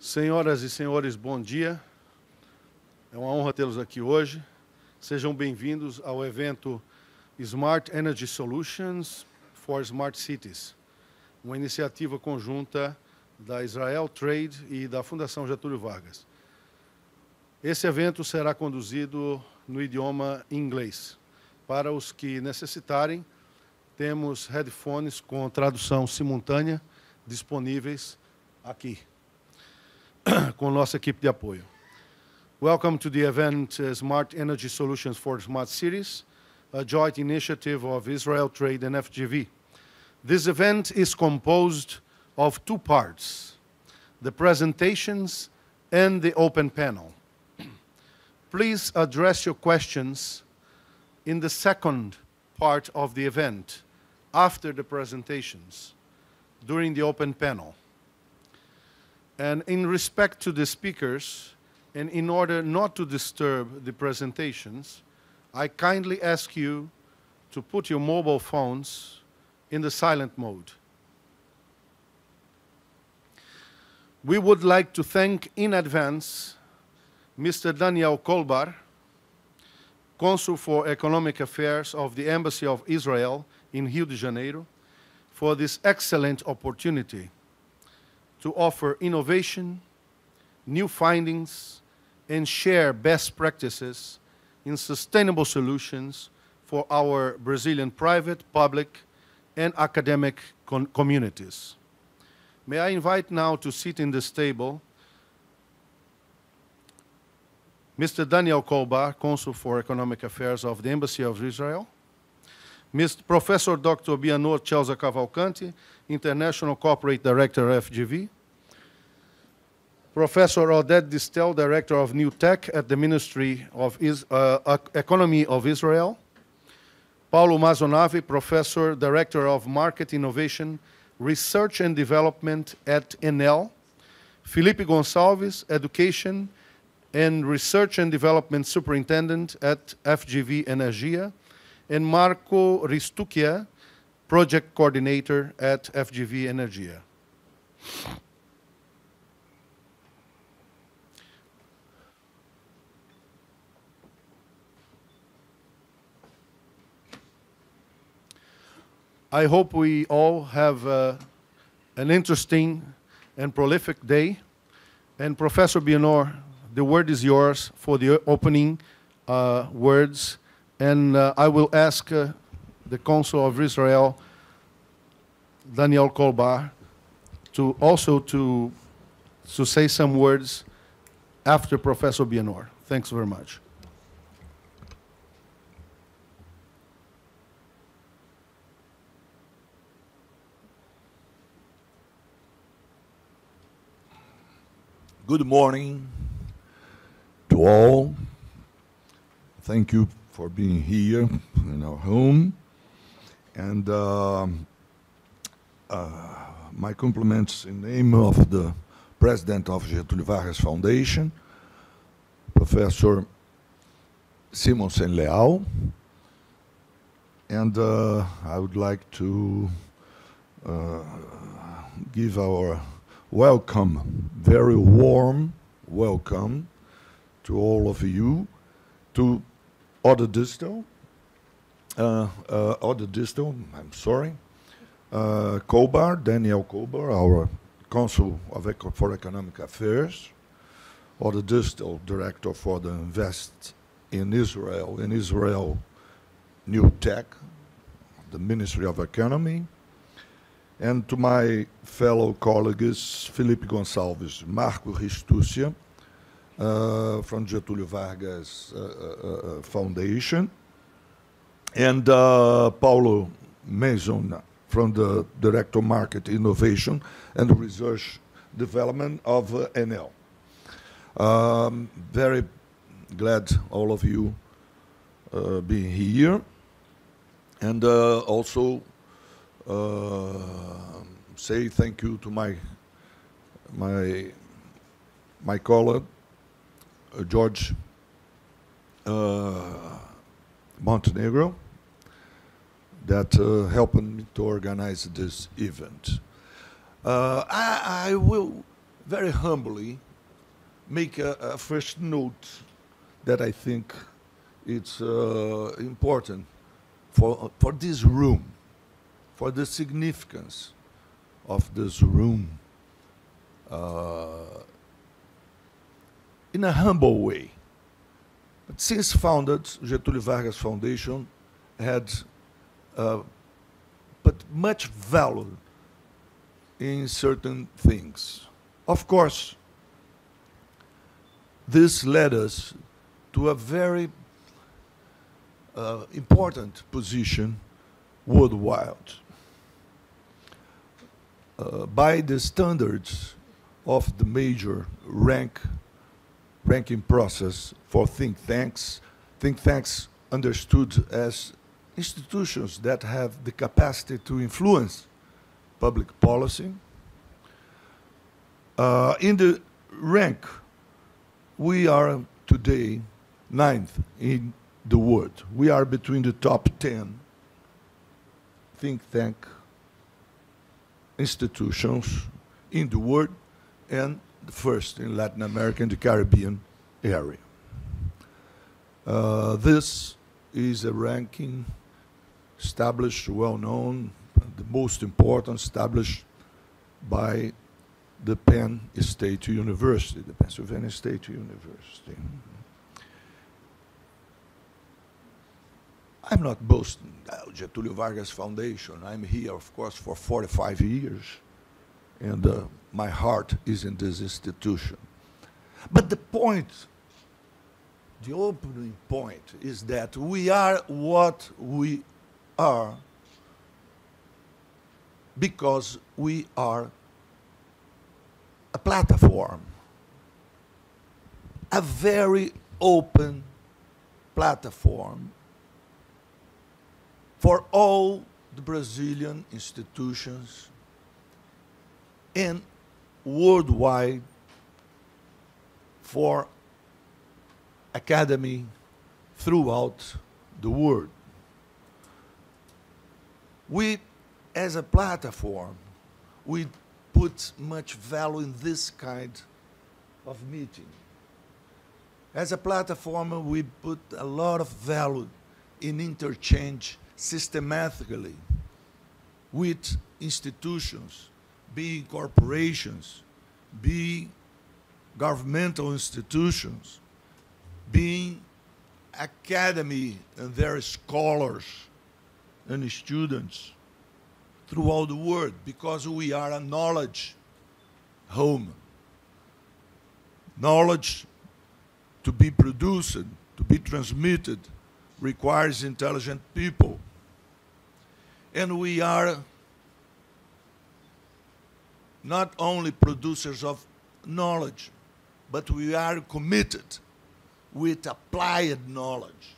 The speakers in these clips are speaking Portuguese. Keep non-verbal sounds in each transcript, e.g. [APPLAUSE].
Senhoras e senhores, bom dia. É uma honra tê-los aqui hoje. Sejam bem-vindos ao evento Smart Energy Solutions for Smart Cities, uma iniciativa conjunta da Israel Trade e da Fundação Getúlio Vargas. Esse evento será conduzido no idioma inglês. Para os que necessitarem, temos headphones com tradução simultânea disponíveis aqui. [CLEARS THROAT] com nossa equipe de apoio. Welcome to the event uh, Smart Energy Solutions for Smart Cities, a joint initiative of Israel Trade and FGV. This event is composed of two parts, the presentations and the open panel. [CLEARS THROAT] Please address your questions in the second part of the event, after the presentations, during the open panel. And in respect to the speakers, and in order not to disturb the presentations, I kindly ask you to put your mobile phones in the silent mode. We would like to thank in advance Mr. Daniel Kolbar, Consul for Economic Affairs of the Embassy of Israel in Rio de Janeiro, for this excellent opportunity to offer innovation, new findings, and share best practices in sustainable solutions for our Brazilian private, public, and academic communities. May I invite now to sit in this table Mr. Daniel Kolbar, Consul for Economic Affairs of the Embassy of Israel, Mr. Professor Dr. Bianor Chelsea Cavalcanti, International Corporate Director, FGV. Professor Odette Distel, Director of New Tech at the Ministry of Is uh, Economy of Israel. Paulo Mazonavi, Professor, Director of Market Innovation, Research and Development at Enel. Felipe Gonçalves, Education and Research and Development Superintendent at FGV Energia and Marco Ristucchia, project coordinator at FGV Energia. I hope we all have uh, an interesting and prolific day. And Professor Bienor, the word is yours for the opening uh, words and uh, I will ask uh, the Consul of Israel, Daniel Kolbar, to also to, to say some words after Professor Bienor. Thanks very much. Good morning to all. Thank you for being here in our home. And uh, uh, my compliments in name of the president of Getúlio Vargas Foundation, Professor Simonsen Leal. And uh, I would like to uh, give our welcome, very warm welcome to all of you to other Disto, uh, uh, Other Disto, I'm sorry, uh, Kobar, Daniel Kobar, our Consul of Eco for Economic Affairs, Other Disto, Director for the Invest in Israel, in Israel New Tech, the Ministry of Economy, and to my fellow colleagues, Felipe Gonçalves, Marco Ristuccia, uh, from Getulio Vargas uh, uh, Foundation, and Paulo Maison from the Director of Market Innovation and Research Development of NL. Um, very glad all of you uh, being here, and uh, also uh, say thank you to my my my colleague uh, George uh, Montenegro that uh, helped me to organize this event. I, I will very humbly make a, a, first note that I think it's uh, important for, for this room, for the significance of this room uh, in a humble way. But since founded, Getulio Vargas Foundation had uh, put much value in certain things. Of course, this led us to a very uh, important position worldwide. Uh, by the standards of the major rank ranking process for think tanks. Think tanks understood as institutions that have the capacity to influence public policy. Uh, in the rank, we are today ninth in the world. We are between the top 10 think tank institutions in the world and first in Latin America and the Caribbean area. Uh, this is a ranking established, well known, the most important established by the Penn State University, the Pennsylvania State University. I'm not boasting, Getulio Vargas Foundation. I'm here, of course, for 45 years and uh, my heart is in this institution. But the point, the opening point, is that we are what we are because we are a platform, a very open platform for all the Brazilian institutions and worldwide for academy throughout the world. We, as a platform, we put much value in this kind of meeting. As a platform, we put a lot of value in interchange systematically with institutions being corporations, being governmental institutions, being academy and their scholars and students throughout the world because we are a knowledge home. Knowledge to be produced, to be transmitted, requires intelligent people. And we are not only producers of knowledge, but we are committed with applied knowledge.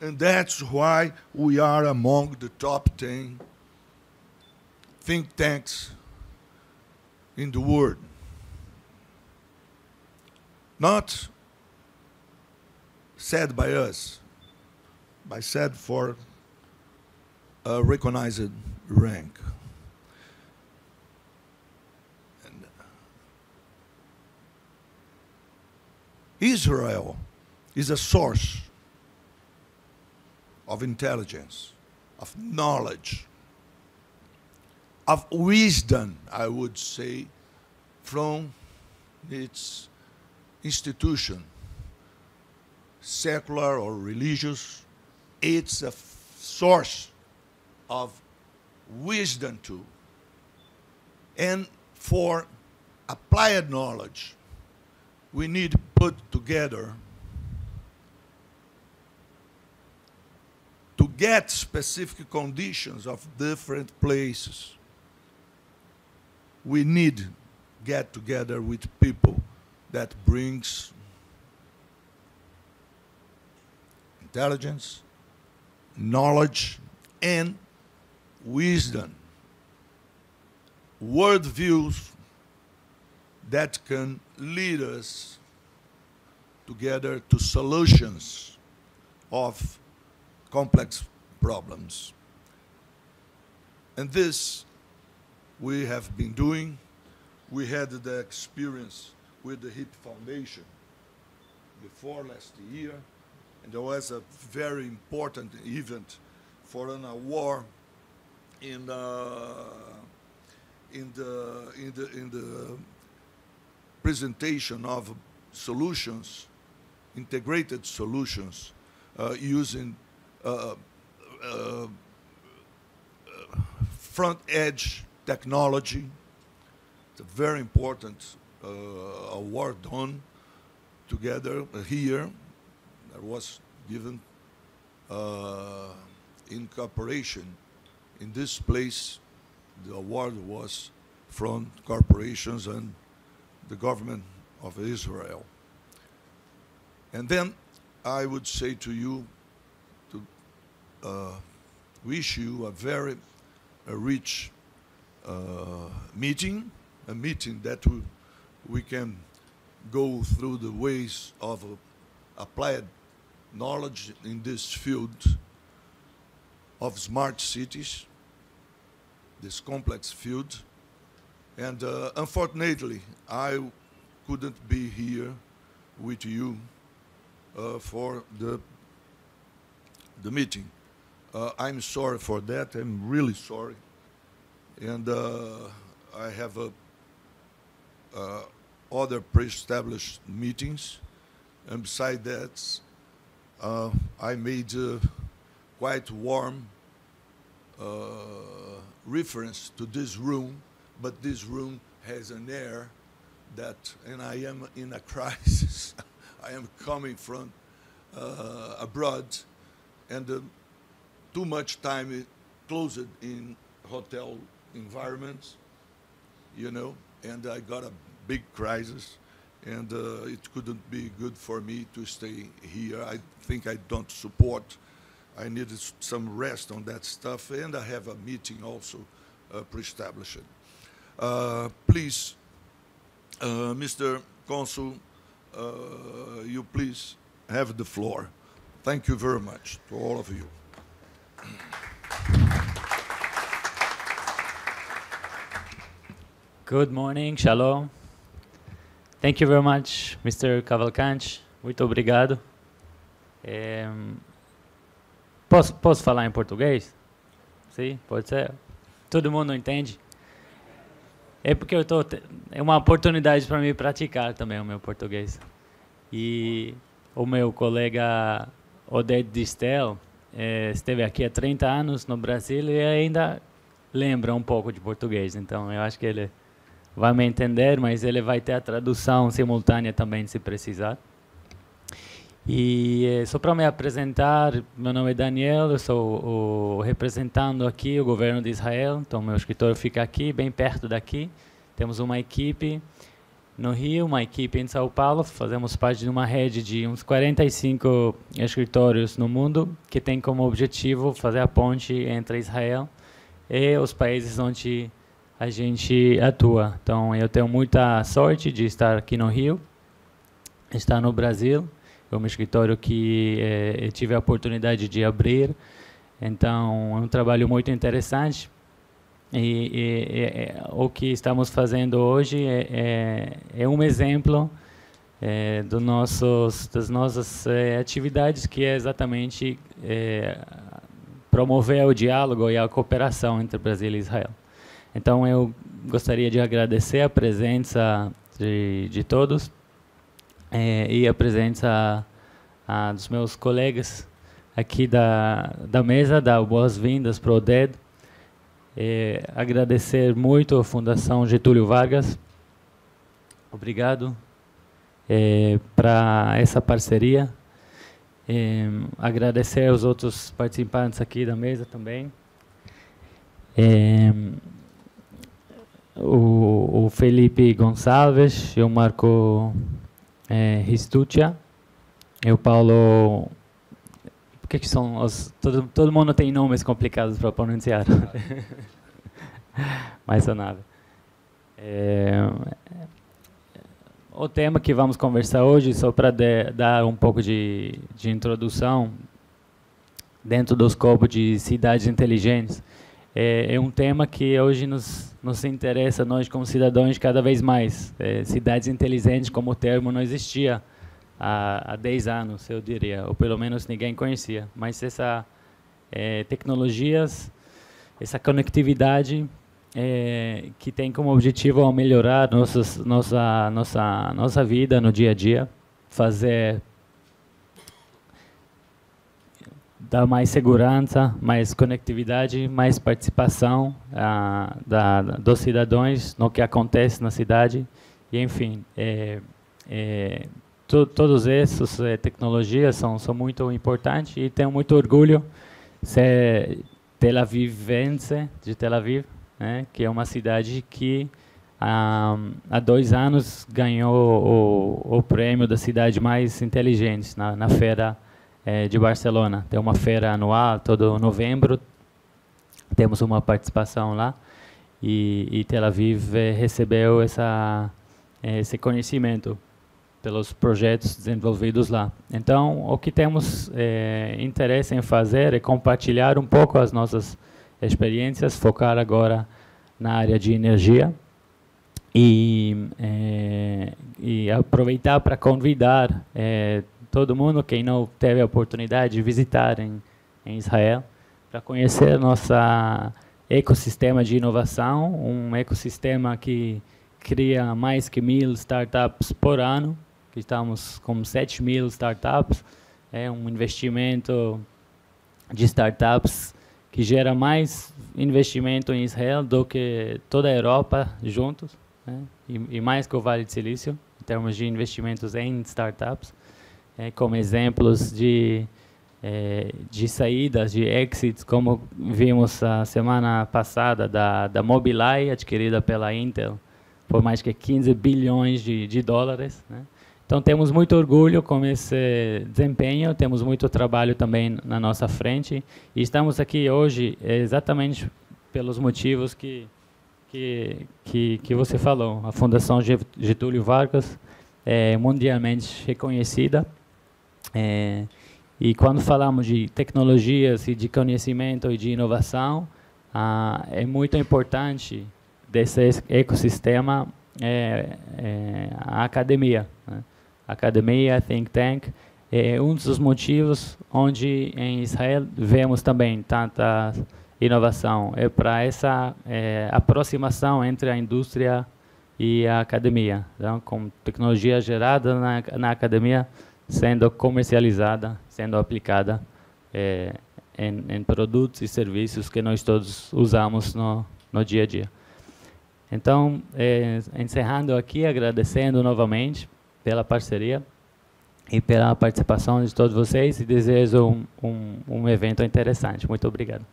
And that's why we are among the top 10 think tanks in the world. Not said by us, but said for a recognized rank. Israel is a source of intelligence, of knowledge, of wisdom, I would say, from its institution, secular or religious. It's a source of wisdom too, and for applied knowledge we need to put together to get specific conditions of different places. We need get together with people that brings intelligence, knowledge, and wisdom, World views that can lead us together to solutions of complex problems. And this we have been doing. We had the experience with the HIP Foundation before last year, and there was a very important event for an award in, uh, in the in the in the presentation of solutions, integrated solutions, uh, using uh, uh, front edge technology. It's a very important award done together here that was given uh, in cooperation. In this place, the award was from corporations and the government of Israel. And then I would say to you to uh, wish you a very a rich uh, meeting, a meeting that we, we can go through the ways of uh, applied knowledge in this field of smart cities, this complex field. And uh, unfortunately, I couldn't be here with you uh, for the, the meeting. Uh, I'm sorry for that. I'm really sorry. And uh, I have uh, other pre-established meetings. And beside that, uh, I made quite warm reference to this room but this room has an air that, and I am in a [LAUGHS] crisis. I am coming from uh, abroad, and uh, too much time closed in hotel environments, you know, and I got a big crisis, and uh, it couldn't be good for me to stay here. I think I don't support. I needed some rest on that stuff, and I have a meeting also uh, pre-established. Uh, please, uh, Mr. Consul, uh, you please have the floor. Thank you very much to all of you. Good morning, shalom. Thank you very much, Mr. Cavalcanti. Muito obrigado. É, posso, posso falar em português? Sim, pode ser? Todo mundo entende? É porque eu tô é uma oportunidade para mim praticar também o meu português. E o meu colega Odete Distel é, esteve aqui há 30 anos no Brasil e ainda lembra um pouco de português. Então eu acho que ele vai me entender, mas ele vai ter a tradução simultânea também se precisar. E eh, só para me apresentar, meu nome é Daniel, eu sou o, representando aqui o governo de Israel, então meu escritório fica aqui, bem perto daqui. Temos uma equipe no Rio, uma equipe em São Paulo, fazemos parte de uma rede de uns 45 escritórios no mundo, que tem como objetivo fazer a ponte entre Israel e os países onde a gente atua. Então eu tenho muita sorte de estar aqui no Rio, estar no Brasil, é um escritório que é, tive a oportunidade de abrir. Então, é um trabalho muito interessante. E, e, e o que estamos fazendo hoje é, é, é um exemplo é, do nossos, das nossas eh, atividades, que é exatamente promover o diálogo e a cooperação entre Brasil e Israel. Então, eu gostaria de agradecer a presença de, de todos é, e a presença a, dos meus colegas aqui da, da mesa, dar boas-vindas para o DED. É, agradecer muito à Fundação Getúlio Vargas. Obrigado é, para essa parceria. É, agradecer aos outros participantes aqui da mesa também. É, o, o, Felipe Gonçalves e o Marco é, Eu Paulo. Por que, que são os. Todo, todo mundo tem nomes complicados para pronunciar. [LAUGHS] Mas é nada. É, o tema que vamos conversar hoje, só para dar um pouco de, de introdução, dentro do escopo de cidades inteligentes, é, é um tema que hoje nos nos interessa, nós como cidadãos, cada vez mais. É, cidades inteligentes, como o termo, não existia há, há 10 anos, eu diria, ou pelo menos ninguém conhecia. Mas essa é, tecnologias, essa conectividade é, que tem como objetivo melhorar nossas, nossa, nossa, nossa vida no dia a dia, fazer dá mais segurança, mais conectividade, mais participação ah, da, dos cidadãos no que acontece na cidade. E, enfim, é, é, to, todas essas é, tecnologias são, são muito importantes e tenho muito orgulho ser Tel Avivense de Tel Aviv, né, que é uma cidade que ah, há dois anos ganhou o, o prêmio da cidade mais inteligente na, na feira é, de Barcelona. Tem uma feira anual, todo novembro, temos uma participação lá. E, e Tel Aviv é, recebeu essa, é, esse conhecimento pelos projetos desenvolvidos lá. Então, o que temos é, interesse em fazer é compartilhar um pouco as nossas experiências, focar agora na área de energia e, é, e aproveitar para convidar é, todo mundo, quem não teve a oportunidade de visitar em, em Israel, para conhecer nosso ecossistema de inovação, um ecossistema que cria mais que mil startups por ano, que estamos com 7 mil startups, é um investimento de startups que gera mais investimento em Israel do que toda a Europa juntos, né? e, e mais que o Vale do Silício, em termos de investimentos em startups é, como exemplos de, é, de saídas, de exits, como vimos a semana passada da, da Mobileye, adquirida pela Intel, por mais que 15 bilhões de, de dólares. Né? Então, temos muito orgulho com esse desempenho, temos muito trabalho também na nossa frente, e estamos aqui hoje exatamente pelos motivos que, que, que, que você falou. A Fundação Getúlio Vargas é mundialmente reconhecida é, e quando falamos de tecnologias e de conhecimento e de inovação, ah, é muito importante desse ecossistema é, é, a academia. Né? Academia, think tank, é um dos motivos onde em Israel vemos também tanta inovação. É para essa é, aproximação entre a indústria e a academia. Então, com tecnologia gerada na, na academia, sendo comercializada, sendo aplicada é, em, em, produtos e serviços que nós todos usamos no, no dia a dia. Então, é, encerrando aqui, agradecendo novamente pela parceria e pela participação de todos vocês e desejo um, um, um evento interessante. Muito obrigado.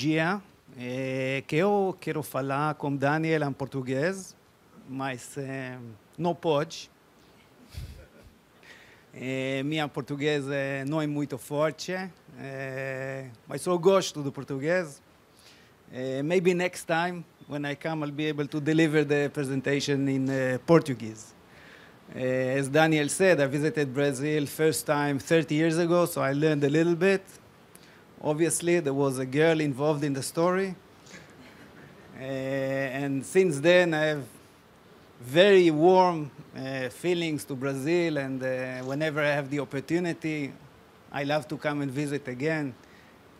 dia. É, que eu quero falar com Daniel em português, mas é, não pode. É, [LAUGHS] minha português não é muito forte, mas eu gosto do português. maybe next time when I come I'll be able to deliver the presentation in uh, Portuguese. as Daniel said, I visited Brazil first time 30 years ago, so I learned a little bit. Obviously, there was a girl involved in the story. Uh, and since then, I have very warm uh, feelings to Brazil. And uh, whenever I have the opportunity, I love to come and visit again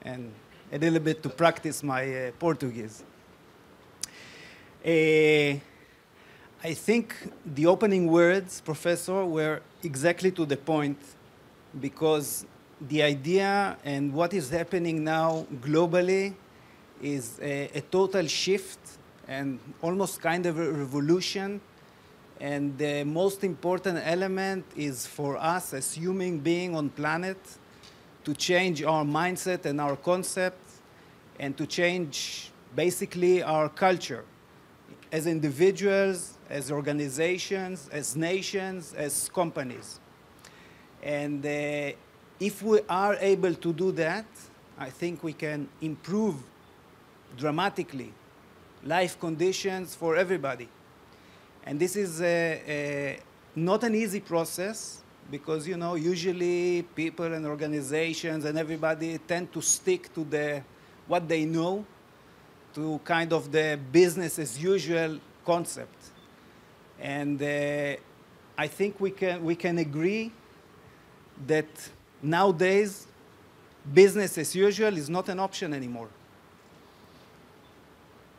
and a little bit to practice my Portuguese. I think the opening words, Professor, were exactly to the point because the idea and what is happening now globally is a, a total shift and almost kind of a revolution. And the most important element is for us as human being on planet to change our mindset and our concept and to change basically our culture as individuals, as organizations, as nations, as companies. And uh, if we are able to do that, I think we can improve dramatically life conditions for everybody. And this is a, a, not an easy process because, you know, usually people and organizations and everybody tend to stick to the, what they know, to kind of the business as usual concept. And uh, I think we can, we can agree that Nowadays, business as usual is not an option anymore.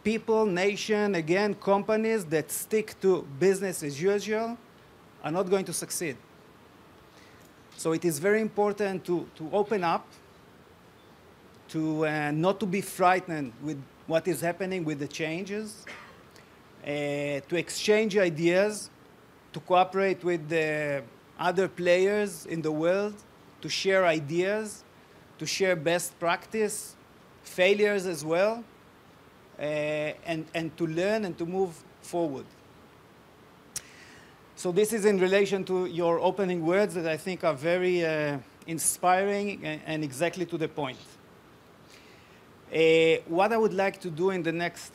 People, nation, again, companies that stick to business as usual are not going to succeed. So it is very important to, to open up, to uh, not to be frightened with what is happening with the changes, uh, to exchange ideas, to cooperate with the other players in the world, to share ideas, to share best practice, failures as well, uh, and, and to learn and to move forward. So this is in relation to your opening words that I think are very uh, inspiring and, and, exactly to the point. Uh, what I would like to do in the next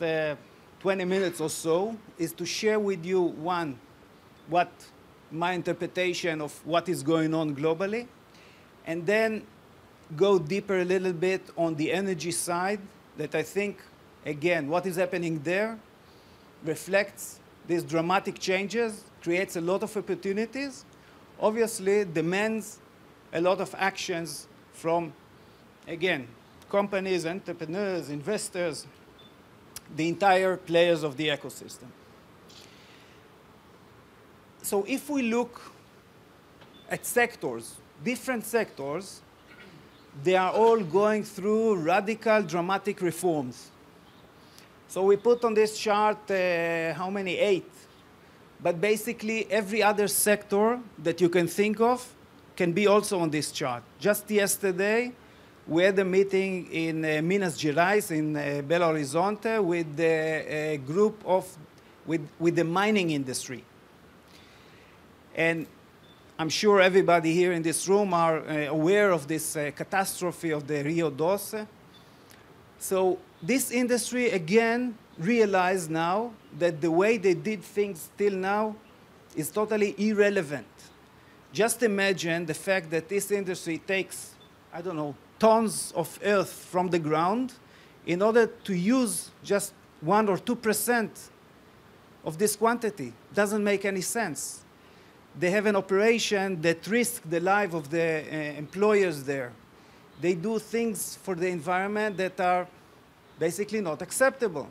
20 minutes or so is to share with you, one, what my interpretation of what is going on globally, and then go deeper a little bit on the energy side that I think, again, what is happening there reflects these dramatic changes, creates a lot of opportunities, obviously demands a lot of actions from, again, companies, entrepreneurs, investors, the entire players of the ecosystem. So if we look at sectors different sectors, they are all going through radical, dramatic reforms. So we put on this chart uh, how many? Eight. But basically, every other sector that you can think of can be also on this chart. Just yesterday, we had a meeting in uh, Minas Gerais, in uh, Belo Horizonte, with the uh, group of, with, with the mining industry. And I'm sure everybody here in this room are uh, aware of this uh, catastrophe of the Rio Doce. So this industry again realized now that the way they did things till now is totally irrelevant. Just imagine the fact that this industry takes, I don't know, tons of earth from the ground in order to use just 1 or 2% of this quantity. Doesn't make any sense they have an operation that risks the life of the uh, employers there. They do things for the environment that are basically not acceptable.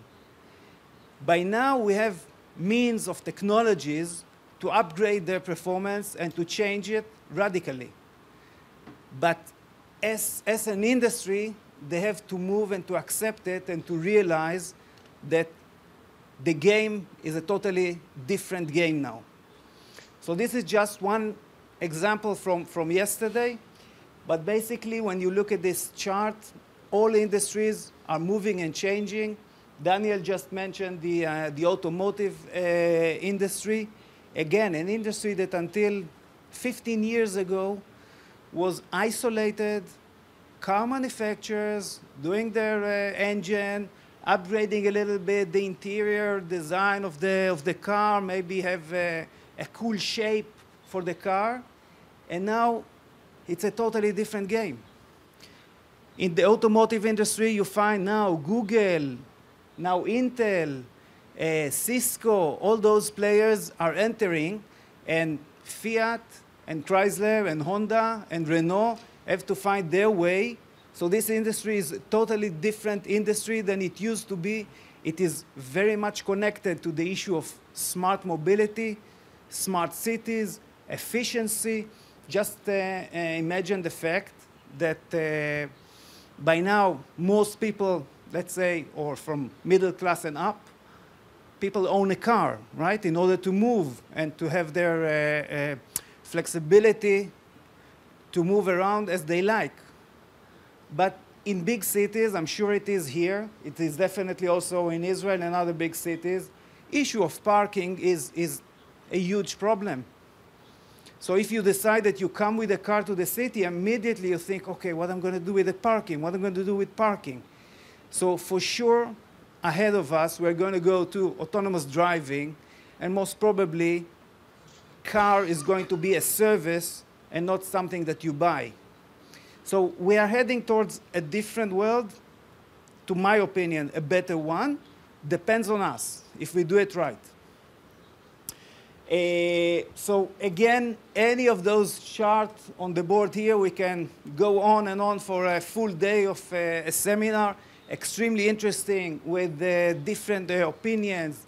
By now, we have means of technologies to upgrade their performance and to change it radically. But as, as an industry, they have to move and to accept it and to realize that the game is a totally different game now. So this is just one example from, from yesterday. But basically, when you look at this chart, all industries are moving and changing. Daniel just mentioned the, uh, the automotive uh, industry. Again, an industry that until 15 years ago was isolated, car manufacturers doing their uh, engine, upgrading a little bit the interior design of the, of the car, maybe have uh, a cool shape for the car, and now it's a totally different game. In the automotive industry, you find now Google, now Intel, uh, Cisco, all those players are entering, and Fiat and Chrysler and Honda and Renault have to find their way. So this industry is a totally different industry than it used to be. It is very much connected to the issue of smart mobility, smart cities, efficiency. Just uh, uh imagine the fact that uh, by now most people, let's say, or from middle class and up, people own a car, right, in order to move and to have their uh, flexibility to move around as they like. But in big cities, I'm sure it is here, it is definitely also in Israel and other big cities, issue of parking is, is a huge problem. So if you decide that you come with a car to the city, immediately you think, okay, what I'm going to do with the parking? What I'm going to do with parking? So for sure, ahead of us, we're going to go to autonomous driving, and most probably, car is going to be a service and not something that you buy. So we are heading towards a different world, to my opinion, a better one, depends on us if we do it right. Eh, so again, any of those charts on the board here, we can go on and on for a full day of uh, a seminar. Extremely interesting with uh, different opinions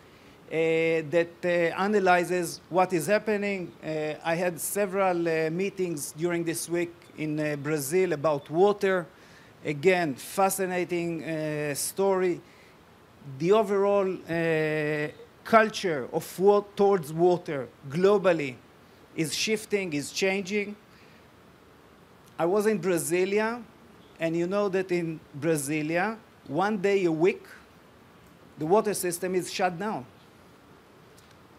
that analyzes what is happening. I had several meetings during this week in Brazil about water. Again, fascinating story. The overall culture of towards water globally is shifting, is changing. I was in Brasilia, and you know that in Brasilia, one day a week, the water system is shut down.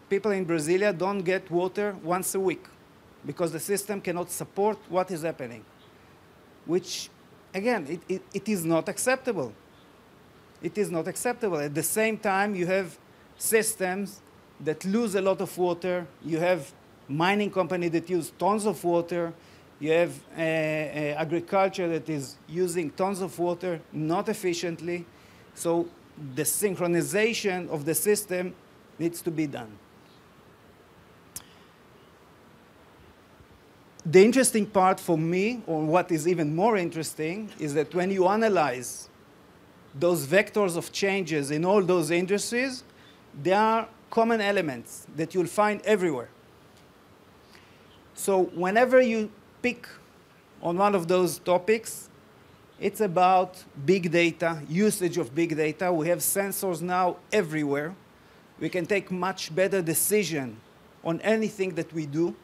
People in Brasilia don't get water once a week because the system cannot support what is happening, which, again, it, it, it is not acceptable. It is not acceptable. At the same time, you have systems that lose a lot of water. You have mining companies that use tons of water. You have uh, uh, agriculture that is using tons of water, not efficiently. So the synchronization of the system needs to be done. The interesting part for me, or what is even more interesting, is that when you analyze those vectors of changes in all those industries, they are common elements that you'll find everywhere. So whenever you pick on one of those topics, it's about big data, usage of big data. We have sensors now everywhere. We can take much better decision on anything that we do.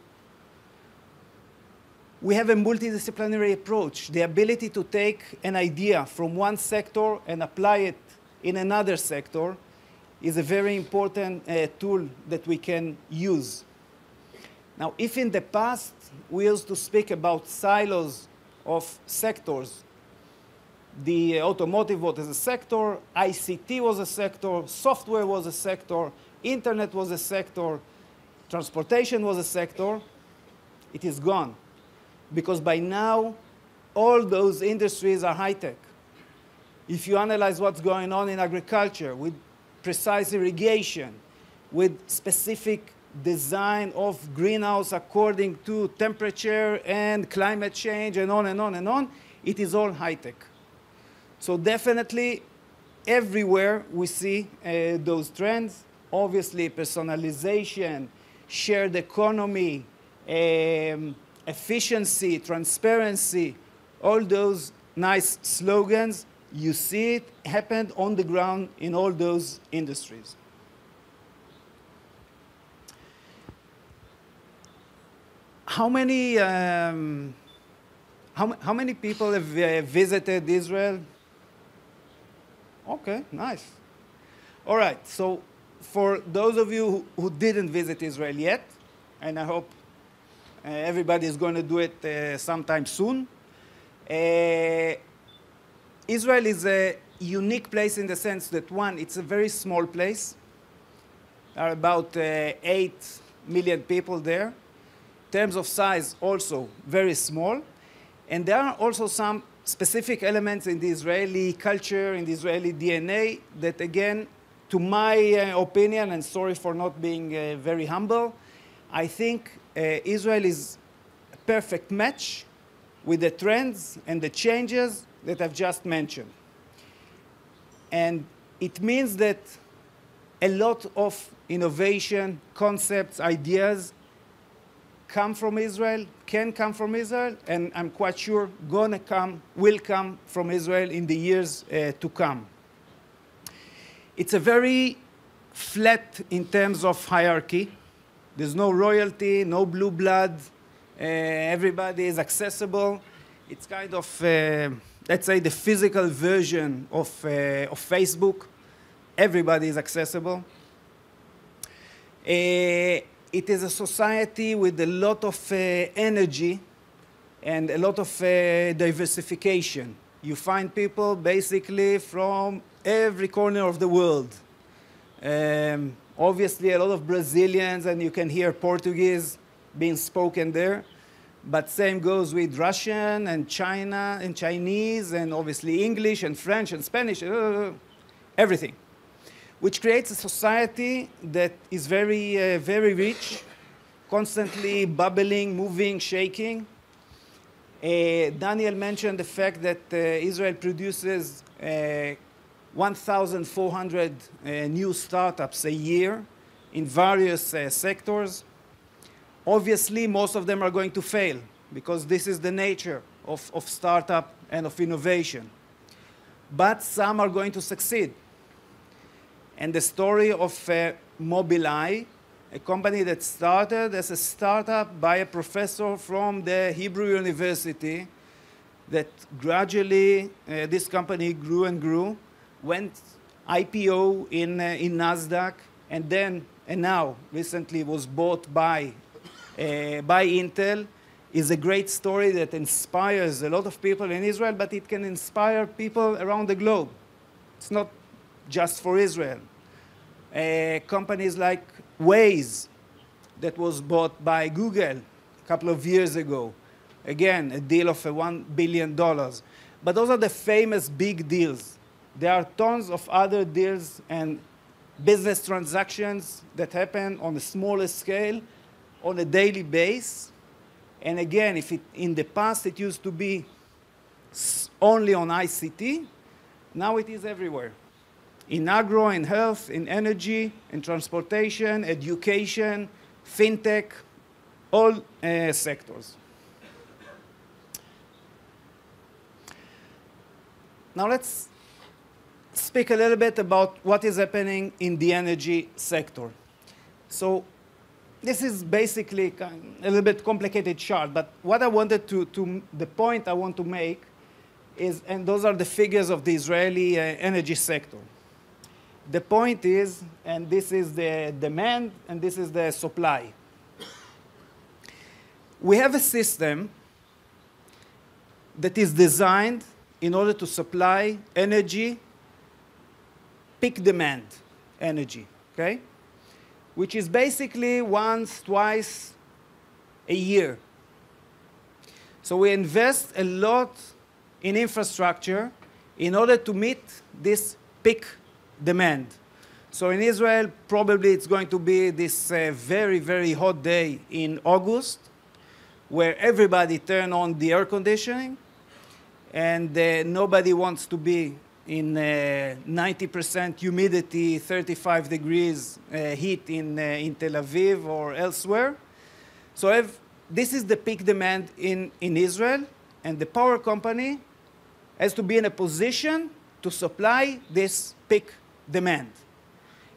We have a multidisciplinary approach, the ability to take an idea from one sector and apply it in another sector is a very important uh, tool that we can use. Now, if in the past we used to speak about silos of sectors, the automotive was a sector, ICT was a sector, software was a sector, internet was a sector, transportation was a sector, it is gone. Because by now, all those industries are high-tech. If you analyze what's going on in agriculture with precise irrigation, with specific design of greenhouse according to temperature and climate change and on and on and on, it is all high tech. So definitely everywhere we see uh, those trends. Obviously personalization, shared economy, um, efficiency, transparency, all those nice slogans you see it happened on the ground in all those industries. How many, um, how, how many people have uh, visited Israel? Okay, nice. All right, so for those of you who, who didn't visit Israel yet, and I hope uh, everybody is going to do it uh, sometime soon, uh, Israel is a unique place in the sense that, one, it's a very small place. There are about uh, 8 million people there. In terms of size, also very small. And there are also some specific elements in the Israeli culture, in the Israeli DNA, that again, to my uh, opinion, and sorry for not being uh, very humble, I think uh, Israel is a perfect match with the trends and the changes that I've just mentioned. And it means that a lot of innovation, concepts, ideas come from Israel, can come from Israel, and I'm quite sure gonna come, will come from Israel in the years uh, to come. It's a very flat in terms of hierarchy. There's no royalty, no blue blood. Uh, everybody is accessible. It's kind of uh, let's say, the physical version of, uh, of Facebook. Everybody is accessible. Uh, it is a society with a lot of uh, energy and a lot of uh, diversification. You find people basically from every corner of the world. Um, obviously, a lot of Brazilians, and you can hear Portuguese being spoken there. But same goes with Russian and China and Chinese and obviously English and French and Spanish, uh, everything, which creates a society that is very, uh, very rich, constantly bubbling, moving, shaking. Uh, Daniel mentioned the fact that uh, Israel produces uh, 1,400 uh, new startups a year in various sectors. Obviously, most of them are going to fail because this is the nature of, of startup and of innovation. But some are going to succeed. And the story of uh, Mobileye, a company that started as a startup by a professor from the Hebrew University, that gradually uh, this company grew and grew, went IPO in, uh, in NASDAQ, and then, and now recently was bought by uh, by Intel is a great story that inspires a lot of people in Israel, but it can inspire people around the globe. It's not just for Israel. Uh, companies like Waze, that was bought by Google a couple of years ago. Again, a deal of $1 billion. But those are the famous big deals. There are tons of other deals and business transactions that happen on a smaller scale on a daily basis. And again, if it, in the past it used to be only on ICT, now it is everywhere. In agro, in health, in energy, in transportation, education, fintech, all uh, sectors. Now let's speak a little bit about what is happening in the energy sector. So this is basically a little bit complicated chart, but what I wanted to, to the point I want to make is, and those are the figures of the Israeli uh, energy sector. The point is, and this is the demand, and this is the supply. We have a system that is designed in order to supply energy, peak demand energy, okay? which is basically once, twice a year. So we invest a lot in infrastructure in order to meet this peak demand. So in Israel, probably it's going to be this uh, very, very hot day in August, where everybody turn on the air conditioning, and uh, nobody wants to be in 90% uh, humidity, 35 degrees uh, heat in, uh, in Tel Aviv or elsewhere. So if this is the peak demand in, in Israel, and the power company has to be in a position to supply this peak demand.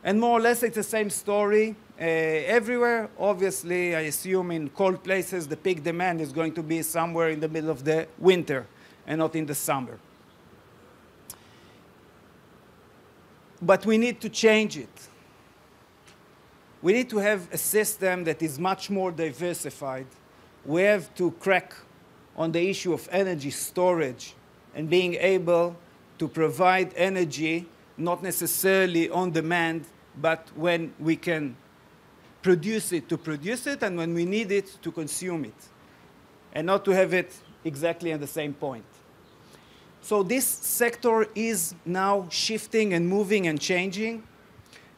And more or less, it's the same story uh, everywhere. Obviously, I assume in cold places, the peak demand is going to be somewhere in the middle of the winter and not in the summer. But we need to change it. We need to have a system that is much more diversified. We have to crack on the issue of energy storage and being able to provide energy not necessarily on demand, but when we can produce it to produce it and when we need it to consume it, and not to have it exactly at the same point. So this sector is now shifting and moving and changing.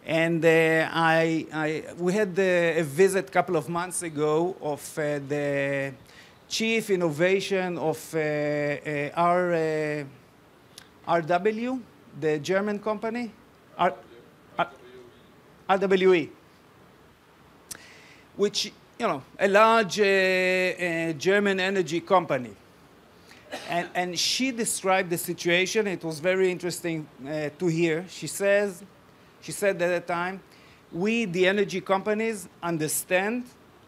And uh, I, I, we had uh, a visit a couple of months ago of uh, the chief innovation of uh, uh, R, RW, the German company, R, R, RWE, which, you know, a large German energy company. And, and she described the situation. It was very interesting uh, to hear. She says, she said at that time, we, the energy companies, understand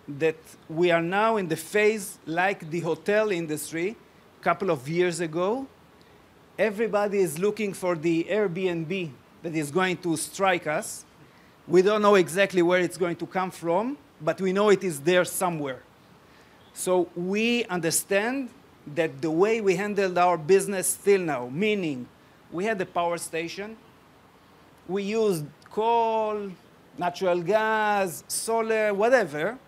that we are now in the phase like the hotel industry a couple of years ago. Everybody is looking for the Airbnb that is going to strike us. We don't know exactly where it's going to come from, but we know it is there somewhere. So we understand that the way we handled our business till now, meaning we had a power station, we used coal, natural gas, solar, whatever.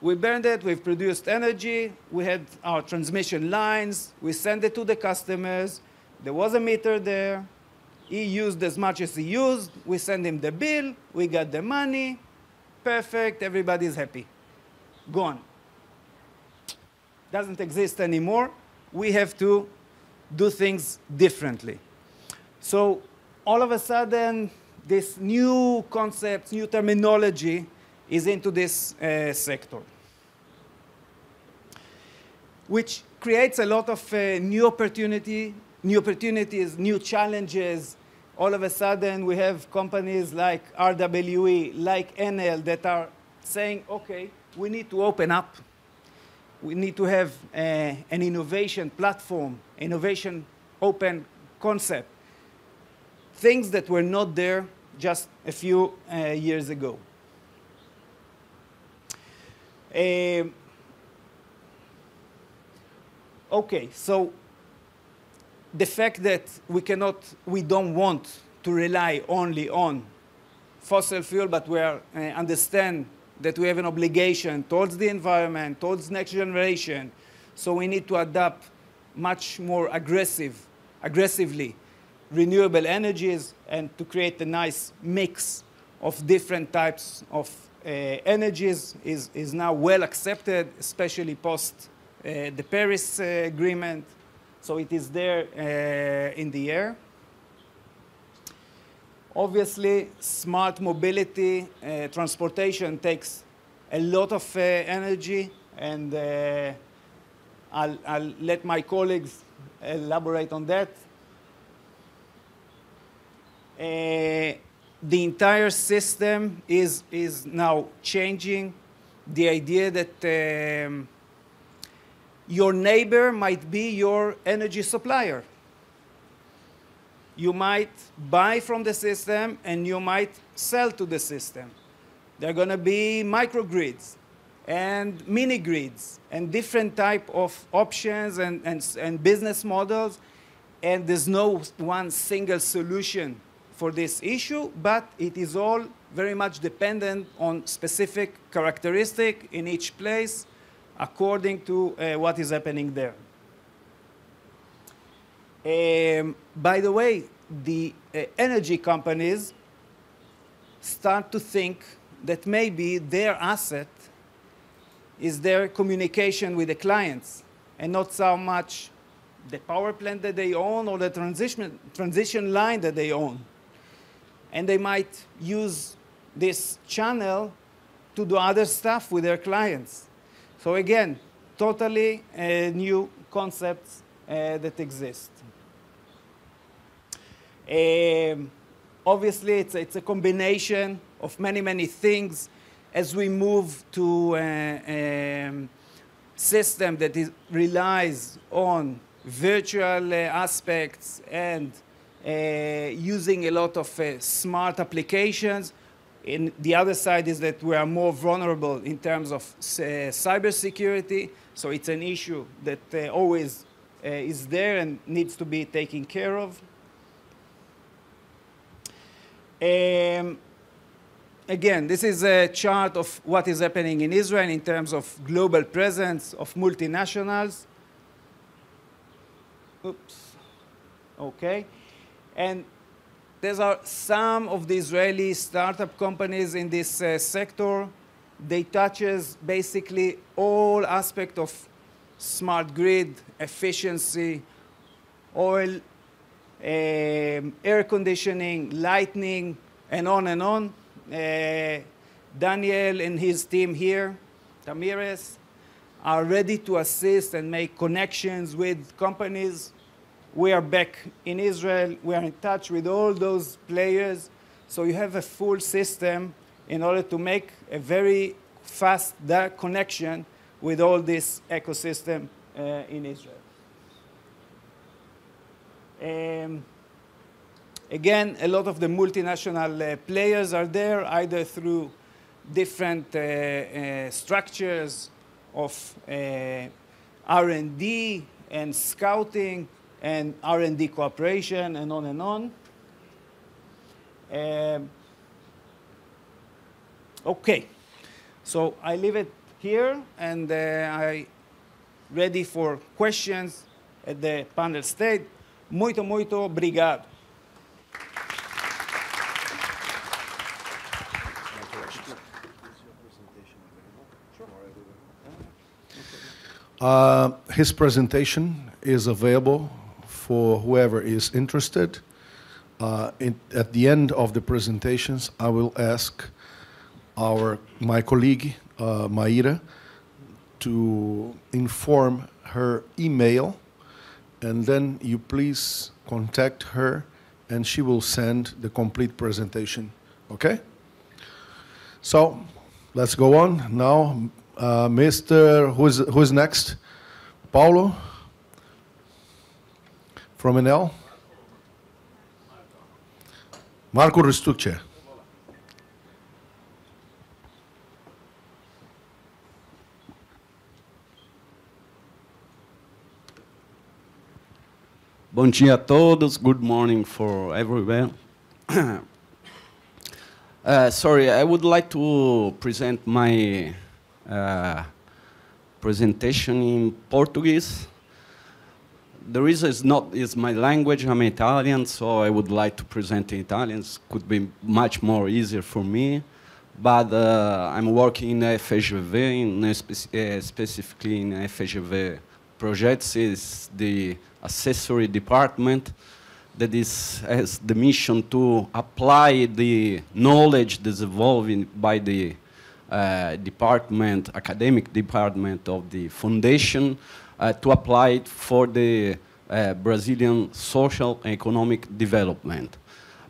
We burned it, we've produced energy, we had our transmission lines, we sent it to the customers, there was a meter there, he used as much as he used, we sent him the bill, we got the money, perfect, everybody's happy. Gone doesn't exist anymore. We have to do things differently. So all of a sudden, this new concept, new terminology is into this uh, sector, which creates a lot of uh, new opportunity, new opportunities, new challenges. All of a sudden, we have companies like RWE, like NL, that are saying, okay, we need to open up we need to have uh, an innovation platform, innovation open concept, things that were not there just a few uh, years ago. Um, okay, so the fact that we cannot, we don't want to rely only on fossil fuel, but we are, uh, understand that we have an obligation towards the environment, towards next generation. So we need to adapt much more aggressive, aggressively renewable energies and to create a nice mix of different types of uh, energies is, is now well accepted, especially post uh, the Paris uh, Agreement. So it is there uh, in the air. Obviously, smart mobility, uh, transportation takes a lot of uh, energy, and uh, I'll, I'll, let my colleagues elaborate on that. Uh, the entire system is, is now changing. The idea that um, your neighbor might be your energy supplier you might buy from the system and you might sell to the system. There are going to be microgrids and mini grids and different type of options and, and, and business models. And there's no one single solution for this issue, but it is all very much dependent on specific characteristic in each place according to uh, what is happening there. Um, by the way, the uh, energy companies start to think that maybe their asset is their communication with the clients and not so much the power plant that they own or the transition, transition line that they own. And they might use this channel to do other stuff with their clients. So again, totally uh, new concepts uh, that exist. Um, obviously, it's a, it's a combination of many, many things as we move to a uh, um, system that is, relies on virtual uh, aspects and uh, using a lot of uh, smart applications. And the other side is that we are more vulnerable in terms of uh, cybersecurity. So it's an issue that always is there and needs to be taken care of. Um, again, this is a chart of what is happening in Israel in terms of global presence of multinationals. Oops. Okay. And there are some of the Israeli startup companies in this uh, sector. They touches basically all aspect of smart grid, efficiency, oil um, air conditioning, lightning, and on and on. Uh, Daniel and his team here, Tamires, are ready to assist and make connections with companies. We are back in Israel. We are in touch with all those players. So you have a full system in order to make a very fast connection with all this ecosystem uh, in Israel. Um, again, a lot of the multinational uh, players are there, either through different uh, uh, structures of R&D and scouting and R&D cooperation and on and on. Um, okay, so I leave it here and uh, I ready for questions at the panel stage. Muito, muito obrigado. Uh, his presentation is available for whoever is interested. Uh, at the end of the presentations, I will ask our my colleague uh, Maira to inform her email and then you please contact her and she will send the complete presentation. Okay? So let's go on now. Uh, Mr. Who's, who's next? Paulo from NL. Marco Restuccia. Bom dia a todos. Good morning for everyone. [CLEARS THROAT] uh, sorry, I would like to present my uh, presentation in Portuguese. The reason is not is my language. I'm Italian, so I would like to present in Italian. could be much more easier for me. But uh, I'm working in FGV, in, uh, specifically in FGV projects is the accessory department that is, has the mission to apply the knowledge that's evolving by the uh, department, academic department of the foundation uh, to apply it for the uh, Brazilian social and economic development.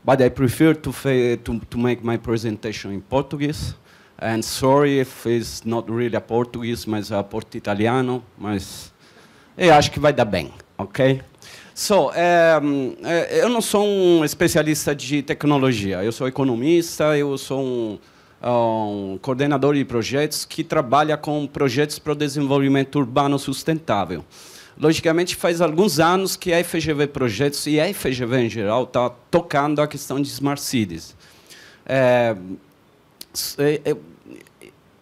But I prefer to, to, to make my presentation in Portuguese. And sorry if it's not really a Portuguese, mas a Porto Italiano, mas Eu acho que vai dar bem, ok? So, é, eu não sou um especialista de tecnologia. Eu sou economista, eu sou um, um coordenador de projetos que trabalha com projetos para o desenvolvimento urbano sustentável. Logicamente, faz alguns anos que a FGV Projetos e a FGV em geral está tocando a questão de Smart Cities. É,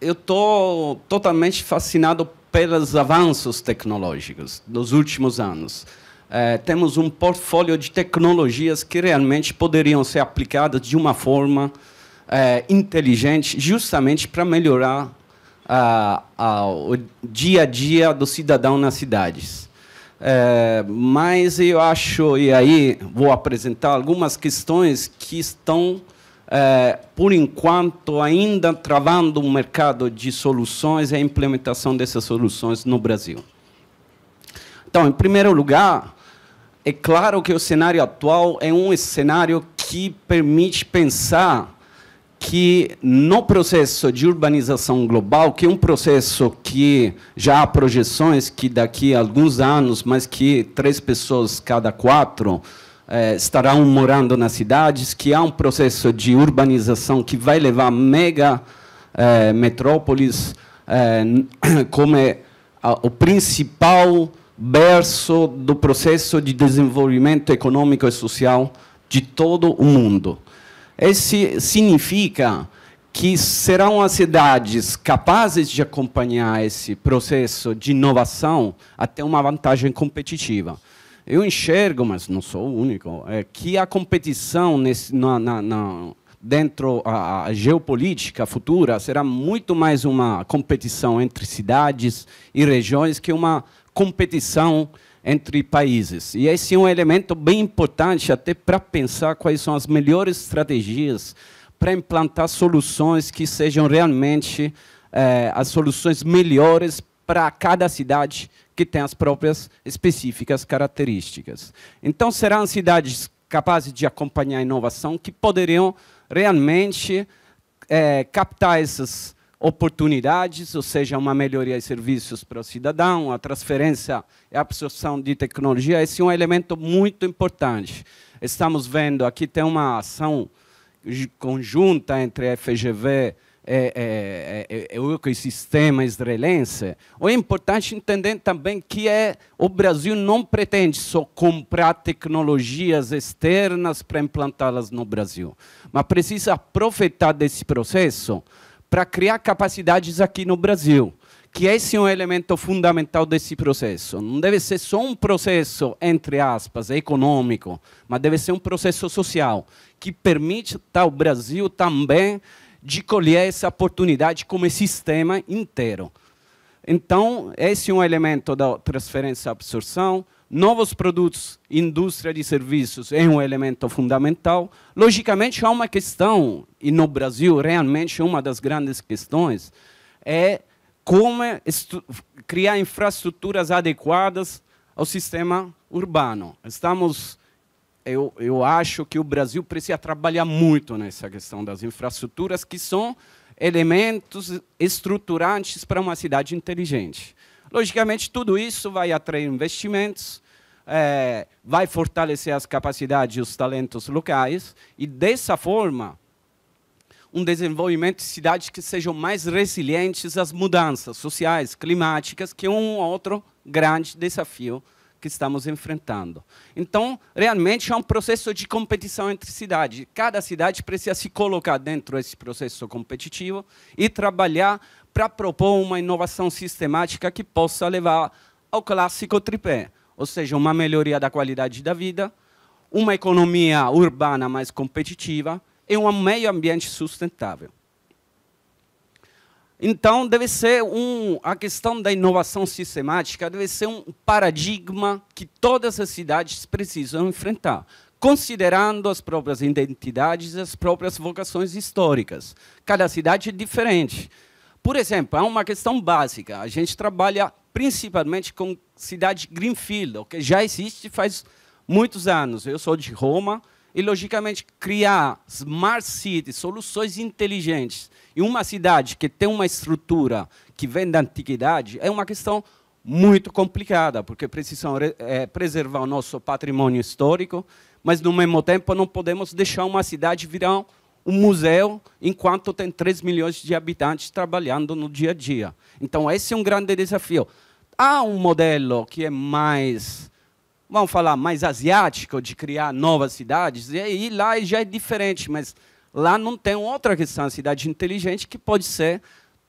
eu estou totalmente fascinado pelos avanços tecnológicos dos últimos anos. É, temos um portfólio de tecnologias que realmente poderiam ser aplicadas de uma forma é, inteligente, justamente para melhorar a, a, o dia a dia do cidadão nas cidades. É, mas eu acho, e aí vou apresentar algumas questões que estão é, por enquanto, ainda travando um mercado de soluções e é a implementação dessas soluções no Brasil. Então, em primeiro lugar, é claro que o cenário atual é um cenário que permite pensar que no processo de urbanização global, que é um processo que já há projeções que daqui a alguns anos, mas que três pessoas cada quatro eh, é, estarão morando nas cidades, que há um processo de urbanização que vai levar mega eh, é, metrópoles é, [COUGHS] como a, o principal berço do processo de desenvolvimento econômico e social de todo o mundo. Isso significa que serão as cidades capazes de acompanhar esse processo de inovação até uma vantagem competitiva eu enxergo, mas não sou o único, é, que a competição nesse, na, na, na dentro a, a, geopolítica futura será muito mais uma competição entre cidades e regiões que uma competição entre países. E esse é um elemento bem importante até para pensar quais são as melhores estratégias para implantar soluções que sejam realmente eh, as soluções melhores para cada cidade que tem as próprias específicas características. Então, serão cidades capazes de acompanhar a inovação que poderiam realmente é, captar essas oportunidades, ou seja, uma melhoria de serviços para o cidadão, a transferência e a absorção de tecnologia, esse é um elemento muito importante. Estamos vendo, aqui tem uma ação conjunta entre a FGV e é é, é, é, é, o ecossistema israelense, é importante entender também que é, o Brasil não pretende só comprar tecnologias externas para implantá-las no Brasil, mas precisa aproveitar desse processo para criar capacidades aqui no Brasil que esse é um elemento fundamental desse processo. Não deve ser só um processo, entre aspas, econômico, mas deve ser um processo social, que permite tá, o Brasil também de colher essa oportunidade como sistema inteiro. Então, esse é um elemento da transferência e absorção. Novos produtos, indústria de serviços é um elemento fundamental. Logicamente, há uma questão, e no Brasil, realmente, uma das grandes questões é como criar infraestruturas adequadas ao sistema urbano. Estamos eu, eu acho que o Brasil precisa trabalhar muito nessa questão das infraestruturas, que são elementos estruturantes para uma cidade inteligente. Logicamente, tudo isso vai atrair investimentos, é, vai fortalecer as capacidades e os talentos locais, e dessa forma, um desenvolvimento de cidades que sejam mais resilientes às mudanças sociais, climáticas, que é um outro grande desafio que estamos enfrentando. Então, realmente é um processo de competição entre cidades. Cada cidade precisa se colocar dentro desse processo competitivo e trabalhar para propor uma inovação sistemática que possa levar ao clássico tripé, ou seja, uma melhoria da qualidade da vida, uma economia urbana mais competitiva e um meio ambiente sustentável. Então, deve ser um, a questão da inovação sistemática deve ser um paradigma que todas as cidades precisam enfrentar, considerando as próprias identidades e as próprias vocações históricas. Cada cidade é diferente. Por exemplo, há uma questão básica. A gente trabalha principalmente com cidade Greenfield, que já existe faz muitos anos. Eu sou de Roma e, logicamente, criar smart cities, soluções inteligentes e uma cidade que tem uma estrutura que vem da antiguidade é uma questão muito complicada, porque precisamos é, preservar o nosso patrimônio histórico, mas, no mesmo tempo, não podemos deixar uma cidade virar um museu enquanto tem 3 milhões de habitantes trabalhando no dia a dia. Então, esse é um grande desafio. Há um modelo que é mais, vamos falar, mais asiático de criar novas cidades, e aí lá já é diferente, mas Lá não tem outra questão, a cidade inteligente, que pode ser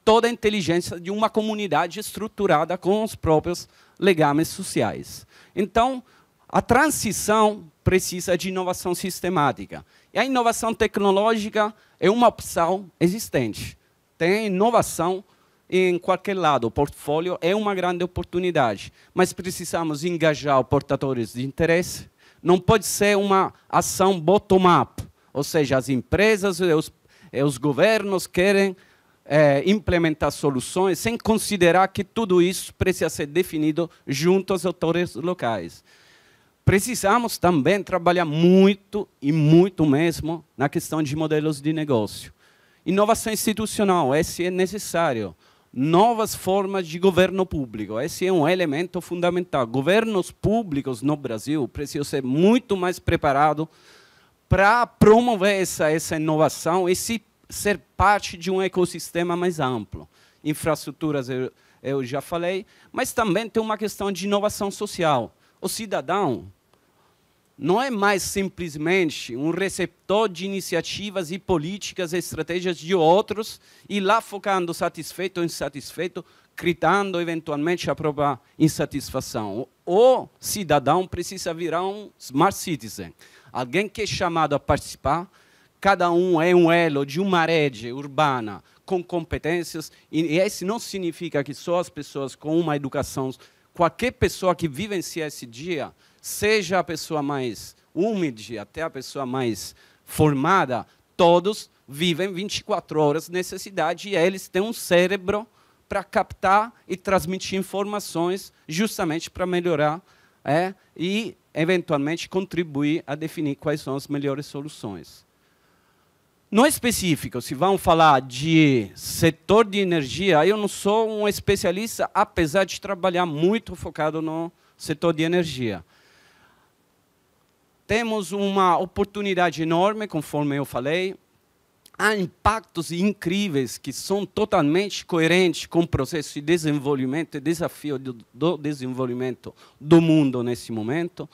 toda a inteligência de uma comunidade estruturada com os próprios legames sociais. Então, a transição precisa de inovação sistemática. E a inovação tecnológica é uma opção existente. Tem inovação em qualquer lado. O portfólio é uma grande oportunidade, mas precisamos engajar os portadores de interesse. Não pode ser uma ação bottom-up, ou seja, as empresas e eh, os, e eh, os governos querem é, implementar soluções sem considerar que tudo isso precisa ser definido junto às autoridades locais. Precisamos também trabalhar muito e muito mesmo na questão de modelos de negócio. Inovação institucional, esse é necessário. Novas formas de governo público, esse é um elemento fundamental. Governos públicos no Brasil precisam ser muito mais preparados para promover essa, essa inovação e se, ser parte de um ecossistema mais amplo. Infraestruturas, eu, eu já falei, mas também tem uma questão de inovação social. O cidadão não é mais simplesmente um receptor de iniciativas e políticas e estratégias de outros e lá focando satisfeito ou insatisfeito, gritando eventualmente a própria insatisfação. O cidadão precisa virar um smart citizen, alguém que é chamado a participar, cada um é um elo de uma rede urbana com competências, e isso não significa que só as pessoas com uma educação, qualquer pessoa que vivencia esse dia, seja a pessoa mais humilde até a pessoa mais formada, todos vivem 24 horas nessa cidade e eles têm um cérebro para captar e transmitir informações justamente para melhorar é, e eventualmente contribuir a definir quais são as melhores soluções. No específico, se vamos falar de setor de energia, eu não sou um especialista, apesar de trabalhar muito focado no setor de energia. Temos uma oportunidade enorme, conforme eu falei há impactos incríveis que são totalmente coerentes com o processo de desenvolvimento e desafio do, desenvolvimento do mundo nesse momento.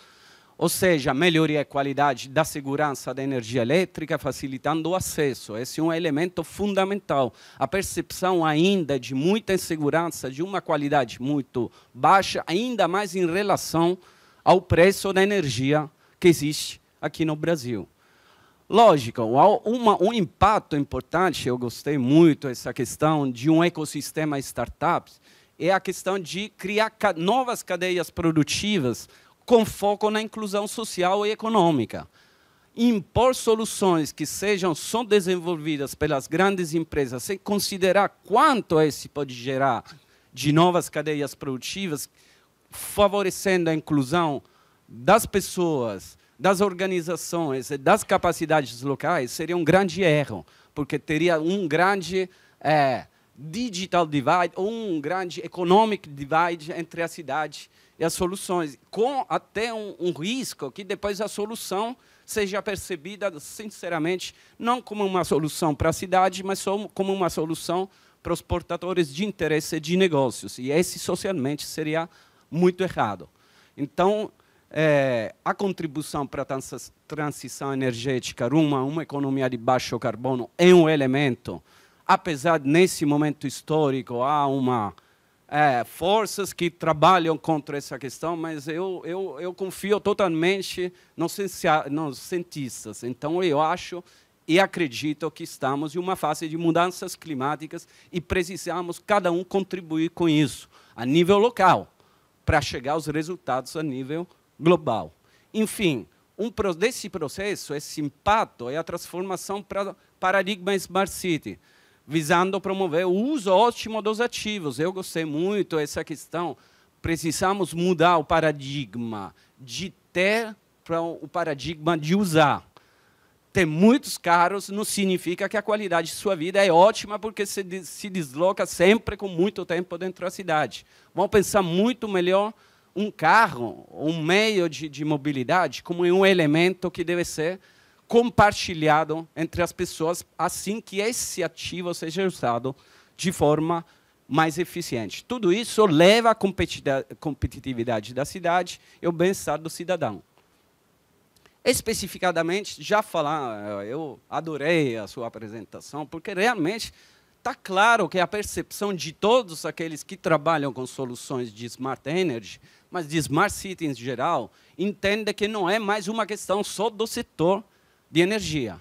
Ou seja, melhoria a qualidade da segurança da energia elétrica, facilitando o acesso. Esse é um elemento fundamental. A percepção ainda de muita insegurança, de uma qualidade muito baixa, ainda mais em relação ao preço da energia que existe aqui no Brasil. Lógico, uma, um impacto importante, eu gostei muito essa questão de um ecossistema startups, é a questão de criar ca novas cadeias produtivas com foco na inclusão social e econômica. Impor soluções que sejam só desenvolvidas pelas grandes empresas, sem considerar quanto esse pode gerar de novas cadeias produtivas, favorecendo a inclusão das pessoas, das organizações das capacidades locais seria um grande erro, porque teria um grande é, digital divide, ou um grande economic divide entre a cidade e as soluções, com até um, um risco que depois a solução seja percebida, sinceramente, não como uma solução para a cidade, mas como uma solução para os portadores de interesse de negócios. E esse, socialmente, seria muito errado. Então, é, a contribuição para a transição energética rumo a uma economia de baixo carbono é um elemento, apesar nesse momento histórico há uma é, forças que trabalham contra essa questão, mas eu, eu, eu confio totalmente nos, nos cientistas. Então, eu acho e acredito que estamos em uma fase de mudanças climáticas e precisamos cada um contribuir com isso, a nível local, para chegar aos resultados a nível global. Enfim, um, desse processo, esse impacto é a transformação para paradigma Smart City, visando promover o uso ótimo dos ativos. Eu gostei muito dessa questão. Precisamos mudar o paradigma de ter para o paradigma de usar. Ter muitos carros não significa que a qualidade de sua vida é ótima, porque se, se desloca sempre com muito tempo dentro da cidade. Vamos pensar muito melhor um carro, um meio de, de mobilidade, como um elemento que deve ser compartilhado entre as pessoas, assim que esse ativo seja usado de forma mais eficiente. Tudo isso leva à competitividade da cidade e ao bem-estar do cidadão. Especificadamente, já falar, eh, eu adorei a sua apresentação, porque realmente está claro que a percepção de todos aqueles que trabalham com soluções de smart energy mas de smart city em geral, entenda que não é mais uma questão só do setor de energia.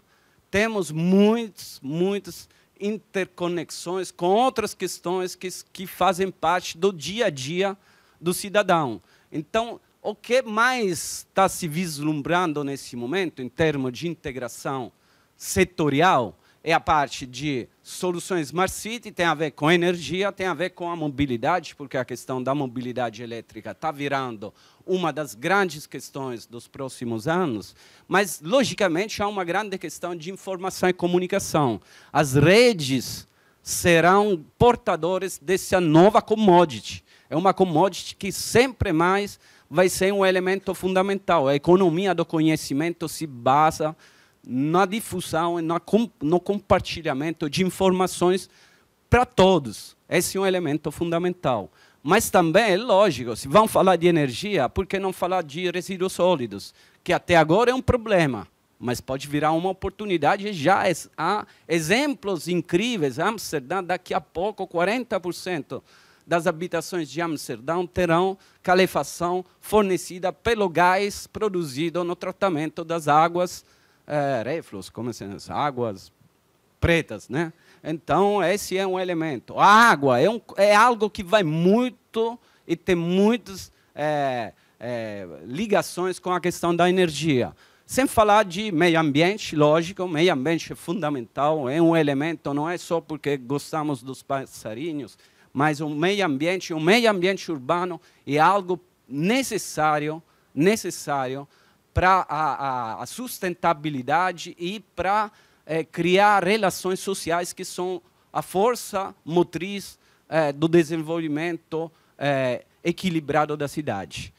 Temos muitas, muitas interconexões com outras questões que, que fazem parte do dia a dia do cidadão. Então, o que mais está se vislumbrando nesse momento, em termos de integração setorial, é a parte de soluções Smart City, tem a ver com energia, tem a ver com a mobilidade, porque a questão da mobilidade elétrica está virando uma das grandes questões dos próximos anos, mas, logicamente, há uma grande questão de informação e comunicação. As redes serão portadores dessa nova commodity. É uma commodity que sempre mais vai ser um elemento fundamental. A economia do conhecimento se basa na difusão e no compartilhamento de informações para todos. Esse é um elemento fundamental. Mas também, é lógico, se vão falar de energia, por que não falar de resíduos sólidos? Que até agora é um problema, mas pode virar uma oportunidade. Já há exemplos incríveis. Amsterdã, daqui a pouco, 40% das habitações de Amsterdã terão calefação fornecida pelo gás produzido no tratamento das águas é, reflux, como se assim? as águas pretas, né? Então, esse é um elemento. A água é, um, é algo que vai muito e tem muitas é, é, ligações com a questão da energia. Sem falar de meio ambiente, lógico, meio ambiente é fundamental, é um elemento, não é só porque gostamos dos passarinhos, mas o meio ambiente, o meio ambiente urbano é algo necessário, necessário para a, a, sustentabilidade e para é, criar relações sociais que são a força motriz é, do desenvolvimento é, equilibrado da cidade.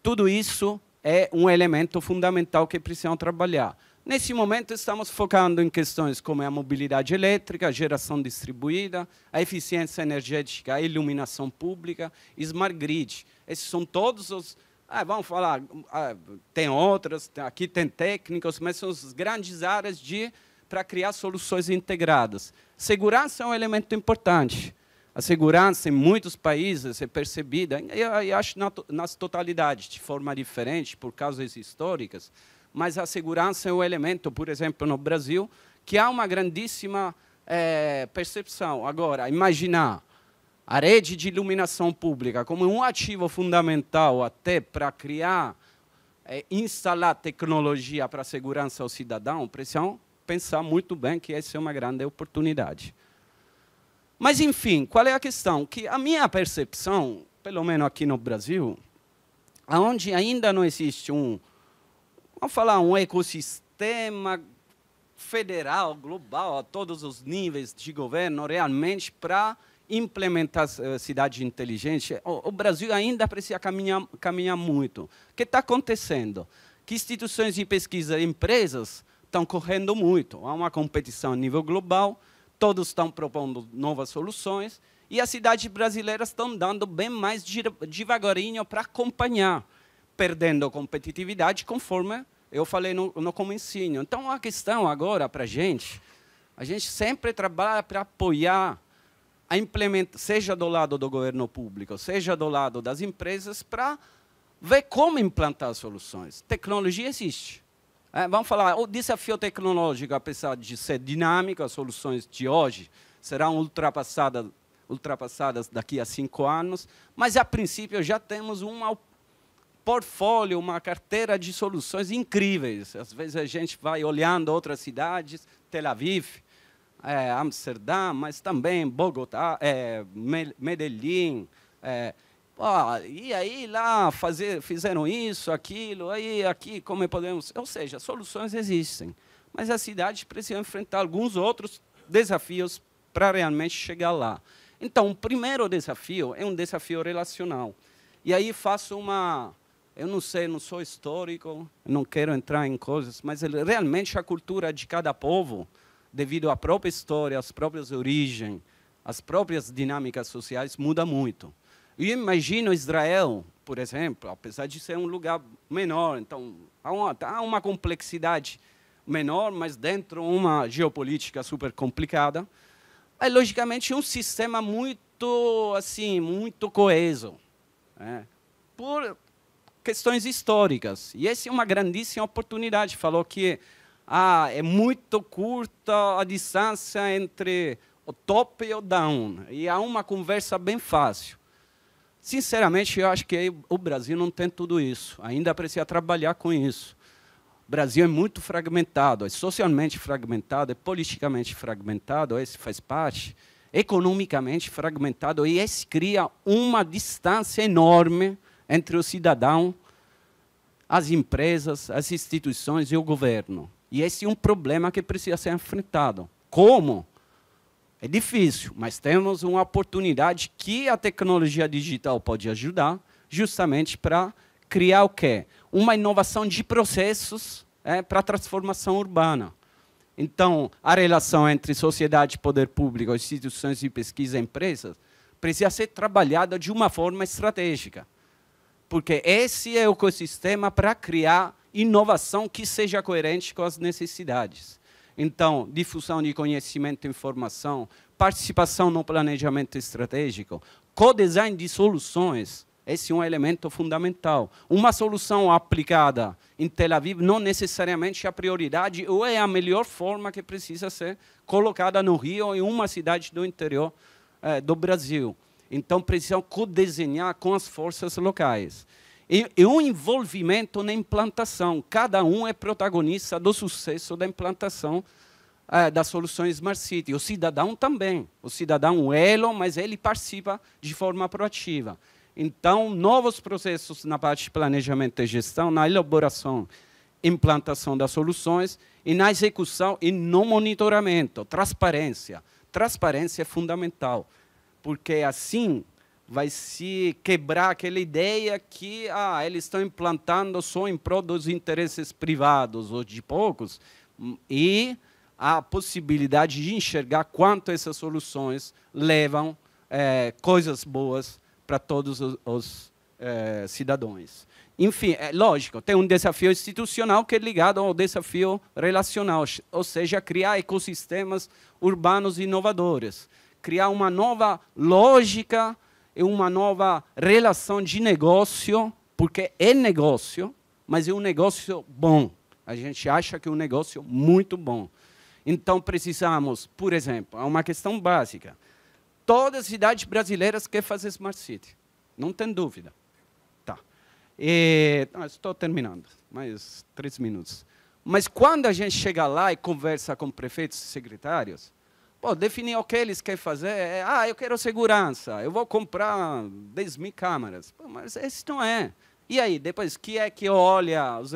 Tudo isso é um elemento fundamental que precisamos trabalhar. Nesse momento, estamos focando em questões como é a mobilidade elétrica, a geração distribuída, a eficiência energética, a iluminação pública, smart grid. Esses são todos os ah, vamos falar, ah, tem outras, aqui tem técnicas, mas são as grandes áreas de para criar soluções integradas. Segurança é um elemento importante. A segurança em muitos países é percebida, e acho na, na totalidade, de forma diferente, por causas históricas, mas a segurança é um elemento, por exemplo, no Brasil, que há uma grandíssima é, percepção. Agora, imaginar a rede de iluminação pública como um ativo fundamental até para criar, é, instalar tecnologia para a segurança ao cidadão, precisam pensar muito bem que essa é uma grande oportunidade. Mas, enfim, qual é a questão? Que a minha percepção, pelo menos aqui no Brasil, onde ainda não existe um, vamos falar, um ecossistema federal, global, a todos os níveis de governo, realmente para implementar cidade inteligente, o, Brasil ainda precisa caminhar, caminhar muito. O que está acontecendo? Que instituições de pesquisa e empresas estão correndo muito. Há uma competição a nível global, todos estão propondo novas soluções, e as cidades brasileiras estão dando bem mais devagarinho para acompanhar, perdendo competitividade conforme eu falei no, no comecinho. Então, a questão agora para a gente, a gente sempre trabalha para apoiar seja do lado do governo público, seja do lado das empresas, para ver como implantar soluções. Tecnologia existe. É, vamos falar, o desafio tecnológico, apesar de ser dinâmico, as soluções de hoje serão ultrapassadas, ultrapassadas daqui a cinco anos, mas, a princípio, já temos um portfólio, uma carteira de soluções incríveis. Às vezes a gente vai olhando outras cidades, Tel Aviv, é, Amsterdã, mas também Bogotá, é, Medellín. É, e aí lá fazer, fizeram isso, aquilo, aí aqui como é podemos... Ou seja, soluções existem, mas as cidades precisam enfrentar alguns outros desafios para realmente chegar lá. Então, o primeiro desafio é um desafio relacional. E aí faço uma... Eu não sei, não sou histórico, não quero entrar em coisas, mas realmente a cultura de cada povo devido à própria história, às próprias origens, às próprias dinâmicas sociais, muda muito. E imagino Israel, por exemplo, apesar de ser um lugar menor, então há uma, há uma complexidade menor, mas dentro de uma geopolítica super complicada, é logicamente um sistema muito assim, muito coeso, né? por questões históricas. E essa é uma grandíssima oportunidade. Falou que ah, é muito curta a distância entre o top e o down. E há uma conversa bem fácil. Sinceramente, eu acho que o Brasil não tem tudo isso. Ainda precisa trabalhar com isso. O Brasil é muito fragmentado, é socialmente fragmentado, é politicamente fragmentado, esse faz parte, economicamente fragmentado, e esse cria uma distância enorme entre o cidadão, as empresas, as instituições e o governo. E esse é um problema que precisa ser enfrentado. Como? É difícil, mas temos uma oportunidade que a tecnologia digital pode ajudar, justamente para criar o quê? Uma inovação de processos é, para a transformação urbana. Então, a relação entre sociedade, poder público, instituições de pesquisa e empresas precisa ser trabalhada de uma forma estratégica. Porque esse é o ecossistema para criar inovação que seja coerente com as necessidades. Então, difusão de conhecimento e informação, participação no planejamento estratégico, co-design de soluções, esse é um elemento fundamental. Uma solução aplicada em Tel Aviv não necessariamente é a prioridade ou é a melhor forma que precisa ser colocada no Rio ou em uma cidade do interior eh, do Brasil. Então, precisam co-desenhar com as forças locais e um envolvimento na implantação. Cada um é protagonista do sucesso da implantação é, eh, das soluções Smart City. O cidadão também. O cidadão é Elon, mas ele participa de forma proativa. Então, novos processos na parte de planejamento e gestão, na elaboração implantação das soluções e na execução e no monitoramento, transparência. Transparência é fundamental, porque assim vai se quebrar aquela ideia que ah, eles estão implantando só em prol dos interesses privados ou de poucos, hum, e a possibilidade de enxergar quanto essas soluções levam é, coisas boas para todos os, os é, cidadãos. Enfim, é lógico, tem um desafio institucional que é ligado ao desafio relacional, ou seja, criar ecossistemas urbanos inovadores, criar uma nova lógica é uma nova relação de negócio, porque é negócio, mas é um negócio bom. A gente acha que é um negócio muito bom. Então precisamos, por exemplo, há uma questão básica. Todas as cidades brasileiras querem fazer Smart City. Não tem dúvida. Tá. E, ah, estou terminando, mais três minutos. Mas quando a gente chega lá e conversa com prefeitos e secretários, Pô, definir o que eles querem fazer é, é, ah, eu quero segurança, eu vou comprar 10 mil câmeras. Pô, mas esse não é. E aí, depois, que é que olha os,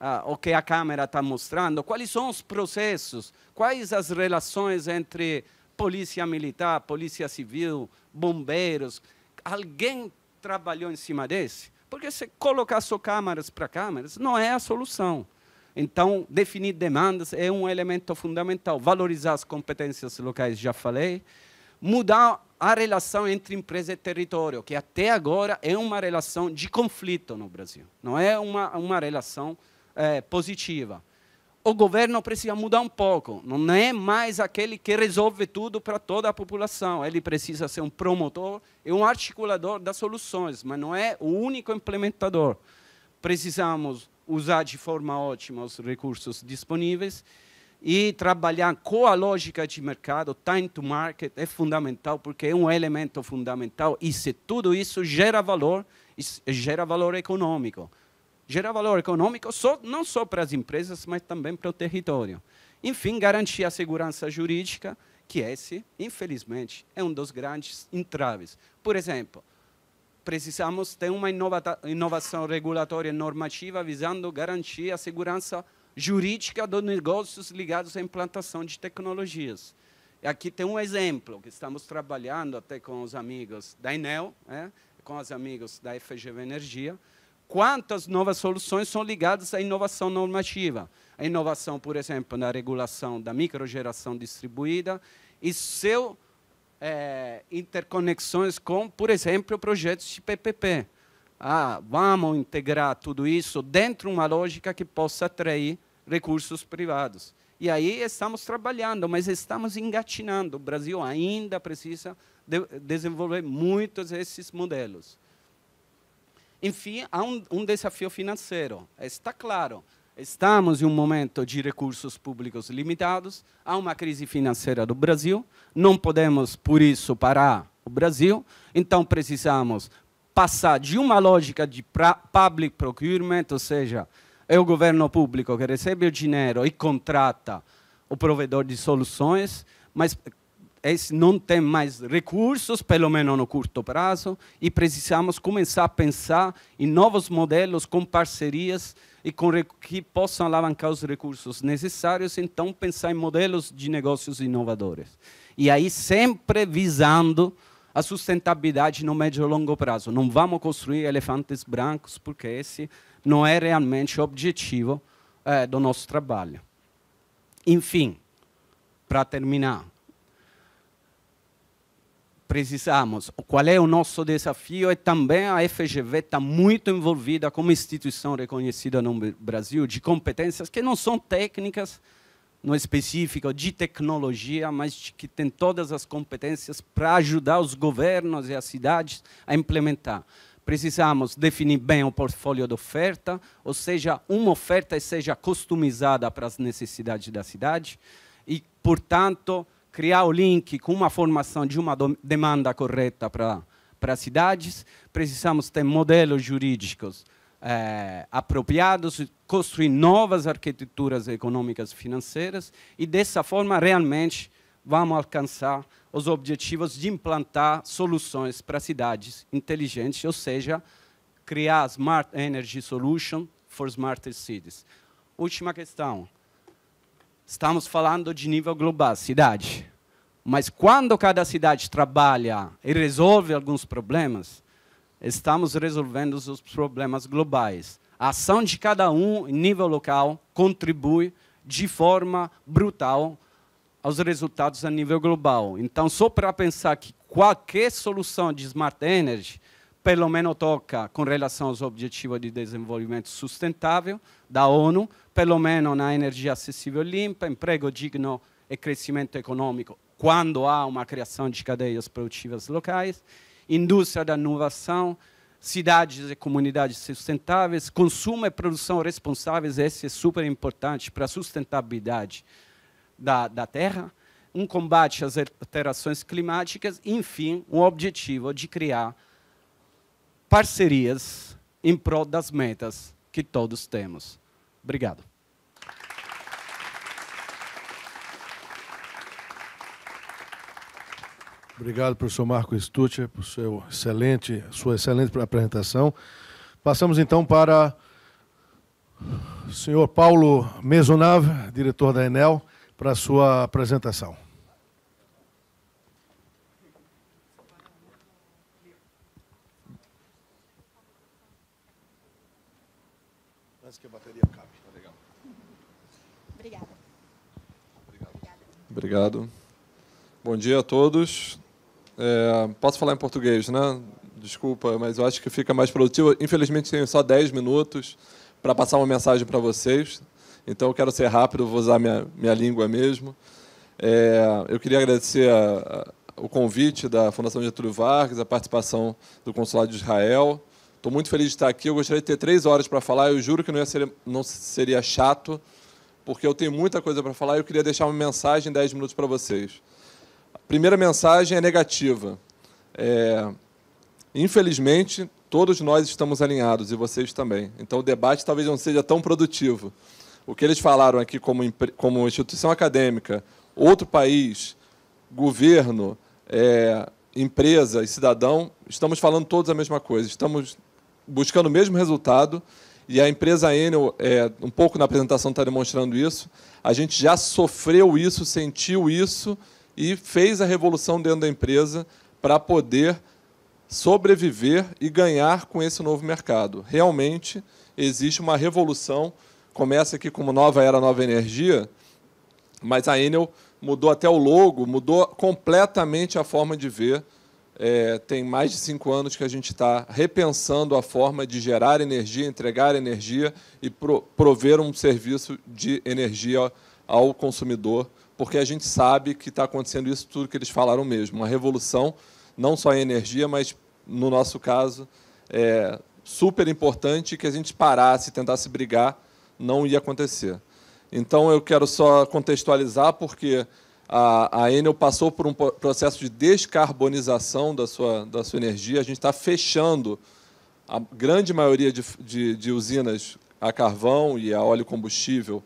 ah, o que a câmera está mostrando? Quais são os processos? Quais as relações entre polícia militar, polícia civil, bombeiros? Alguém trabalhou em cima desse? Porque se colocar só câmeras para câmeras não é a solução. Então, definir demandas é um elemento fundamental. Valorizar as competências locais, já falei. Mudar a relação entre empresa e território, que até agora é uma relação de conflito no Brasil, não é uma, uma relação é, positiva. O governo precisa mudar um pouco, não é mais aquele que resolve tudo para toda a população, ele precisa ser um promotor e um articulador das soluções, mas não é o único implementador. Precisamos usar de forma ótima os recursos disponíveis e trabalhar com a lógica de mercado, time to market é fundamental, porque é um elemento fundamental. E se tudo isso gera valor, gera valor econômico. Gera valor econômico só, não só para as empresas, mas também para o território. Enfim, garantir a segurança jurídica, que esse, infelizmente, é um dos grandes entraves. Por exemplo, precisamos ter uma inovação regulatória normativa visando garantir a segurança jurídica dos negócios ligados à implantação de tecnologias. Aqui tem um exemplo que estamos trabalhando até com os amigos da Enel, né, com os amigos da FGV Energia, quantas novas soluções são ligadas à inovação normativa. A inovação, por exemplo, na regulação da microgeração distribuída e seu é, interconexões com, por exemplo, projetos de PPP. Ah, vamos integrar tudo isso dentro de uma lógica que possa atrair recursos privados. E aí estamos trabalhando, mas estamos engatinando. O Brasil ainda precisa de desenvolver muitos desses modelos. Enfim, há um, um desafio financeiro, está claro. Estamos em um momento de recursos públicos limitados, há uma crise financeira do Brasil, não podemos, por isso, parar o Brasil, então precisamos passar de uma lógica de public procurement, ou seja, é o governo público que recebe o dinheiro e contrata o provedor de soluções, mas esse não tem mais recursos, pelo menos no curto prazo, e precisamos começar a pensar em novos modelos com parcerias e que possam alavancar os recursos necessários, então pensar em modelos de negócios inovadores. E aí sempre visando a sustentabilidade no médio e longo prazo. Não vamos construir elefantes brancos, porque esse não é realmente o objetivo é, do nosso trabalho. Enfim, para terminar, precisamos. Qual é o nosso desafio? E é também a FGV está muito envolvida como instituição reconhecida no Brasil de competências que não são técnicas, no é específico de tecnologia, mas que tem todas as competências para ajudar os governos e as cidades a implementar. Precisamos definir bem o portfólio de oferta, ou seja, uma oferta que seja customizada para as necessidades da cidade e, portanto, criar o link com uma formação de uma demanda correta para para as cidades, precisamos ter modelos jurídicos é, apropriados, construir novas arquiteturas econômicas e financeiras, e dessa forma realmente vamos alcançar os objetivos de implantar soluções para cidades inteligentes, ou seja, criar Smart Energy Solution for Smarter Cities. Última questão. Estamos falando de nível global, cidade. Mas quando cada cidade trabalha e resolve alguns problemas, estamos resolvendo os problemas globais. A ação de cada um em nível local contribui de forma brutal aos resultados a nível global. Então, só para pensar que qualquer solução de smart energy pelo menos toca com relação aos objetivos de desenvolvimento sustentável da ONU, pelo menos na energia acessível limpa, emprego digno e crescimento econômico, quando há uma criação de cadeias produtivas locais, indústria da inovação, cidades e comunidades sustentáveis, consumo e produção responsáveis, esse é super importante para a sustentabilidade da, da terra, um combate às alterações climáticas, enfim, um objetivo de criar parcerias em prol das metas que todos temos. Obrigado. Obrigado, professor Marco Stutcher, por seu excelente, sua excelente apresentação. Passamos então para o senhor Paulo Mesonave, diretor da Enel, para a sua apresentação. Obrigado. Bom dia a todos. É, posso falar em português, né? Desculpa, mas eu acho que fica mais produtivo. Infelizmente, tenho só 10 minutos para passar uma mensagem para vocês. Então, eu quero ser rápido, vou usar minha, minha língua mesmo. É, eu queria agradecer a, a, o convite da Fundação Getúlio Vargas, a participação do Consulado de Israel. Estou muito feliz de estar aqui. Eu gostaria de ter três horas para falar. Eu juro que não, ser, não seria chato porque eu tenho muita coisa para falar e eu queria deixar uma mensagem em 10 minutos para vocês. A primeira mensagem é negativa. É... Infelizmente, todos nós estamos alinhados e vocês também. Então, o debate talvez não seja tão produtivo. O que eles falaram aqui, como, como instituição acadêmica, outro país, governo, é, empresa e cidadão, estamos falando todos a mesma coisa. Estamos buscando o mesmo resultado e a empresa Enel, é, um pouco na apresentação está demonstrando isso, a gente já sofreu isso, sentiu isso e fez a revolução dentro da empresa para poder sobreviver e ganhar com esse novo mercado. Realmente existe uma revolução, começa aqui como Nova Era, Nova Energia, mas a Enel mudou até o logo, mudou completamente a forma de ver é, tem mais de cinco anos que a gente está repensando a forma de gerar energia, entregar energia e pro, prover um serviço de energia ao consumidor, porque a gente sabe que está acontecendo isso tudo que eles falaram mesmo, uma revolução não só em energia, mas no nosso caso é super importante que a gente parasse, tentasse brigar, não ia acontecer. Então eu quero só contextualizar porque a, a Enel passou por um processo de descarbonização da sua, da sua energia. A gente está fechando a grande maioria de, de, de, usinas a carvão e a óleo combustível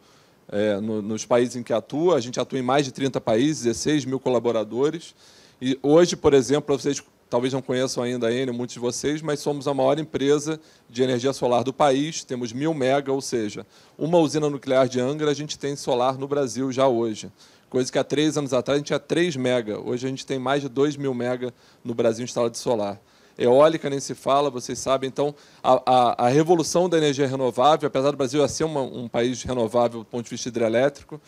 é, no, nos países em que atua. A gente atua em mais de 30 países, 16 mil colaboradores. E hoje, por exemplo, vocês talvez não conheçam ainda a Enel, muitos de vocês, mas somos a maior empresa de energia solar do país, temos mil mega, ou seja, uma usina nuclear de Angra, a gente tem solar no Brasil já hoje coisa que há três anos atrás a gente tinha 3 mega. Hoje a gente tem mais de 2 mil mega no Brasil instalado de solar. Eólica nem se fala, vocês sabem. Então, a, a, a revolução da energia renovável, apesar do Brasil ser uma, um país renovável do ponto de vista hidrelétrico,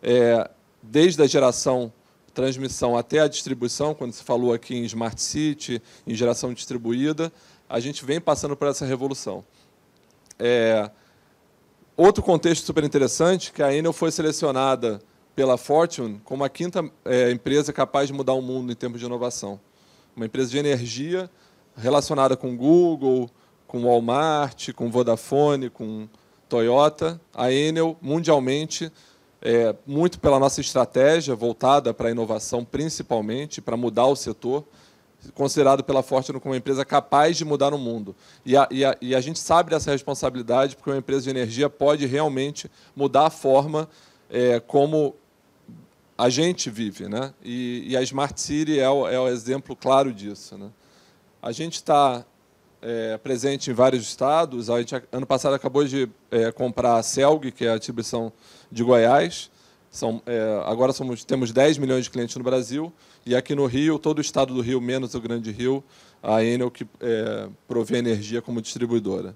é, desde a geração transmissão até a distribuição, quando se falou aqui em Smart City, em geração distribuída, a gente vem passando por essa revolução. É, outro contexto super interessante, que a Enel foi selecionada pela Fortune como a quinta é, empresa capaz de mudar o mundo em termos de inovação. Uma empresa de energia relacionada com Google, com Walmart, com Vodafone, com Toyota. A Enel, mundialmente, é, muito pela nossa estratégia voltada para a inovação, principalmente, para mudar o setor, considerado pela Fortune como uma empresa capaz de mudar o mundo. E a, e, a, e a gente sabe dessa responsabilidade, porque uma empresa de energia pode realmente mudar a forma é, como a gente vive, né? E, e a Smart City é o, é o, exemplo claro disso, né? A gente está é, presente em vários estados. A gente, ano passado, acabou de é, comprar a Celg, que é a distribuição de Goiás. São, é, agora somos, temos 10 milhões de clientes no Brasil. E aqui no Rio, todo o estado do Rio, menos o Grande Rio, a Enel que é, provê energia como distribuidora.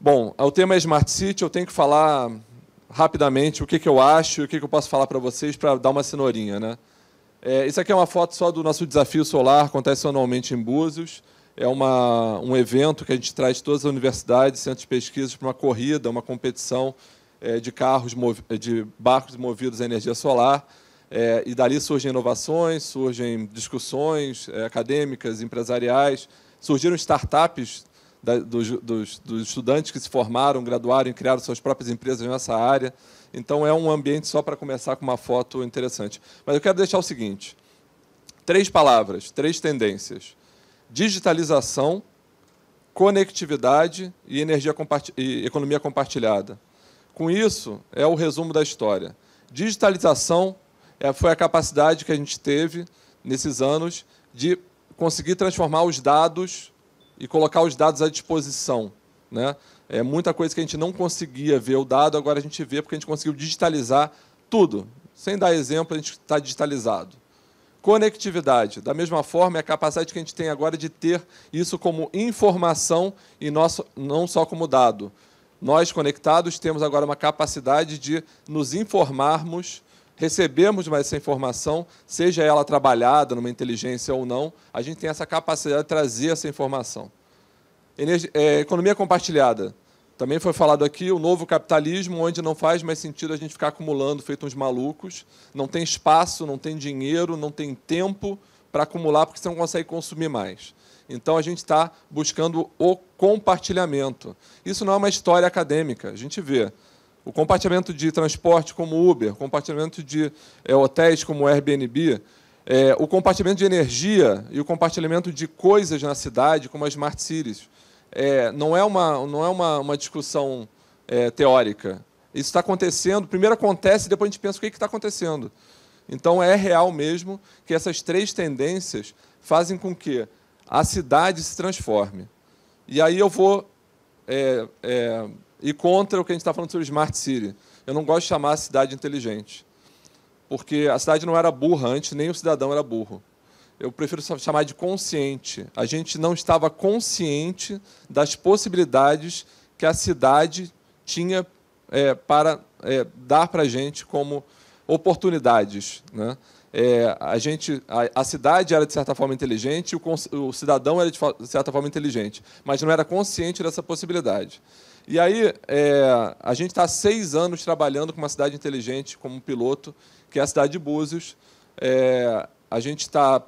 Bom, o tema é Smart City, eu tenho que falar rapidamente o que, que eu acho e o que, que eu posso falar para vocês para dar uma cenourinha. Né? É, isso aqui é uma foto só do nosso desafio solar, acontece anualmente em Búzios. É uma, um evento que a gente traz todas as universidades, centros de pesquisa para uma corrida, uma competição é, de carros, de barcos movidos à energia solar. É, e dali surgem inovações, surgem discussões é, acadêmicas, empresariais, surgiram startups da, dos, dos, dos, estudantes que se formaram, graduaram e criaram suas próprias empresas nessa área. Então, é um ambiente só para começar com uma foto interessante. Mas eu quero deixar o seguinte: três palavras, três tendências: digitalização, conectividade e, energia e economia compartilhada. Com isso, é o resumo da história. Digitalização é, foi a capacidade que a gente teve nesses anos de conseguir transformar os dados e colocar os dados à disposição. Né? É muita coisa que a gente não conseguia ver o dado, agora a gente vê porque a gente conseguiu digitalizar tudo. Sem dar exemplo, a gente está digitalizado. Conectividade. Da mesma forma, é a capacidade que a gente tem agora de ter isso como informação e nosso, não só como dado. Nós, conectados, temos agora uma capacidade de nos informarmos recebermos mais essa informação, seja ela trabalhada numa inteligência ou não, a gente tem essa capacidade de trazer essa informação. é, economia compartilhada. Também foi falado aqui o novo capitalismo, onde não faz mais sentido a gente ficar acumulando feito uns malucos, não tem espaço, não tem dinheiro, não tem tempo para acumular, porque você não consegue consumir mais. Então a gente está buscando o compartilhamento. Isso não é uma história acadêmica, a gente vê. O compartilhamento de transporte como Uber, compartilhamento de é, hotéis como Airbnb, é, o compartilhamento de energia e o compartilhamento de coisas na cidade, como as smart cities, é, não é uma, não é uma, uma discussão é, teórica. Isso está acontecendo, primeiro acontece, depois a gente pensa o é que está acontecendo. Então é real mesmo que essas três tendências fazem com que a cidade se transforme. E aí eu vou é, é, e contra o que a gente está falando sobre Smart City. Eu não gosto de chamar a cidade inteligente, porque a cidade não era burra antes, nem o cidadão era burro. Eu prefiro chamar de consciente. A gente não estava consciente das possibilidades que a cidade tinha é, para é, dar para a gente como oportunidades. Né? É, a, gente, a, a, cidade era, de certa forma, inteligente, o, o cidadão era, de, de certa forma, inteligente, mas não era consciente dessa possibilidade. E aí, é, a gente está há seis anos trabalhando com uma cidade inteligente como um piloto, que é a cidade de Búzios. É, a gente está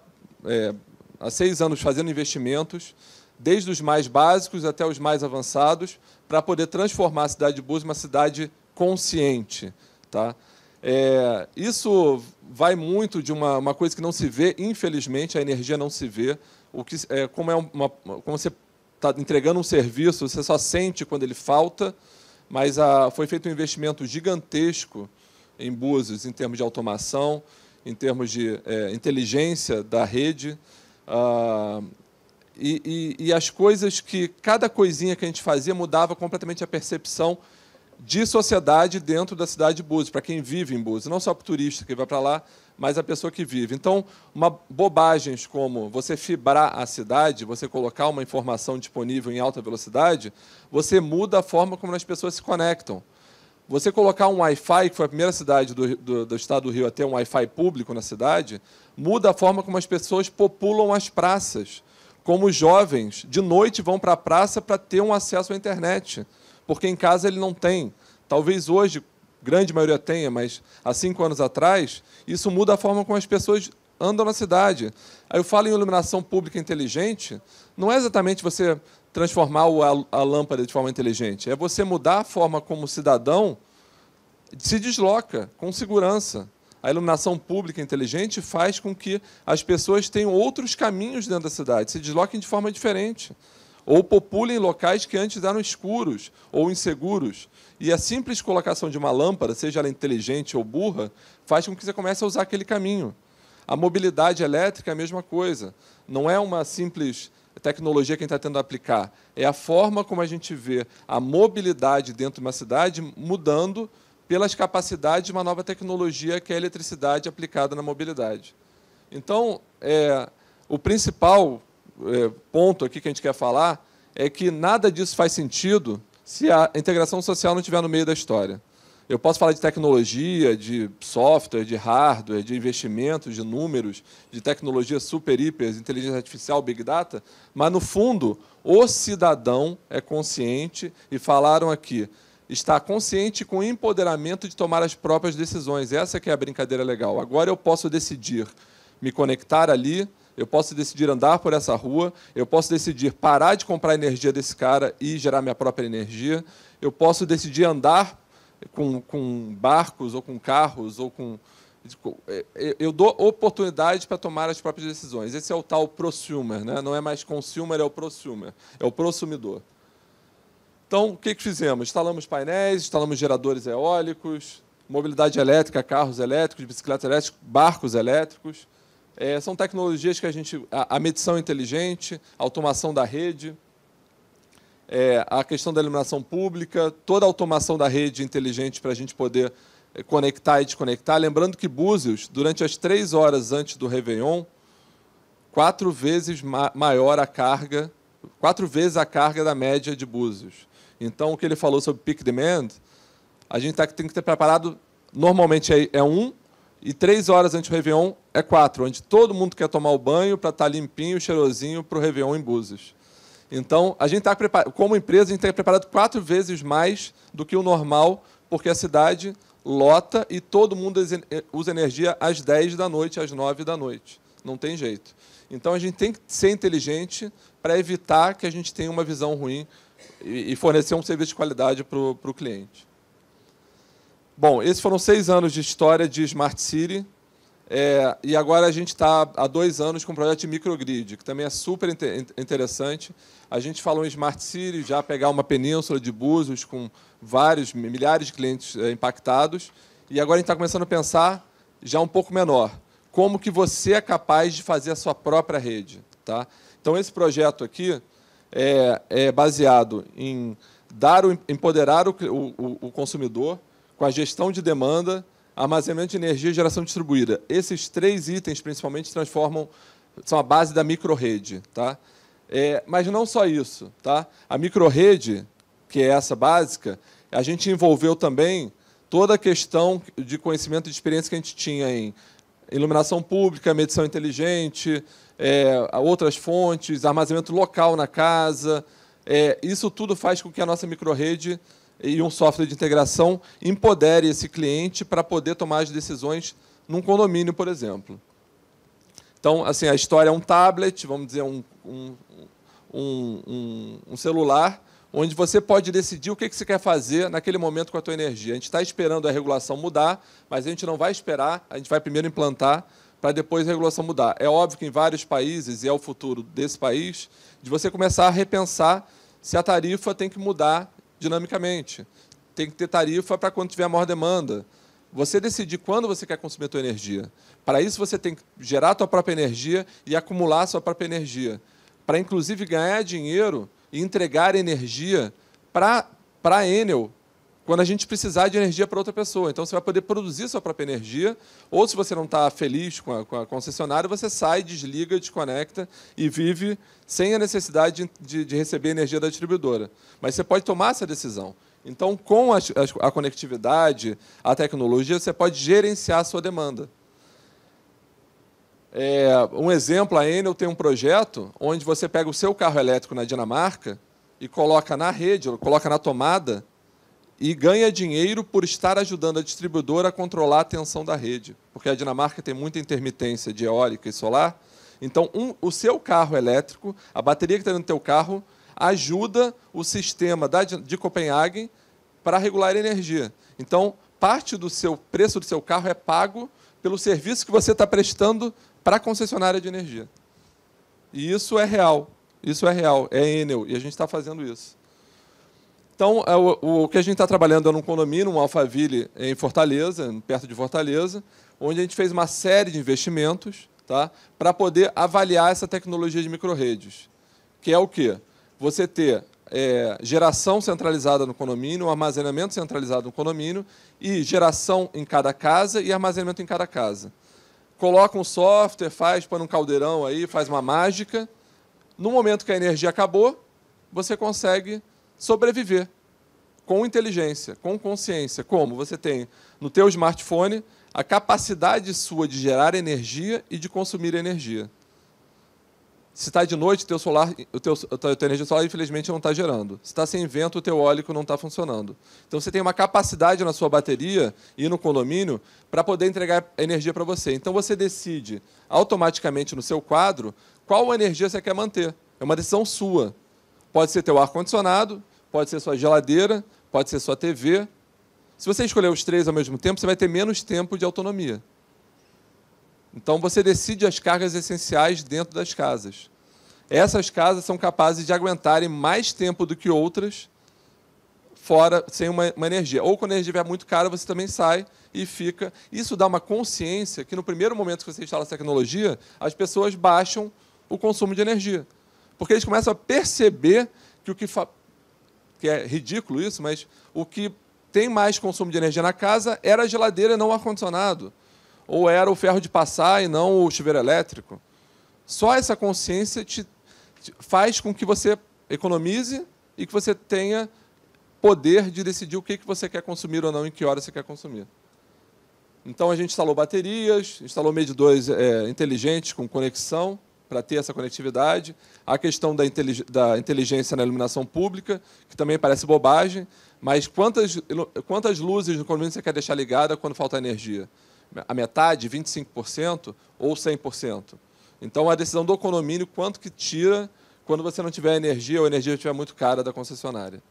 é, há seis anos fazendo investimentos, desde os mais básicos até os mais avançados, para poder transformar a cidade de Búzios em uma cidade consciente. Tá? É, isso vai muito de uma, uma coisa que não se vê, infelizmente, a energia não se vê. O que, é, como, é uma, como você está entregando um serviço, você só sente quando ele falta, mas a, ah, foi feito um investimento gigantesco em Búzios, em termos de automação, em termos de é, inteligência da rede. Ah, e, e, e, as coisas que cada coisinha que a gente fazia mudava completamente a percepção de sociedade dentro da cidade de Búzios, para quem vive em Búzios, não só para o turista que vai para lá, mas a pessoa que vive. Então, uma bobagens como você fibrar a cidade, você colocar uma informação disponível em alta velocidade, você muda a forma como as pessoas se conectam. Você colocar um Wi-Fi, que foi a primeira cidade do, do, do estado do Rio a ter um Wi-Fi público na cidade, muda a forma como as pessoas populam as praças. Como os jovens, de noite, vão para a praça para ter um acesso à internet, porque em casa ele não tem. Talvez hoje, grande maioria tenha, mas há cinco anos atrás, isso muda a forma como as pessoas andam na cidade. Aí eu falo em iluminação pública inteligente, não é exatamente você transformar a lâmpada de forma inteligente, é você mudar a forma como o cidadão se desloca com segurança. A iluminação pública inteligente faz com que as pessoas tenham outros caminhos dentro da cidade, se desloquem de forma diferente ou populem locais que antes eram escuros ou inseguros. E a simples colocação de uma lâmpada, seja ela inteligente ou burra, faz com que você comece a usar aquele caminho. A mobilidade elétrica é a mesma coisa. Não é uma simples tecnologia que a gente está a aplicar. É a forma como a gente vê a mobilidade dentro de uma cidade mudando pelas capacidades de uma nova tecnologia que é a eletricidade aplicada na mobilidade. Então, é, o principal é, ponto aqui que a gente quer falar é que nada disso faz sentido se a integração social não estiver no meio da história. Eu posso falar de tecnologia, de software, de hardware, de investimentos, de números, de tecnologia super, hiper, inteligência artificial, big data, mas no fundo, o cidadão é consciente, e falaram aqui, está consciente com o empoderamento de tomar as próprias decisões. Essa que é a brincadeira legal. Agora eu posso decidir me conectar ali, eu posso decidir andar por essa rua, eu posso decidir parar de comprar energia desse cara e gerar minha própria energia, eu posso decidir andar com, com barcos ou com carros ou com. É, é, eu dou oportunidade para tomar as próprias decisões. Esse é o tal prosumer, né? não é mais consumer, é o prosumer, é o prosumidor. Então, o que, que fizemos? Instalamos painéis, instalamos geradores eólicos, mobilidade elétrica, carros elétricos, bicicletas elétricas, barcos elétricos. É, são tecnologias que a gente. A, a, medição inteligente, a automação da rede, é, a questão da iluminação pública, toda a automação da rede inteligente para a gente poder é, conectar e desconectar. Lembrando que Búzios, durante as três horas antes do Réveillon, quatro vezes ma maior a carga, quatro vezes a carga da média de Búzios. Então, o que ele falou sobre peak demand, a gente tá, tem que ter preparado. Normalmente é, é um, e três horas antes do Réveillon é quatro, onde todo mundo quer tomar o banho para estar tá limpinho, cheirosinho para o Réveillon em Búzios. Então, a gente está preparado, como empresa, a gente está preparado quatro vezes mais do que o normal, porque a cidade lota e todo mundo eh, usa energia às 10 da noite, às 9 da noite. Não tem jeito. Então, a gente tem que ser inteligente para evitar que a gente tenha uma visão ruim e fornecer um serviço de qualidade para o cliente. Bom, esses foram seis anos de história de Smart City. É, e agora a gente está há dois anos com um projeto de microgrid, que também é super interessante. A gente falou em Smart City, já pegar uma península de Búzios com vários, milhares de clientes é, impactados. E agora a gente está começando a pensar já um pouco menor. Como que você é capaz de fazer a sua própria rede? Tá? Então, esse projeto aqui é, é baseado em dar o, empoderar o, o, o consumidor, com a gestão de demanda, armazenamento de energia e geração distribuída. Esses três itens, principalmente, transformam são a base da rede, tá? É, mas não só isso, tá? A rede que é essa básica, a gente envolveu também toda a questão de conhecimento e de experiência que a gente tinha em iluminação pública, medição inteligente, é, outras fontes, armazenamento local na casa. É, isso tudo faz com que a nossa micro rede e um software de integração empodere esse cliente para poder tomar as decisões num condomínio, por exemplo. Então, assim, a história é um tablet, vamos dizer, um, um, um, um celular, onde você pode decidir o que, você quer fazer naquele momento com a tua energia. A gente está esperando a regulação mudar, mas a gente não vai esperar, a gente vai primeiro implantar para depois a regulação mudar. É óbvio que em vários países, e é o futuro desse país, de você começar a repensar se a tarifa tem que mudar dinamicamente. Tem que ter tarifa para quando tiver maior demanda. Você decidir quando você quer consumir a sua energia. Para isso, você tem que gerar a sua própria energia e acumular a sua própria energia. Para, inclusive, ganhar dinheiro e entregar energia para, para a Enel, quando a gente precisar de energia para outra pessoa. Então, você vai poder produzir sua própria energia, ou se você não está feliz com a, com a, concessionária, você sai, desliga, desconecta e vive sem a necessidade de, de receber energia da distribuidora. Mas você pode tomar essa decisão. Então, com a, a, a conectividade, a tecnologia, você pode gerenciar a sua demanda. É, um exemplo, a Enel tem um projeto onde você pega o seu carro elétrico na Dinamarca e coloca na rede, coloca na tomada e ganha dinheiro por estar ajudando a distribuidora a controlar a tensão da rede, porque a Dinamarca tem muita intermitência de eólica e solar. Então, um, o seu carro elétrico, a bateria que está no teu carro, ajuda o sistema da, de Copenhague para regular a energia. Então, parte do seu preço do seu carro é pago pelo serviço que você está prestando para a concessionária de energia. E isso é real. Isso é real. É Enel. E a gente está fazendo isso. Então, é o, o, que a gente está trabalhando é num condomínio, um Alphaville, em Fortaleza, perto de Fortaleza, onde a gente fez uma série de investimentos tá? para poder avaliar essa tecnologia de micro-redes, que é o quê? Você ter é, geração centralizada no condomínio, armazenamento centralizado no condomínio e geração em cada casa e armazenamento em cada casa. Coloca um software, faz, põe um caldeirão aí, faz uma mágica. No momento que a energia acabou, você consegue sobreviver com inteligência, com consciência. Como? Você tem no teu smartphone a capacidade sua de gerar energia e de consumir energia. Se está de noite, teu solar, o teu, a tua energia solar, infelizmente, não está gerando. Se está sem vento, o teu óleo não está funcionando. Então, você tem uma capacidade na sua bateria e no condomínio para poder entregar energia para você. Então, você decide automaticamente no seu quadro qual energia você quer manter. É uma decisão sua. Pode ser teu ar-condicionado, pode ser sua geladeira, pode ser sua TV. Se você escolher os três ao mesmo tempo, você vai ter menos tempo de autonomia. Então você decide as cargas essenciais dentro das casas. Essas casas são capazes de aguentarem mais tempo do que outras fora sem uma, uma, energia. Ou quando a energia estiver muito cara, você também sai e fica. Isso dá uma consciência que no primeiro momento que você instala essa tecnologia, as pessoas baixam o consumo de energia. Porque eles começam a perceber que o que. Fa... que é ridículo isso, mas o que tem mais consumo de energia na casa era a geladeira e não o ar-condicionado. Ou era o ferro de passar e não o chuveiro elétrico. Só essa consciência te, te faz com que você economize e que você tenha poder de decidir o que, que você quer consumir ou não, em que hora você quer consumir. Então a gente instalou baterias, instalou medidores é, inteligentes com conexão, para ter essa conectividade. A questão da, intelig da, inteligência na iluminação pública, que também parece bobagem, mas quantas, quantas luzes no condomínio você quer deixar ligada quando falta energia? A metade, 25% ou 100%? Então, a decisão do condomínio, quanto que tira quando você não tiver energia ou a energia estiver muito cara da concessionária?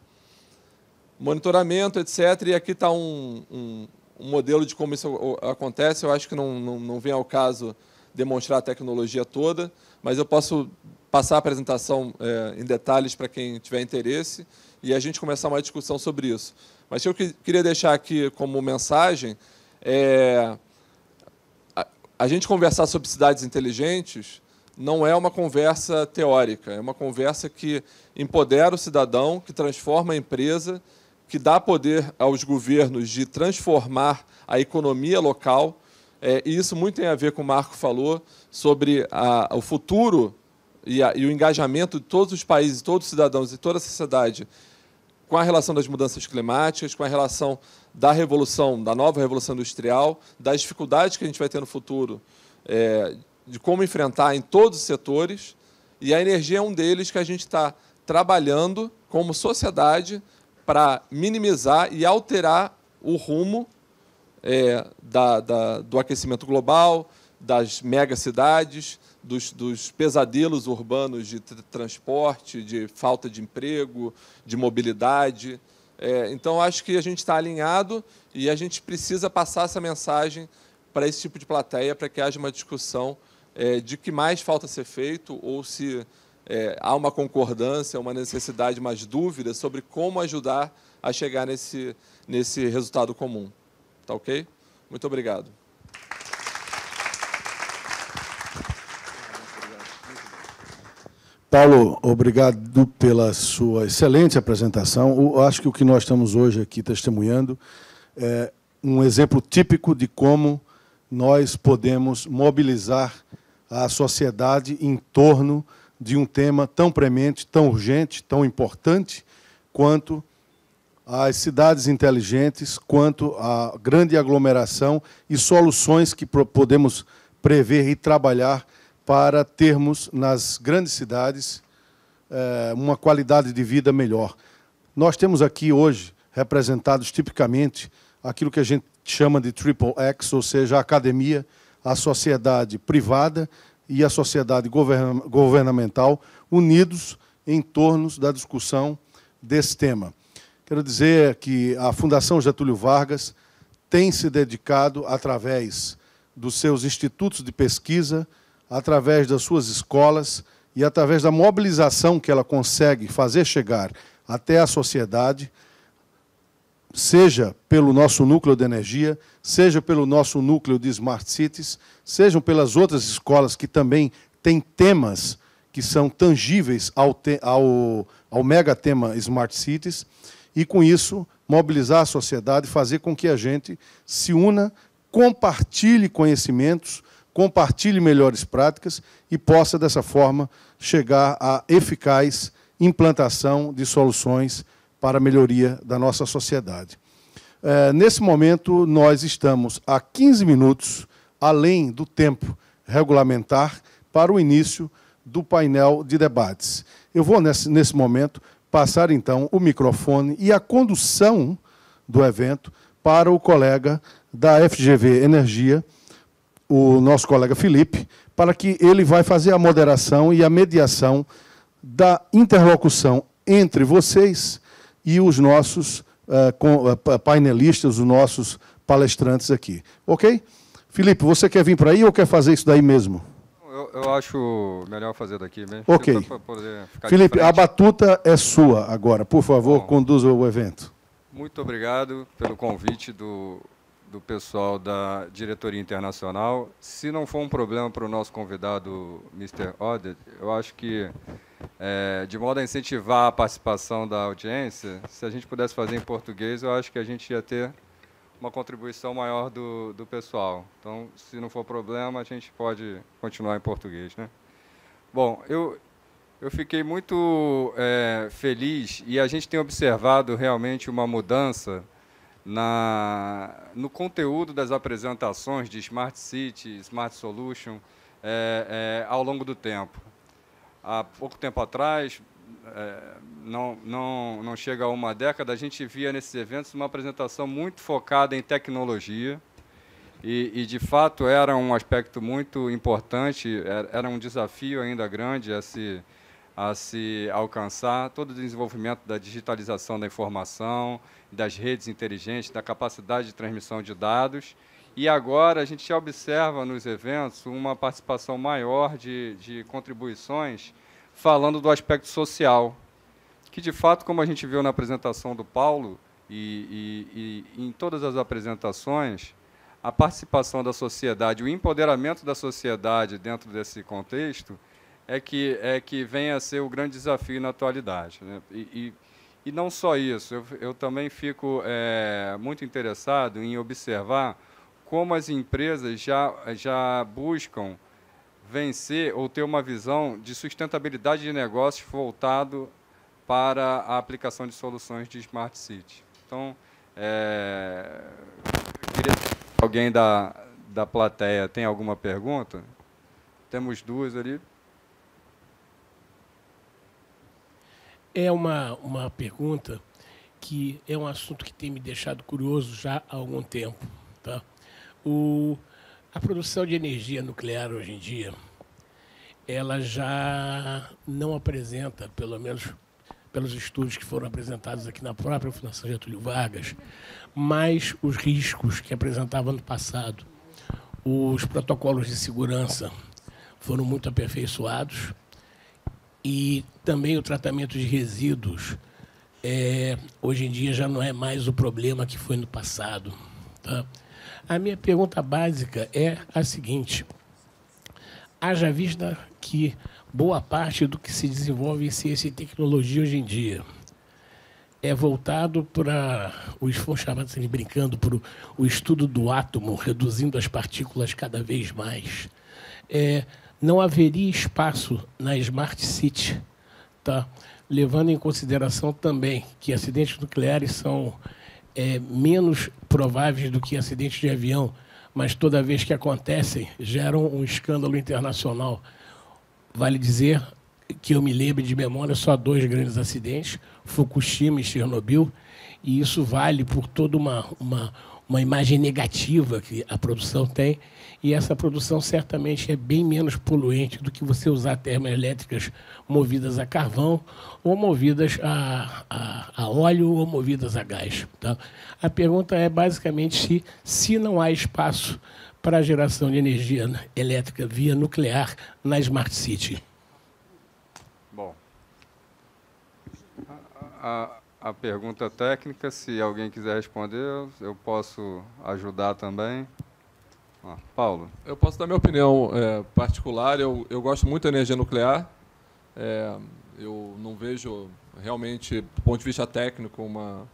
Monitoramento, etc. E aqui está um, um, um, modelo de como isso acontece. Eu acho que não, não, não vem ao caso demonstrar a tecnologia toda, mas eu posso passar a apresentação é, em detalhes para quem tiver interesse e a gente começar uma discussão sobre isso. Mas o que eu queria deixar aqui como mensagem é a, a gente conversar sobre cidades inteligentes não é uma conversa teórica, é uma conversa que empodera o cidadão, que transforma a empresa, que dá poder aos governos de transformar a economia local é, e isso muito tem a ver com o Marco falou sobre a, o futuro e, a, e, o engajamento de todos os países, todos os cidadãos e toda a sociedade com a relação das mudanças climáticas, com a relação da revolução, da nova revolução industrial, das dificuldades que a gente vai ter no futuro, é, de como enfrentar em todos os setores. E a energia é um deles que a gente está trabalhando como sociedade para minimizar e alterar o rumo é, da, da, do aquecimento global, das megacidades, dos, dos pesadelos urbanos de transporte, de falta de emprego, de mobilidade. É, então, acho que a gente está alinhado e a gente precisa passar essa mensagem para esse tipo de plateia, para que haja uma discussão é, de que mais falta ser feito ou se é, há uma concordância, uma necessidade, mais dúvidas sobre como ajudar a chegar nesse, nesse resultado comum. Tá ok? Muito obrigado. Paulo, obrigado pela sua excelente apresentação. Eu acho que o que nós estamos hoje aqui testemunhando é um exemplo típico de como nós podemos mobilizar a sociedade em torno de um tema tão premente, tão urgente, tão importante quanto as cidades inteligentes quanto à grande aglomeração e soluções que podemos prever e trabalhar para termos nas grandes cidades eh, uma qualidade de vida melhor. Nós temos aqui hoje representados tipicamente aquilo que a gente chama de triple X, ou seja, a academia, a sociedade privada e a sociedade governamental unidos em torno da discussão desse tema. Quero dizer que a Fundação Getúlio Vargas tem se dedicado, através dos seus institutos de pesquisa, através das suas escolas e através da mobilização que ela consegue fazer chegar até a sociedade, seja pelo nosso núcleo de energia, seja pelo nosso núcleo de smart cities, sejam pelas outras escolas que também têm temas que são tangíveis ao, te ao, ao mega tema smart cities e, com isso, mobilizar a sociedade, fazer com que a gente se una, compartilhe conhecimentos, compartilhe melhores práticas e possa, dessa forma, chegar à eficaz implantação de soluções para a melhoria da nossa sociedade. É, nesse momento, nós estamos a 15 minutos além do tempo regulamentar para o início do painel de debates. Eu vou, nesse, nesse momento, passar então o microfone e a condução do evento para o colega da FGV Energia, o nosso colega Felipe, para que ele vai fazer a moderação e a mediação da interlocução entre vocês e os nossos uh, painelistas, os nossos palestrantes aqui. Ok? Felipe, você quer vir para aí ou quer fazer isso daí mesmo? eu, acho melhor fazer daqui mesmo. Ok. Felipe, a batuta é sua agora. Por favor, Bom, conduza o evento. Muito obrigado pelo convite do, do pessoal da diretoria internacional. Se não for um problema para o nosso convidado, Mr. Odd, eu acho que, é, de modo a incentivar a participação da audiência, se a gente pudesse fazer em português, eu acho que a gente ia ter uma contribuição maior do, do pessoal. Então, se não for problema, a gente pode continuar em português. Né? Bom, eu, eu fiquei muito é, feliz e a gente tem observado realmente uma mudança na, no conteúdo das apresentações de Smart City, Smart Solution é, é, ao longo do tempo. Há pouco tempo atrás, é, não, não, não chega a uma década, a gente via nesses eventos uma apresentação muito focada em tecnologia. E, e de fato, era um aspecto muito importante, era, era um desafio ainda grande a se, a se alcançar todo o desenvolvimento da digitalização da informação, das redes inteligentes, da capacidade de transmissão de dados. E agora a gente já observa nos eventos uma participação maior de, de contribuições falando do aspecto social, que, de fato, como a gente viu na apresentação do Paulo e, e, e em todas as apresentações, a participação da sociedade, o empoderamento da sociedade dentro desse contexto é que, é que vem a ser o grande desafio na atualidade. Né? E, e, e, não só isso, eu, eu também fico é, muito interessado em observar como as empresas já, já buscam vencer ou ter uma visão de sustentabilidade de negócios voltado para a aplicação de soluções de Smart City. Então, é, queria... alguém da, da plateia tem alguma pergunta? Temos duas ali. É uma, uma pergunta que é um assunto que tem me deixado curioso já há algum tempo. Tá? O, a produção de energia nuclear hoje em dia, ela já não apresenta, pelo menos pelos estudos que foram apresentados aqui na própria Fundação Getúlio Vargas, mais os riscos que apresentava no passado, os protocolos de segurança foram muito aperfeiçoados e também o tratamento de resíduos é, hoje em dia já não é mais o problema que foi no passado. Tá? A minha pergunta básica é a seguinte: haja vista que boa parte do que se desenvolve em ciência e tecnologia hoje em dia é voltado para o esforço chamado, assim, brincando, para o estudo do átomo, reduzindo as partículas cada vez mais. É, não haveria espaço na Smart City, tá? levando em consideração também que acidentes nucleares são é, menos prováveis do que acidentes de avião, mas toda vez que acontecem, geram um escândalo internacional. Vale dizer que eu me lembro de memória só dois grandes acidentes, Fukushima e Chernobyl, e isso vale por toda uma, uma, uma imagem negativa que a produção tem, e essa produção certamente é bem menos poluente do que você usar termoelétricas movidas a carvão ou movidas a, a, a óleo ou movidas a gás. Tá? A pergunta é basicamente se, se não há espaço para a geração de energia elétrica via nuclear na Smart City? Bom, a, a, a pergunta técnica, se alguém quiser responder, eu posso ajudar também. Ah, Paulo. Eu posso dar minha opinião é, particular. Eu, eu gosto muito da energia nuclear. É, eu não vejo realmente, do ponto de vista técnico, uma,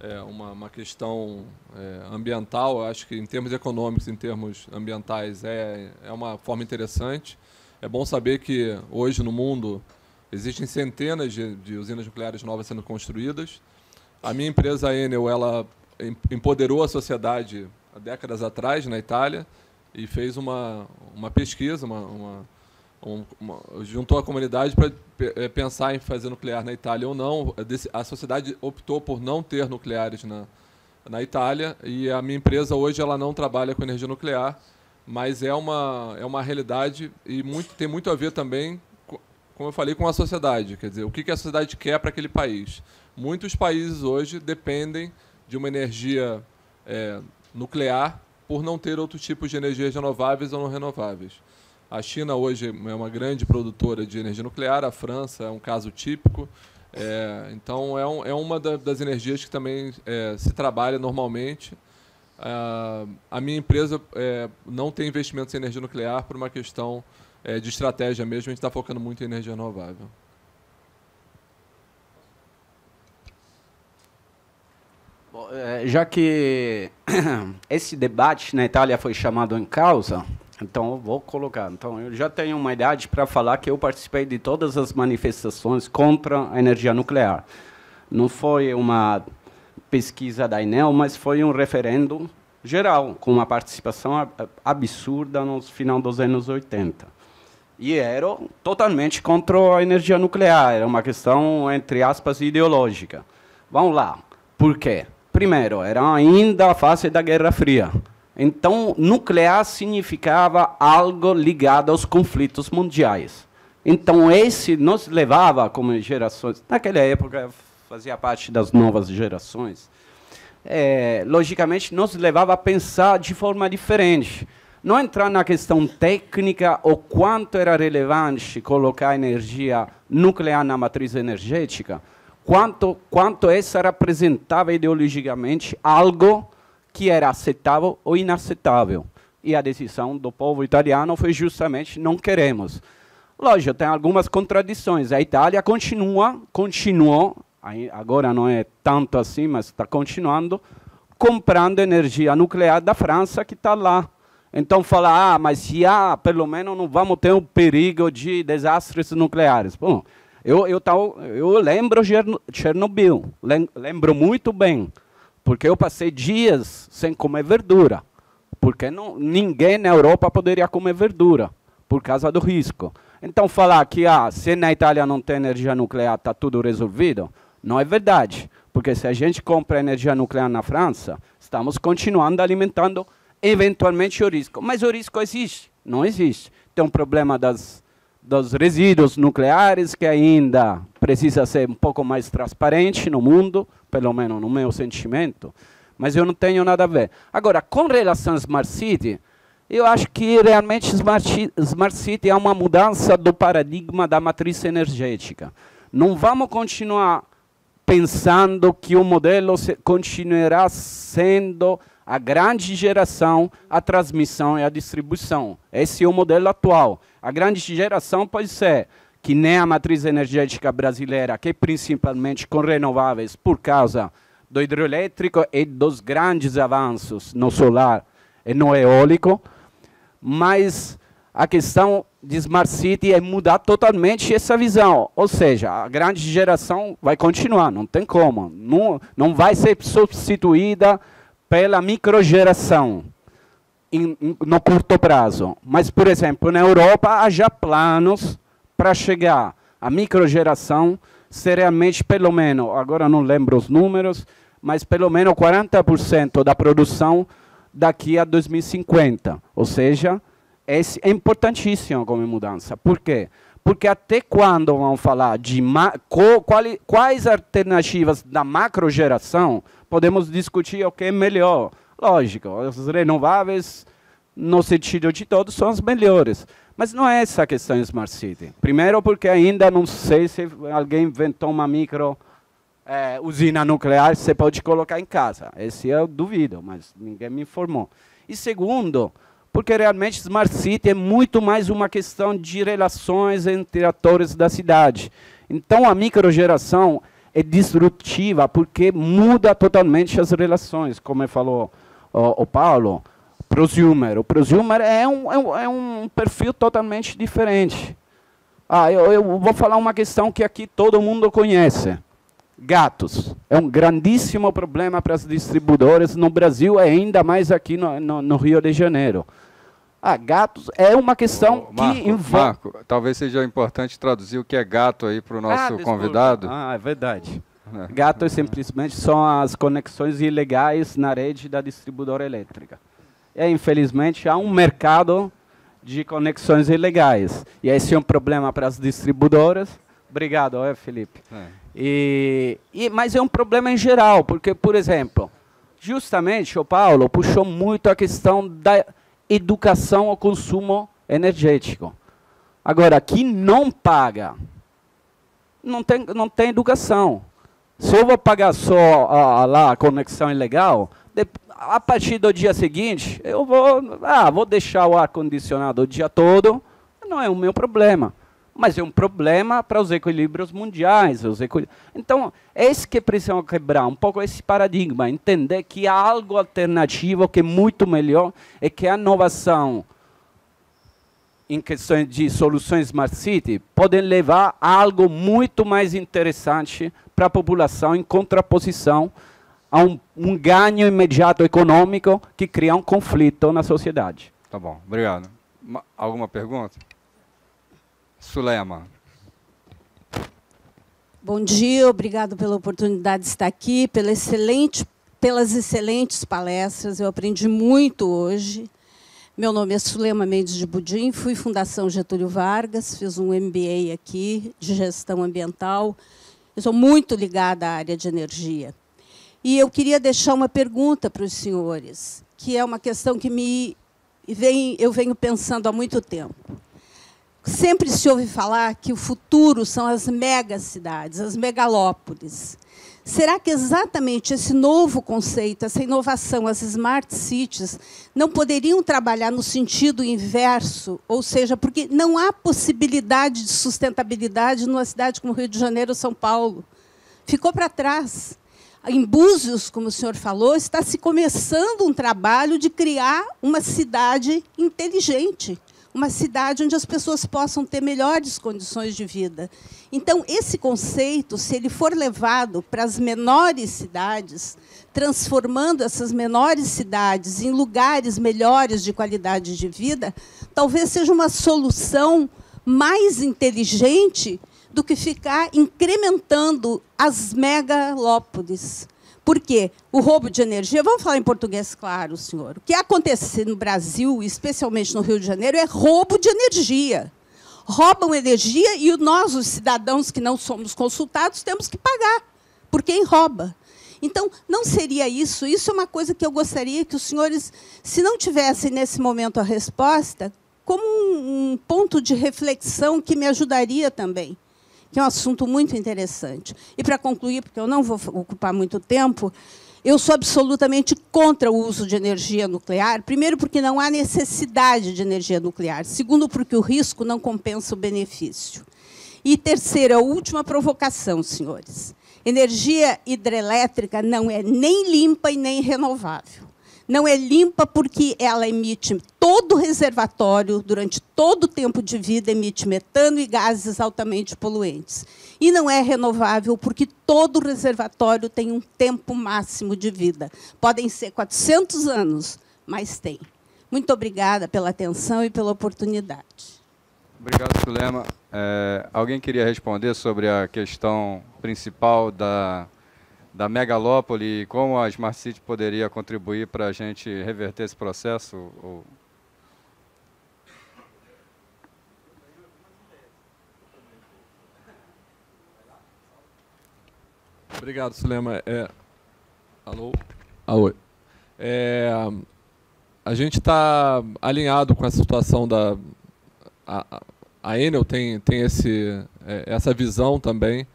é, uma, uma questão é, ambiental. Eu acho que em termos econômicos, em termos ambientais, é, é uma forma interessante. É bom saber que hoje no mundo existem centenas de, de usinas nucleares novas sendo construídas. A minha empresa, a Enel, ela empoderou a sociedade há décadas atrás na Itália e fez uma, uma pesquisa, uma, uma um, uma, juntou a comunidade para é, pensar em fazer nuclear na Itália ou não. É a sociedade optou por não ter nucleares na, na Itália e a minha empresa hoje ela não trabalha com energia nuclear, mas é uma, é uma realidade e muito, tem muito a ver também, como eu falei, com a sociedade. Quer dizer, o que, que a sociedade quer para aquele país. Muitos países hoje dependem de uma energia é, nuclear por não ter outros tipos de energias renováveis ou não renováveis. A China hoje é uma grande produtora de energia nuclear, a França é um caso típico. É, então, é, um, é uma da, das energias que também é, se trabalha normalmente. Uh, a minha empresa é, não tem investimentos em energia nuclear por uma questão é, de estratégia mesmo, a gente está focando muito em energia renovável. Bom, é, já que [COUGHS] esse debate na Itália foi chamado em causa, então, vou colocar. Então, eu já tenho uma idade para falar que eu participei de todas as manifestações contra a energia nuclear. Não foi uma pesquisa da Enel, mas foi um referendo geral, com uma participação absurda no final dos anos 80. E era totalmente contra a energia nuclear, era uma questão, entre aspas, ideológica. Vamos lá, por quê? Primeiro, era ainda a fase da Guerra Fria então, nuclear significava algo ligado aos conflitos mundiais. Então, esse nos levava como gerações. Naquela época, fazia parte das novas gerações. É, logicamente, nos levava a pensar de forma diferente. Não entrar na questão técnica ou quanto era relevante colocar energia nuclear na matriz energética, quanto, quanto essa representava ideologicamente algo que era aceitável ou inaceitável. E a decisão do povo italiano foi justamente não queremos. Lógico, tem algumas contradições. A Itália continua, continuou, agora não é tanto assim, mas está continuando, comprando energia nuclear da França que está lá. Então fala, ah, mas se há, pelo menos não vamos ter o um perigo de desastres nucleares. Bom, eu, eu, tal, eu lembro Chernobyl, lembro muito bem. Porque eu passei dias sem comer verdura. Porque não, ninguém na Europa poderia comer verdura, por causa do risco. Então, falar que ah, se na Itália não tem energia nuclear, está tudo resolvido, não é verdade. Porque se a gente compra energia nuclear na França, estamos continuando alimentando eventualmente o risco. Mas o risco existe, não existe. Tem um problema das, dos resíduos nucleares que ainda precisa ser um pouco mais transparente no mundo, pelo menos no meu sentimento, mas eu não tenho nada a ver. Agora, com relação à Smart City, eu acho que realmente Smart, Smart City é uma mudança do paradigma da matriz energética. Não vamos continuar pensando que o modelo continuará sendo a grande geração, a transmissão e a distribuição. Esse é o modelo atual. A grande geração pode ser que nem a matriz energética brasileira, que é principalmente com renováveis, por causa do hidroelétrico e dos grandes avanços no solar e no eólico, mas a questão de Smart City é mudar totalmente essa visão. Ou seja, a grande geração vai continuar, não tem como. Não, não vai ser substituída pela microgeração em, em, no curto prazo. Mas, por exemplo, na Europa, há já planos para chegar à microgeração, seriamente, pelo menos, agora não lembro os números, mas pelo menos 40% da produção daqui a 2050. Ou seja, é, é importantíssimo como mudança. Por quê? Porque até quando vão falar de quais alternativas da macrogeração, podemos discutir o que é melhor. Lógico, as renováveis, no sentido de todos, são as melhores. Mas não é essa a questão do Smart City. Primeiro, porque ainda não sei se alguém inventou uma micro é, usina nuclear que você pode colocar em casa. Esse eu duvido, mas ninguém me informou. E segundo, porque realmente Smart City é muito mais uma questão de relações entre atores da cidade. Então, a microgeração é disruptiva porque muda totalmente as relações, como falou o, o Paulo prosumer. O prosumer é um, é um, é um perfil totalmente diferente. Ah, eu, eu, vou falar uma questão que aqui todo mundo conhece. Gatos. É um grandíssimo problema para as distribuidoras no Brasil, ainda mais aqui no, no, no Rio de Janeiro. Ah, gatos é uma questão Marco, que envolve. Marco, talvez seja importante traduzir o que é gato aí para o nosso ah, convidado. Ah, é verdade. É. Gatos simplesmente são as conexões ilegais na rede da distribuidora elétrica. É infelizmente, há um mercado de conexões ilegais. E esse é um problema para as distribuidoras. Obrigado, é, Felipe. É. E, e, mas é um problema em geral, porque, por exemplo, justamente o Paulo puxou muito a questão da educação ao consumo energético. Agora, quem não paga, não tem, não tem educação. Se eu vou pagar só a, ah, a, lá a conexão ilegal, de, a partir do dia seguinte, eu vou, ah, vou deixar o ar-condicionado o dia todo, não é o meu problema. Mas é um problema para os equilíbrios mundiais. Os equilíbrios. Então, é isso que precisamos quebrar, um pouco esse paradigma, entender que há algo alternativo que é muito melhor e que a inovação em questões de soluções Smart City podem levar a algo muito mais interessante para a população em contraposição há um, um ganho imediato econômico que cria um conflito na sociedade. Tá bom, obrigado. Uma, alguma pergunta? Sulema. Bom dia, obrigado pela oportunidade de estar aqui, pela excelente, pelas excelentes palestras. Eu aprendi muito hoje. Meu nome é Sulema Mendes de Budim, fui Fundação Getúlio Vargas, fiz um MBA aqui de gestão ambiental. Eu sou muito ligada à área de energia. E eu queria deixar uma pergunta para os senhores, que é uma questão que me vem, eu venho pensando há muito tempo. Sempre se ouve falar que o futuro são as megacidades, as megalópolis. Será que exatamente esse novo conceito, essa inovação, as smart cities, não poderiam trabalhar no sentido inverso? Ou seja, porque não há possibilidade de sustentabilidade numa cidade como Rio de Janeiro ou São Paulo. Ficou para trás em Búzios, como o senhor falou, está se começando um trabalho de criar uma cidade inteligente, uma cidade onde as pessoas possam ter melhores condições de vida. Então, esse conceito, se ele for levado para as menores cidades, transformando essas menores cidades em lugares melhores de qualidade de vida, talvez seja uma solução mais inteligente do que ficar incrementando as megalópolis. Por quê? O roubo de energia, vamos falar em português, claro, senhor. O que acontece no Brasil, especialmente no Rio de Janeiro, é roubo de energia. Roubam energia e nós, os cidadãos que não somos consultados, temos que pagar por quem rouba. Então, não seria isso? Isso é uma coisa que eu gostaria que os senhores, se não tivessem nesse momento a resposta, como um ponto de reflexão que me ajudaria também que é um assunto muito interessante. E, para concluir, porque eu não vou ocupar muito tempo, eu sou absolutamente contra o uso de energia nuclear, primeiro, porque não há necessidade de energia nuclear, segundo, porque o risco não compensa o benefício. E terceira, a última provocação, senhores: energia hidrelétrica não é nem limpa e nem renovável não é limpa porque ela emite todo o reservatório, durante todo o tempo de vida, emite metano e gases altamente poluentes. E não é renovável porque todo reservatório tem um tempo máximo de vida. Podem ser 400 anos, mas tem. Muito obrigada pela atenção e pela oportunidade. Obrigado, Sulema. É, alguém queria responder sobre a questão principal da da megalópole e como a Smart City poderia contribuir para a gente reverter esse processo? Ou... Obrigado, Silema. É... Alô? Alô. É... A gente está alinhado com essa situação da... A, a Enel tem, tem esse, é, essa visão também,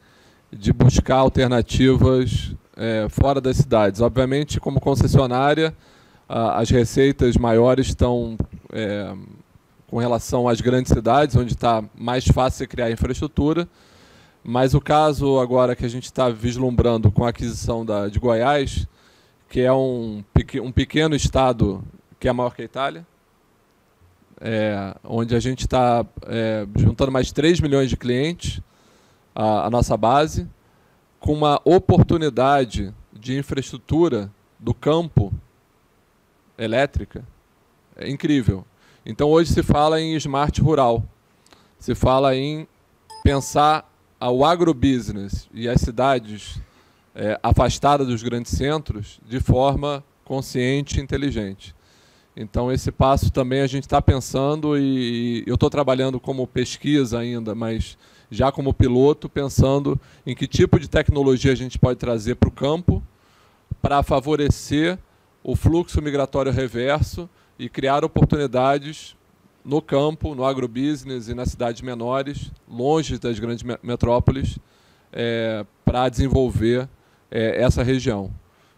de buscar alternativas é, fora das cidades. Obviamente, como concessionária, a, as receitas maiores estão é, com relação às grandes cidades, onde está mais fácil criar infraestrutura. Mas o caso agora que a gente está vislumbrando com a aquisição da, de Goiás, que é um, um pequeno estado que é maior que a Itália, é, onde a gente está é, juntando mais 3 milhões de clientes, a, a nossa base, com uma oportunidade de infraestrutura do campo elétrica é incrível. Então hoje se fala em smart rural, se fala em pensar o agrobusiness e as cidades é, afastadas dos grandes centros de forma consciente e inteligente. Então esse passo também a gente está pensando e, e eu estou trabalhando como pesquisa ainda, mas já como piloto, pensando em que tipo de tecnologia a gente pode trazer para o campo para favorecer o fluxo migratório reverso e criar oportunidades no campo, no agrobusiness e nas cidades menores, longe das grandes metrópoles, é, para desenvolver é, essa região.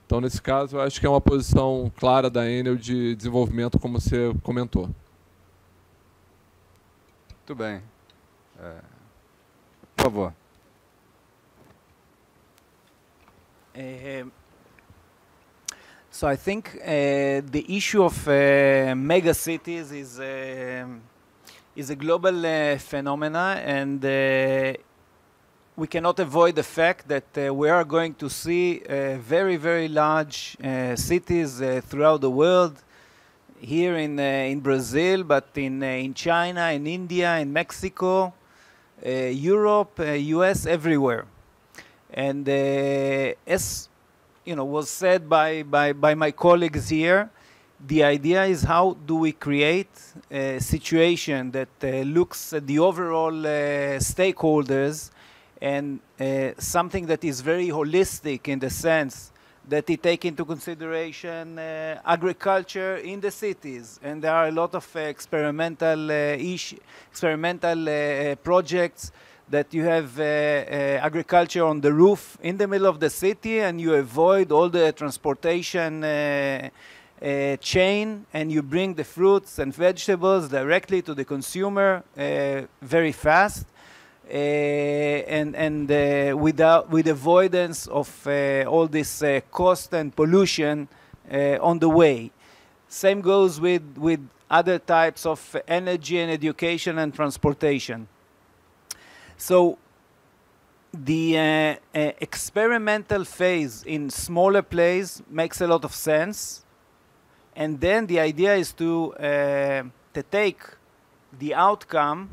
Então, nesse caso, acho que é uma posição clara da Enel de desenvolvimento, como você comentou. Muito bem. É. favor. Eh, so I think uh, the issue of uh, mega cities is is a global uh, phenomena, and we cannot avoid the fact that we are going to see very very large cities throughout the world, here in in Brazil, but in in China, in India, in Mexico. Uh, Europe, US, uh, everywhere. And uh, as you know, was said by, by, by my colleagues here, the idea is how do we create a situation that uh, looks at the overall uh, stakeholders and uh, something that is very holistic in the sense that it take into consideration uh, agriculture in the cities, and there are a lot of uh, experimental uh, ish, experimental uh, uh, projects that you have agriculture on the roof in the middle of the city, and you avoid all the transportation chain, and you bring the fruits and vegetables directly to the consumer very fast Eh, and and eh, without with avoidance of eh, all this cost and pollution on the way. Same goes with with other types of energy and education and transportation. So the uh, uh, experimental phase in smaller plays makes a lot of sense. And then the idea is to, uh, to take the outcome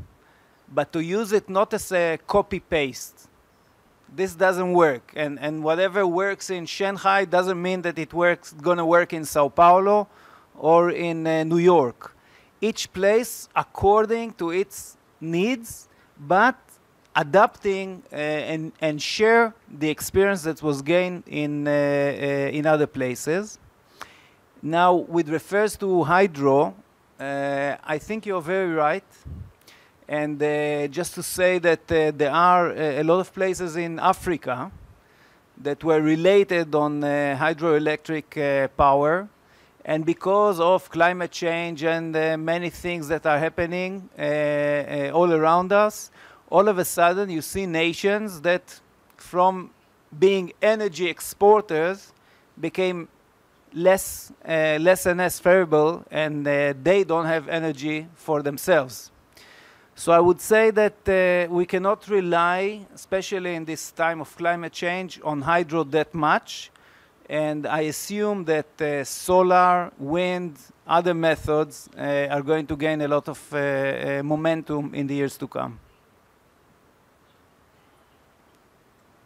but to use it not as a copy paste. This doesn't work, and and whatever works in Shanghai doesn't mean that it works gonna work in Sao Paulo or in uh, New York. Each place according to its needs, but adapting uh, and and share the experience that was gained in uh, uh in other places. Now, with refers to hydro, uh, I think you're very right. And uh, just to say that uh, there are uh, a lot of places in Africa that were related on hydroelectric power. And because of climate change and many things that are happening all around us, all of a sudden you see nations that from being energy exporters became less, uh, less and less favorable and uh, they don't have energy for themselves. So I would say that uh, we cannot rely, especially in this time of climate change, on hydro that much. And I assume that uh, solar, wind, other methods uh, are going to gain a lot of uh, uh, momentum in the years to come.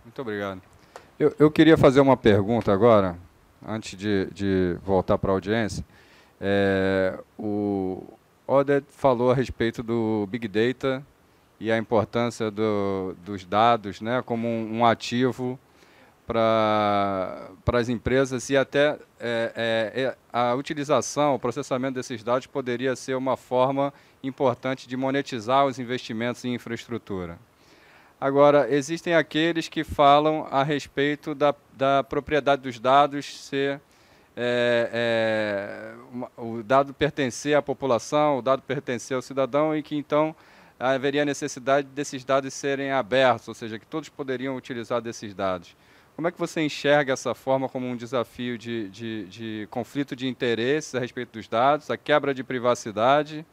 Muito obrigado. Eu, eu queria fazer uma pergunta agora, antes de, de voltar para a audiência. É, o, Oded falou a respeito do Big Data e a importância do, dos dados né, como um, um ativo para as empresas e até é, é, é, a utilização, o processamento desses dados poderia ser uma forma importante de monetizar os investimentos em infraestrutura. Agora, existem aqueles que falam a respeito da, da propriedade dos dados ser é, é, o dado pertencer à população, o dado pertencer ao cidadão e que então haveria necessidade desses dados serem abertos, ou seja, que todos poderiam utilizar desses dados. Como é que você enxerga essa forma como um desafio de, de, de conflito de interesses a respeito dos dados, a quebra de privacidade?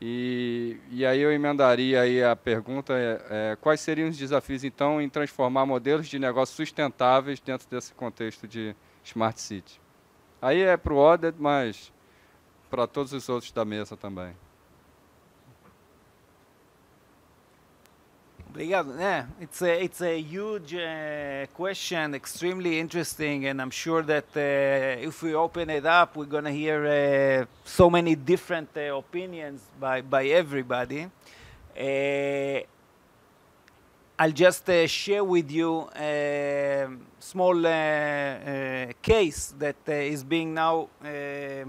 E, e aí eu emendaria aí a pergunta, é, é quais seriam os desafios, então, em transformar modelos de negócio sustentáveis dentro desse contexto de Smart City? Aí é para o Odet, mas para todos os outros da mesa também. Obrigado. Yeah, né? it's a it's a huge uh, question, extremely interesting, and I'm sure that uh, if we open it up, we're gonna hear uh, so many different opinions by by everybody. I'll just uh, share with you a small uh, uh, case that uh, is being now uh,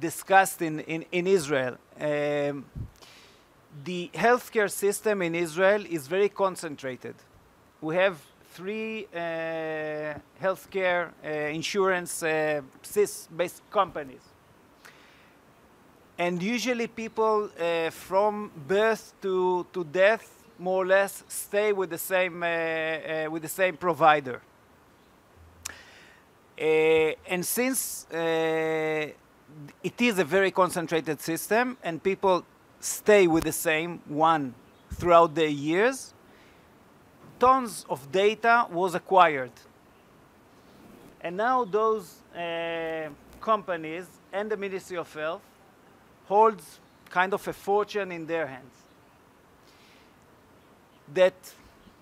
discussed in, in, in Israel. Um, the healthcare system in Israel is very concentrated. We have three uh, healthcare insurance based companies. And usually people from birth to, to death more or less stay with the same, uh, uh, with the same provider. Uh, and since it is a very concentrated system and people stay with the same one throughout the years, tons of data was acquired. And now those uh, companies and the Ministry of Health holds kind of a fortune in their hands that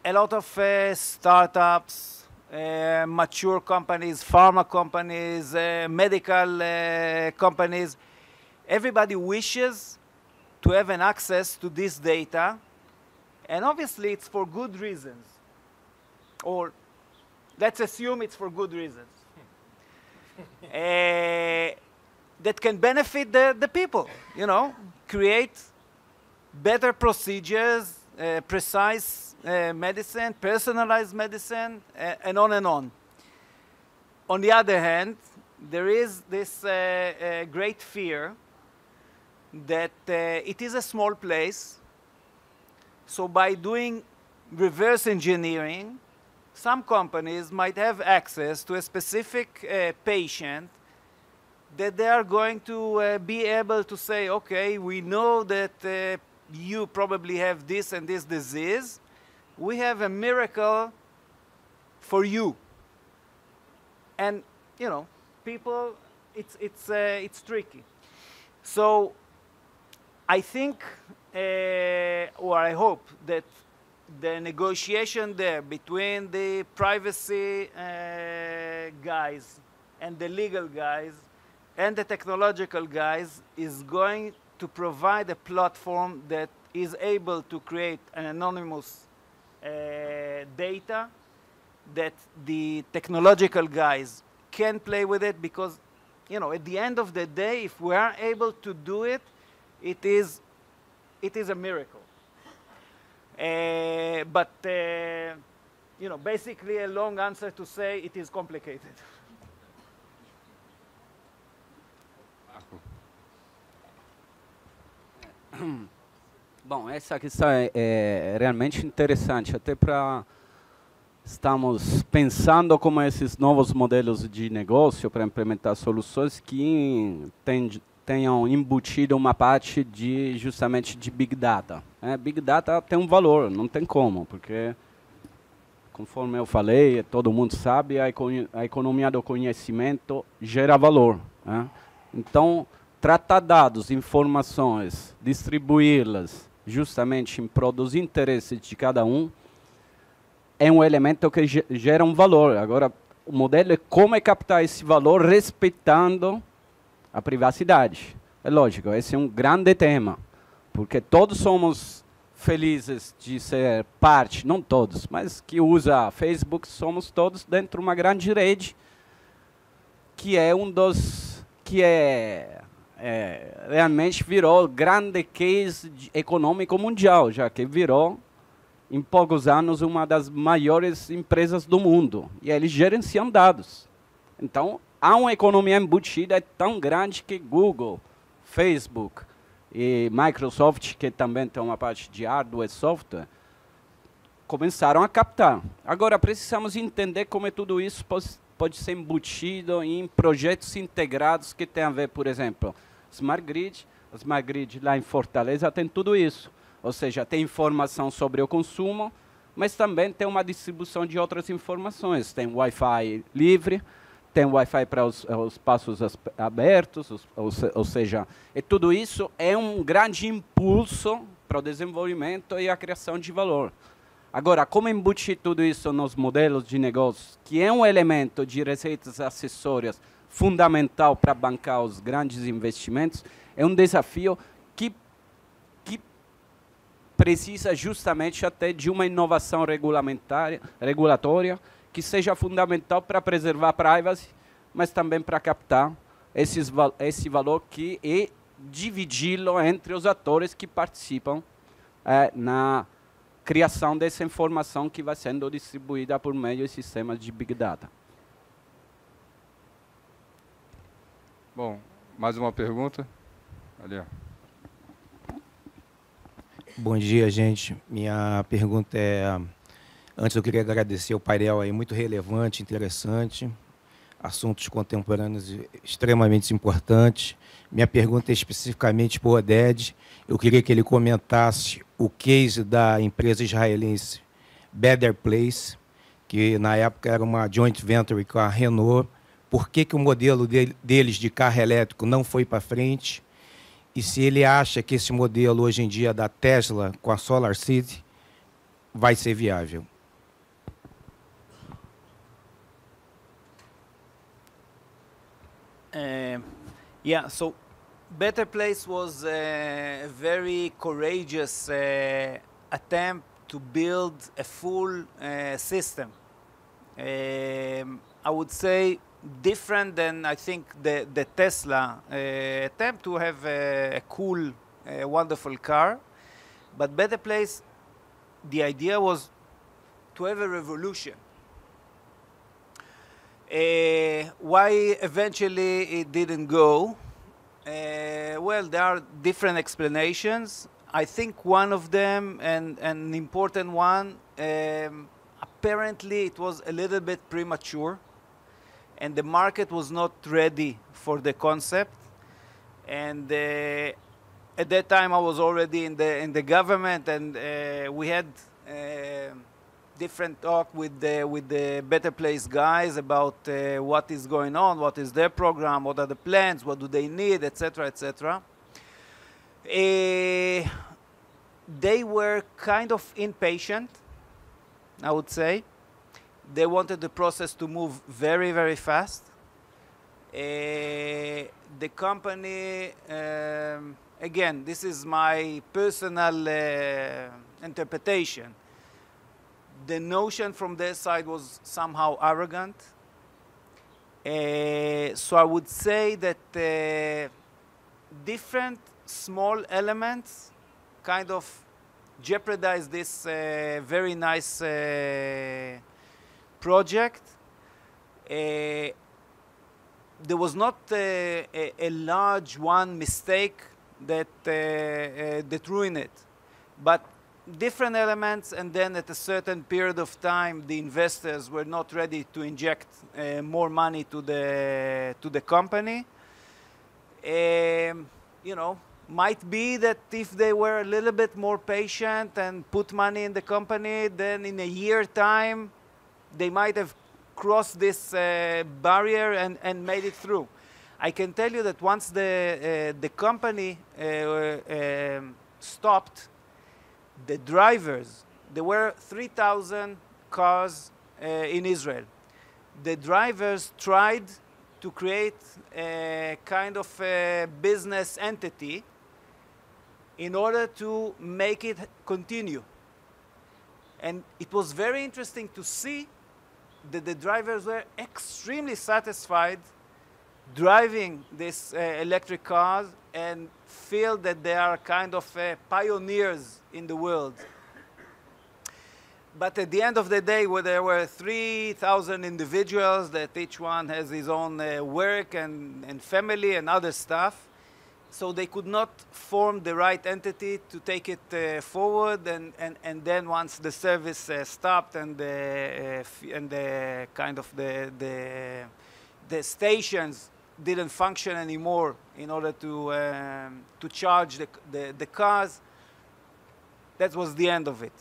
a lot of uh, startups, uh, mature companies, pharma companies, uh, medical uh, companies, everybody wishes to have an access to this data. And obviously it's for good reasons. Or let's assume it's for good reasons. [LAUGHS] Uh, that can benefit the, the people, you know, create better procedures, uh, precise uh, medicine, personalized medicine, uh, and on and on. On the other hand, there is this uh, uh, great fear that it is a small place, so by doing reverse engineering, some companies might have access to a specific patient that they are going to be able to say, okay, we know that you probably have this and this disease. We have a miracle for you. And, you know, people, it's, it's, uh, it's tricky. So I think, uh, or I hope, that the negotiation there between the privacy uh, guys and the legal guys and the technological guys is going to provide a platform that is able to create an anonymous uh, data that the technological guys can play with it because, you know, at the end of the day, if we are able to do it, it is, it is a miracle. Uh, but, uh, you know, basically a long answer to say it is complicated. [LAUGHS] [CLEARS THROAT] Bom, essa questão é, é realmente interessante, até para estamos pensando como esses novos modelos de negócio para implementar soluções que tenham embutido uma parte de justamente de big data. É, big data tem um valor, não tem como, porque conforme eu falei, todo mundo sabe, a, econ a economia do conhecimento gera valor. Né? Então, tratar dados, informações, distribuí-las justamente em prol dos interesses de cada um, é um elemento que gera um valor. Agora, o modelo é como é captar esse valor respeitando a privacidade. É lógico, esse é um grande tema, porque todos somos felizes de ser parte, não todos, mas que usa Facebook, somos todos dentro de uma grande rede que é um dos que é é, realmente virou grande case econômico mundial, já que virou em poucos anos uma das maiores empresas do mundo e eles gerenciam dados. Então há uma economia embutida tão grande que Google, Facebook e Microsoft, que também tem uma parte de hardware e software, começaram a captar. Agora precisamos entender como é tudo isso pode ser embutido em projetos integrados que tem a ver, por exemplo, Smart Grid. A Smart Grid lá em Fortaleza tem tudo isso. Ou seja, tem informação sobre o consumo, mas também tem uma distribuição de outras informações. Tem Wi-Fi livre, tem Wi-Fi para os, espaços abertos, os, ou, ou, seja, e tudo isso é um grande impulso para o desenvolvimento e a criação de valor. Agora, como embutir tudo isso nos modelos de negócios, que é um elemento de receitas acessórias fundamental para bancar os grandes investimentos, é um desafio que, que precisa justamente até de uma inovação regulamentária, regulatória que seja fundamental para preservar a privacy, mas também para captar esses, esse valor que, e é dividi-lo entre os atores que participam é, na criação dessa informação que vai sendo distribuída por meio de sistemas de Big Data. Bom, mais uma pergunta? Ali, ó. Bom dia, gente. Minha pergunta é... Antes, eu queria agradecer o painel aí, muito relevante, interessante, assuntos contemporâneos extremamente importantes. Minha pergunta é especificamente para o Oded. Eu queria que ele comentasse o case da empresa israelense Better Place, que na época era uma joint venture com a Renault, por que, que o modelo deles de carro elétrico não foi para frente, e se ele acha que esse modelo hoje em dia da Tesla com a Solar City vai ser viável. Uh, yeah, so Better Place was a very courageous uh, attempt to build a full uh, system. Um, I would say different than I think the, the Tesla uh, attempt to have a, a cool, a wonderful car. But Better Place, the idea was to have a revolution. Uh, why eventually it didn't go uh, well, there are different explanations. I think one of them, and an important one, um, apparently it was a little bit premature, and the market was not ready for the concept. And uh, at that time, I was already in the in the government, and uh, we had um, different talk with the with the Better Place guys about uh, what is going on, what is their program, what are the plans, what do they need, etc., etc. Uh, they were kind of impatient, I would say. They wanted the process to move very, very fast. Uh, the company, um, again, this is my personal uh, interpretation the notion from their side was somehow arrogant. Uh, so I would say that uh, different small elements kind of jeopardize this uh, very nice uh, project. Uh, there was not uh, a, a, large one mistake that that ruined it, but different elements, and then at a certain period of time, the investors were not ready to inject uh, more money to the to the company. Um, you know, might be that if they were a little bit more patient and put money in the company, then in a year time, they might have crossed this uh, barrier and, and made it through. I can tell you that once the uh, the company uh, uh, um, stopped the drivers, there were 3,000 cars uh, in Israel. The drivers tried to create a kind of a business entity in order to make it continue. And it was very interesting to see that the drivers were extremely satisfied driving these uh, electric cars and feel that they are kind of uh, pioneers in the world. But at the end of the day, where there were 3,000 individuals, that each one has his own uh, work and, and family and other stuff, so they could not form the right entity to take it uh, forward. And, and, and then once the service uh, stopped and the, uh, and the kind of the, the, the stations didn't function anymore in order to, um, to charge the, the, the, cars. That was the end of it.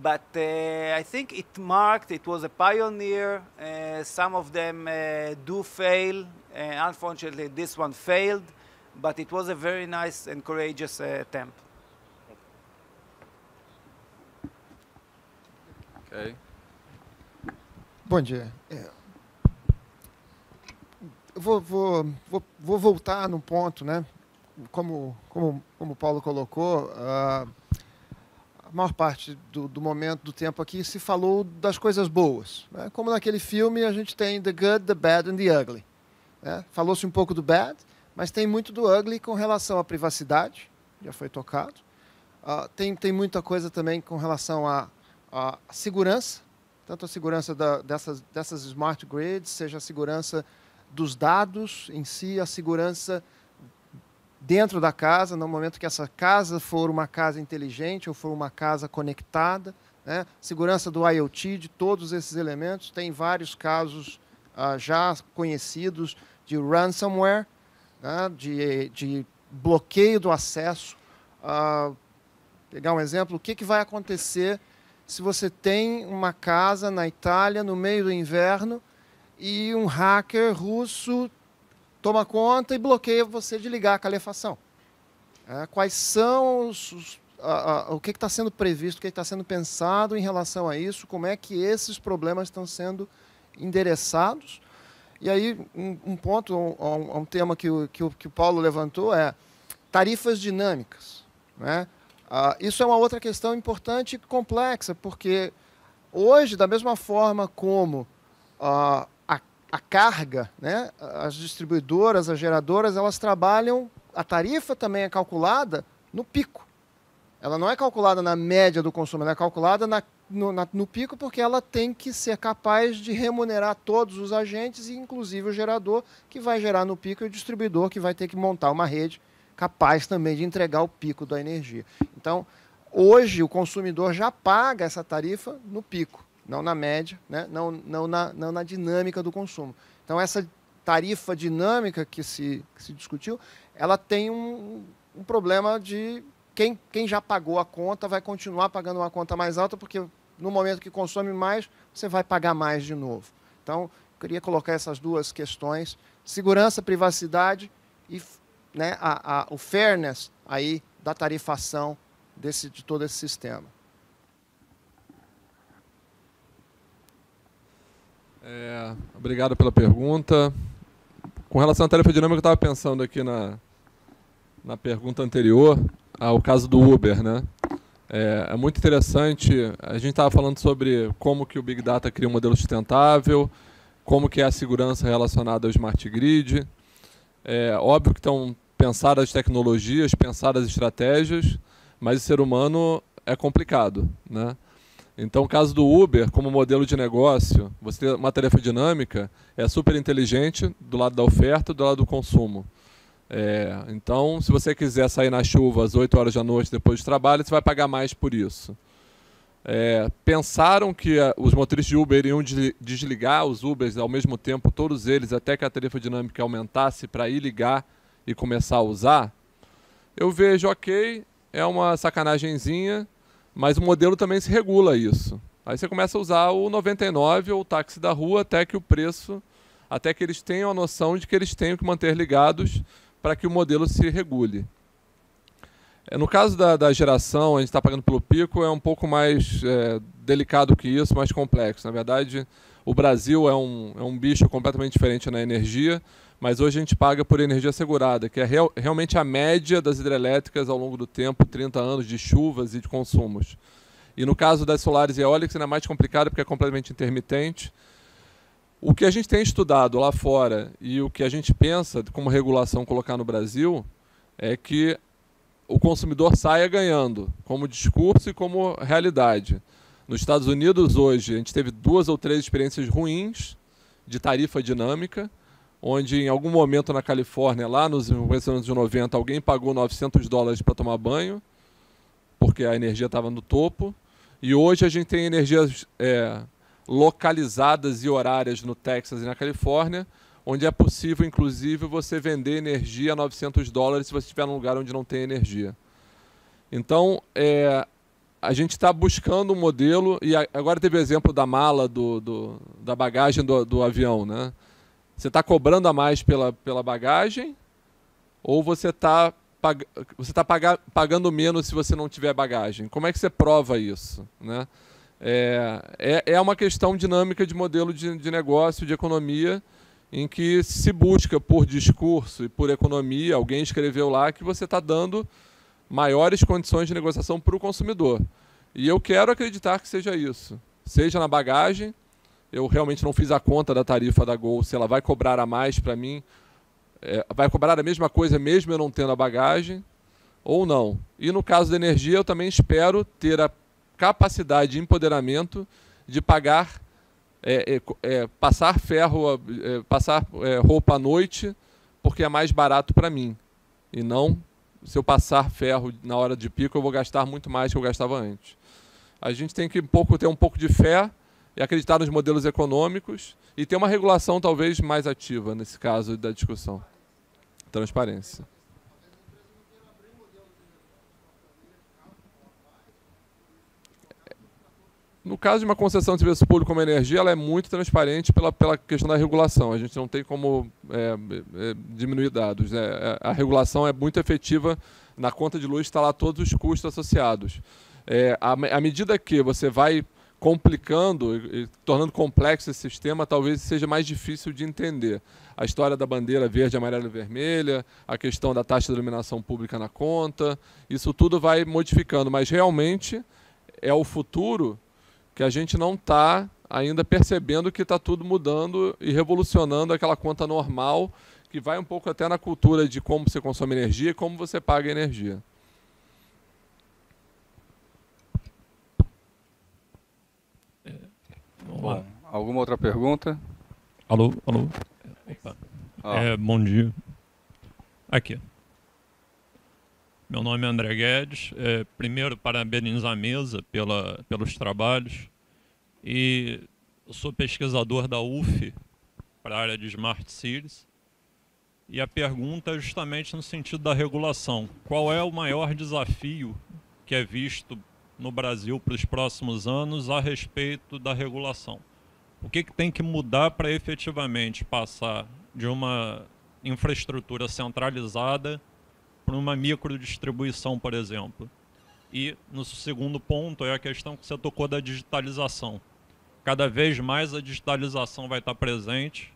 But uh, I think it marked, it was a pioneer. Uh, some of them uh, do fail. Uh, unfortunately, this one failed, but it was a very nice and courageous uh, attempt. Okay. Bom vou, vou, vou, vou voltar num ponto, né? Como, como, como o Paulo colocou, ah, a maior parte do, do, momento, do tempo aqui, se falou das coisas boas. Né? Como naquele filme, a gente tem The Good, The Bad and The Ugly. Né? Falou-se um pouco do bad, mas tem muito do ugly com relação à privacidade, já foi tocado. Uh, tem, tem muita coisa também com relação à, à segurança, tanto a segurança da, dessas, dessas smart grids, seja a segurança dos dados em si, a segurança dentro da casa, no momento que essa casa for uma casa inteligente ou for uma casa conectada, né? segurança do IoT, de todos esses elementos, tem vários casos ah, já conhecidos de ransomware, né? de, de, bloqueio do acesso. Ah, pegar um exemplo, o que, que vai acontecer se você tem uma casa na Itália no meio do inverno e um hacker russo toma conta e bloqueia você de ligar a calefação. É, quais são os, a, a, o que está sendo previsto, o que está sendo pensado em relação a isso, como é que esses problemas estão sendo endereçados. E aí, um, um ponto, um, um tema que o, que o, que, o, Paulo levantou é tarifas dinâmicas. Né? Ah, isso é uma outra questão importante e complexa, porque hoje, da mesma forma como ah, a carga, né? as distribuidoras, as geradoras, elas trabalham, a tarifa também é calculada no pico. Ela não é calculada na média do consumo, ela é calculada na, no, na, no pico porque ela tem que ser capaz de remunerar todos os agentes, inclusive o gerador que vai gerar no pico e o distribuidor que vai ter que montar uma rede capaz também de entregar o pico da energia. Então, hoje o consumidor já paga essa tarifa no pico não na média, né? não, não, na, não na dinâmica do consumo. Então, essa tarifa dinâmica que se, que se discutiu, ela tem um, um problema de quem, quem já pagou a conta vai continuar pagando uma conta mais alta, porque no momento que consome mais, você vai pagar mais de novo. Então, queria colocar essas duas questões: segurança, privacidade e né, a, a, o fairness aí da tarifação desse, de todo esse sistema. É, obrigado pela pergunta. Com relação à tarifa dinâmica, eu estava pensando aqui na, na pergunta anterior, ao caso do Uber. Né? É, é muito interessante, a gente estava falando sobre como que o Big Data cria um modelo sustentável, como que é a segurança relacionada ao Smart Grid. É óbvio que estão pensadas as tecnologias, pensadas as estratégias, mas o ser humano é complicado. Né? Então, o caso do Uber, como modelo de negócio, você tem uma tarefa dinâmica é super inteligente do lado da oferta do lado do consumo. É, então, se você quiser sair na chuva às 8 horas da noite depois do trabalho, você vai pagar mais por isso. É, pensaram que é, os motoristas de Uber iriam desligar os Ubers ao mesmo tempo, todos eles, até que a tarifa dinâmica aumentasse para ir ligar e começar a usar? Eu vejo, ok, é uma sacanagemzinha, mas o modelo também se regula isso. Aí você começa a usar o 99 ou o táxi da rua até que o preço, até que eles tenham a noção de que eles têm que manter ligados para que o modelo se regule. É, no caso da, da geração, a gente está pagando pelo pico, é um pouco mais é, delicado que isso, mais complexo. Na verdade, o Brasil é um, é um bicho completamente diferente na energia mas hoje a gente paga por energia segurada, que é real, realmente a média das hidrelétricas ao longo do tempo, 30 anos de chuvas e de consumos. E no caso das solares e eólicas ainda é mais complicado porque é completamente intermitente. O que a gente tem estudado lá fora e o que a gente pensa como regulação colocar no Brasil é que o consumidor saia ganhando, como discurso e como realidade. Nos Estados Unidos, hoje, a gente teve duas ou três experiências ruins de tarifa dinâmica, onde em algum momento na Califórnia, lá nos anos 90, alguém pagou 900 dólares para tomar banho, porque a energia estava no topo. E hoje a gente tem energias é, localizadas e horárias no Texas e na Califórnia, onde é possível, inclusive, você vender energia a 900 dólares se você estiver num lugar onde não tem energia. Então, é, a gente está buscando um modelo, e agora teve o exemplo da mala, do, do da bagagem do, do avião, né? Você está cobrando a mais pela, pela bagagem ou você está pag você tá pagando menos se você não tiver bagagem? Como é que você prova isso? Né? É, é, é uma questão dinâmica de modelo de, de negócio, de economia, em que se busca por discurso e por economia, alguém escreveu lá que você está dando maiores condições de negociação para o consumidor. E eu quero acreditar que seja isso. Seja na bagagem, eu realmente não fiz a conta da tarifa da Gol, se ela vai cobrar a mais para mim. É, vai cobrar a mesma coisa mesmo eu não tendo a bagagem ou não. E no caso da energia, eu também espero ter a capacidade e empoderamento de pagar, é, é, é passar ferro, é, passar é, roupa à noite, porque é mais barato para mim. E não, se eu passar ferro na hora de pico, eu vou gastar muito mais do que eu gastava antes. A gente tem que um pouco, ter um pouco de fé e acreditar nos modelos econômicos e ter uma regulação talvez mais ativa nesse caso da discussão. Transparência. No caso de uma concessão de serviço público como energia, ela é muito transparente pela, pela questão da regulação. A gente não tem como é, é, diminuir dados. Né? É, a regulação é muito efetiva. Na conta de luz está lá todos os custos associados. É, à, à medida que você vai complicando e tornando complexo esse sistema, talvez seja mais difícil de entender. A história da bandeira verde, amarela e vermelha, a questão da taxa de iluminação pública na conta, isso tudo vai modificando, mas realmente é o futuro que a gente não está ainda percebendo que está tudo mudando e revolucionando aquela conta normal, que vai um pouco até na cultura de como você consome energia e como você paga energia. Vamos bom, lá. alguma outra pergunta? Alô, alô. Opa. Ah. É, bom dia. Aqui. Meu nome é André Guedes. É, primeiro, parabenizar a mesa pela, pelos trabalhos. E eu sou pesquisador da UF para a área de Smart Cities. E a pergunta é justamente no sentido da regulação. Qual é o maior desafio que é visto no Brasil para os próximos anos a respeito da regulação? O que, que tem que mudar para efetivamente passar de uma infraestrutura centralizada para uma microdistribuição, por exemplo? E no segundo ponto é a questão que você tocou da digitalização. Cada vez mais a digitalização vai estar presente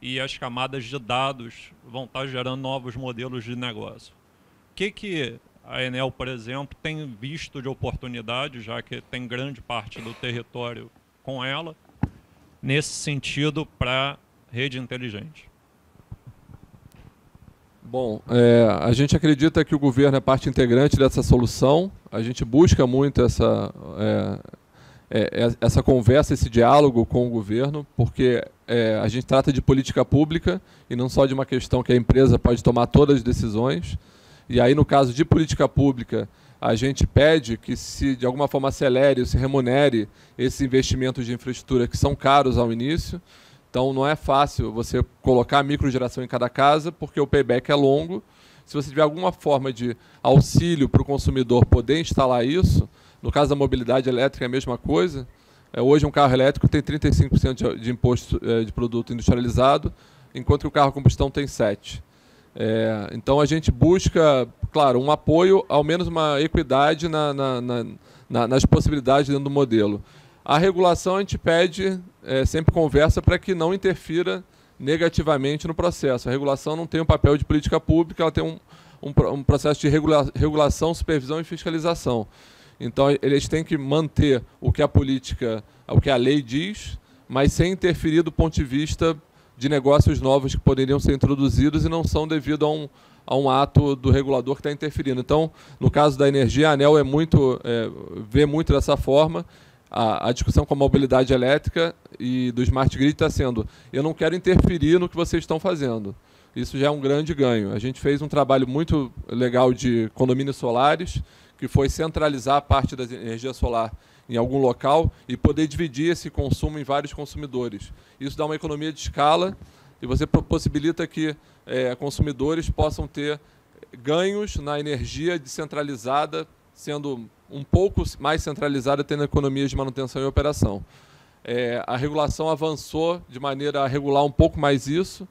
e as camadas de dados vão estar gerando novos modelos de negócio. O que, que a Enel, por exemplo, tem visto de oportunidade, já que tem grande parte do território com ela, nesse sentido para rede inteligente. Bom, é, a gente acredita que o governo é parte integrante dessa solução. A gente busca muito essa, é, é, é essa conversa, esse diálogo com o governo, porque é, a gente trata de política pública e não só de uma questão que a empresa pode tomar todas as decisões. E aí, no caso de política pública, a gente pede que se de alguma forma acelere ou se remunere esses investimentos de infraestrutura que são caros ao início. Então não é fácil você colocar microgeração em cada casa, porque o payback é longo. Se você tiver alguma forma de auxílio para o consumidor poder instalar isso, no caso da mobilidade elétrica é a mesma coisa. É, hoje um carro elétrico tem 35% de imposto é, de produto industrializado, enquanto que o carro a combustão tem 7%. É, então a gente busca, claro, um apoio, ao menos uma equidade na, na, na, nas possibilidades dentro do modelo. A regulação a gente pede, é, sempre conversa, para que não interfira negativamente no processo. A regulação não tem um papel de política pública, ela tem um, um, um processo de regula regulação, supervisão e fiscalização. Então eles têm que manter o que a política, o que a lei diz, mas sem interferir do ponto de vista de negócios novos que poderiam ser introduzidos e não são devido a um, a um ato do regulador que está interferindo. Então, no caso da energia, a ANEL é muito, é, vê muito dessa forma. A, a, discussão com a mobilidade elétrica e do smart grid está sendo: eu não quero interferir no que vocês estão fazendo. Isso já é um grande ganho. A gente fez um trabalho muito legal de condomínios solares, que foi centralizar a parte da energia solar em algum local e poder dividir esse consumo em vários consumidores. Isso dá uma economia de escala e você possibilita que é, consumidores possam ter ganhos na energia descentralizada, sendo um pouco mais centralizada, tendo economias de manutenção e operação. É, a regulação avançou de maneira a regular um pouco mais isso.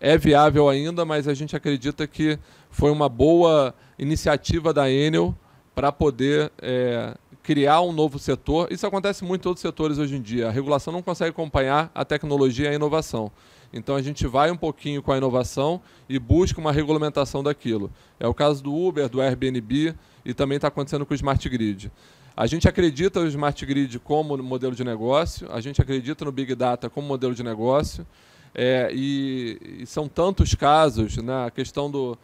É viável ainda, mas a gente acredita que foi uma boa iniciativa da Enel para poder é, criar um novo setor. Isso acontece muito em todos os setores hoje em dia. A regulação não consegue acompanhar a tecnologia e a inovação. Então a gente vai um pouquinho com a inovação e busca uma regulamentação daquilo. É o caso do Uber, do Airbnb e também está acontecendo com o Smart Grid. A gente acredita no Smart Grid como modelo de negócio, a gente acredita no Big Data como modelo de negócio, é, e, e, são tantos casos, né, a questão do,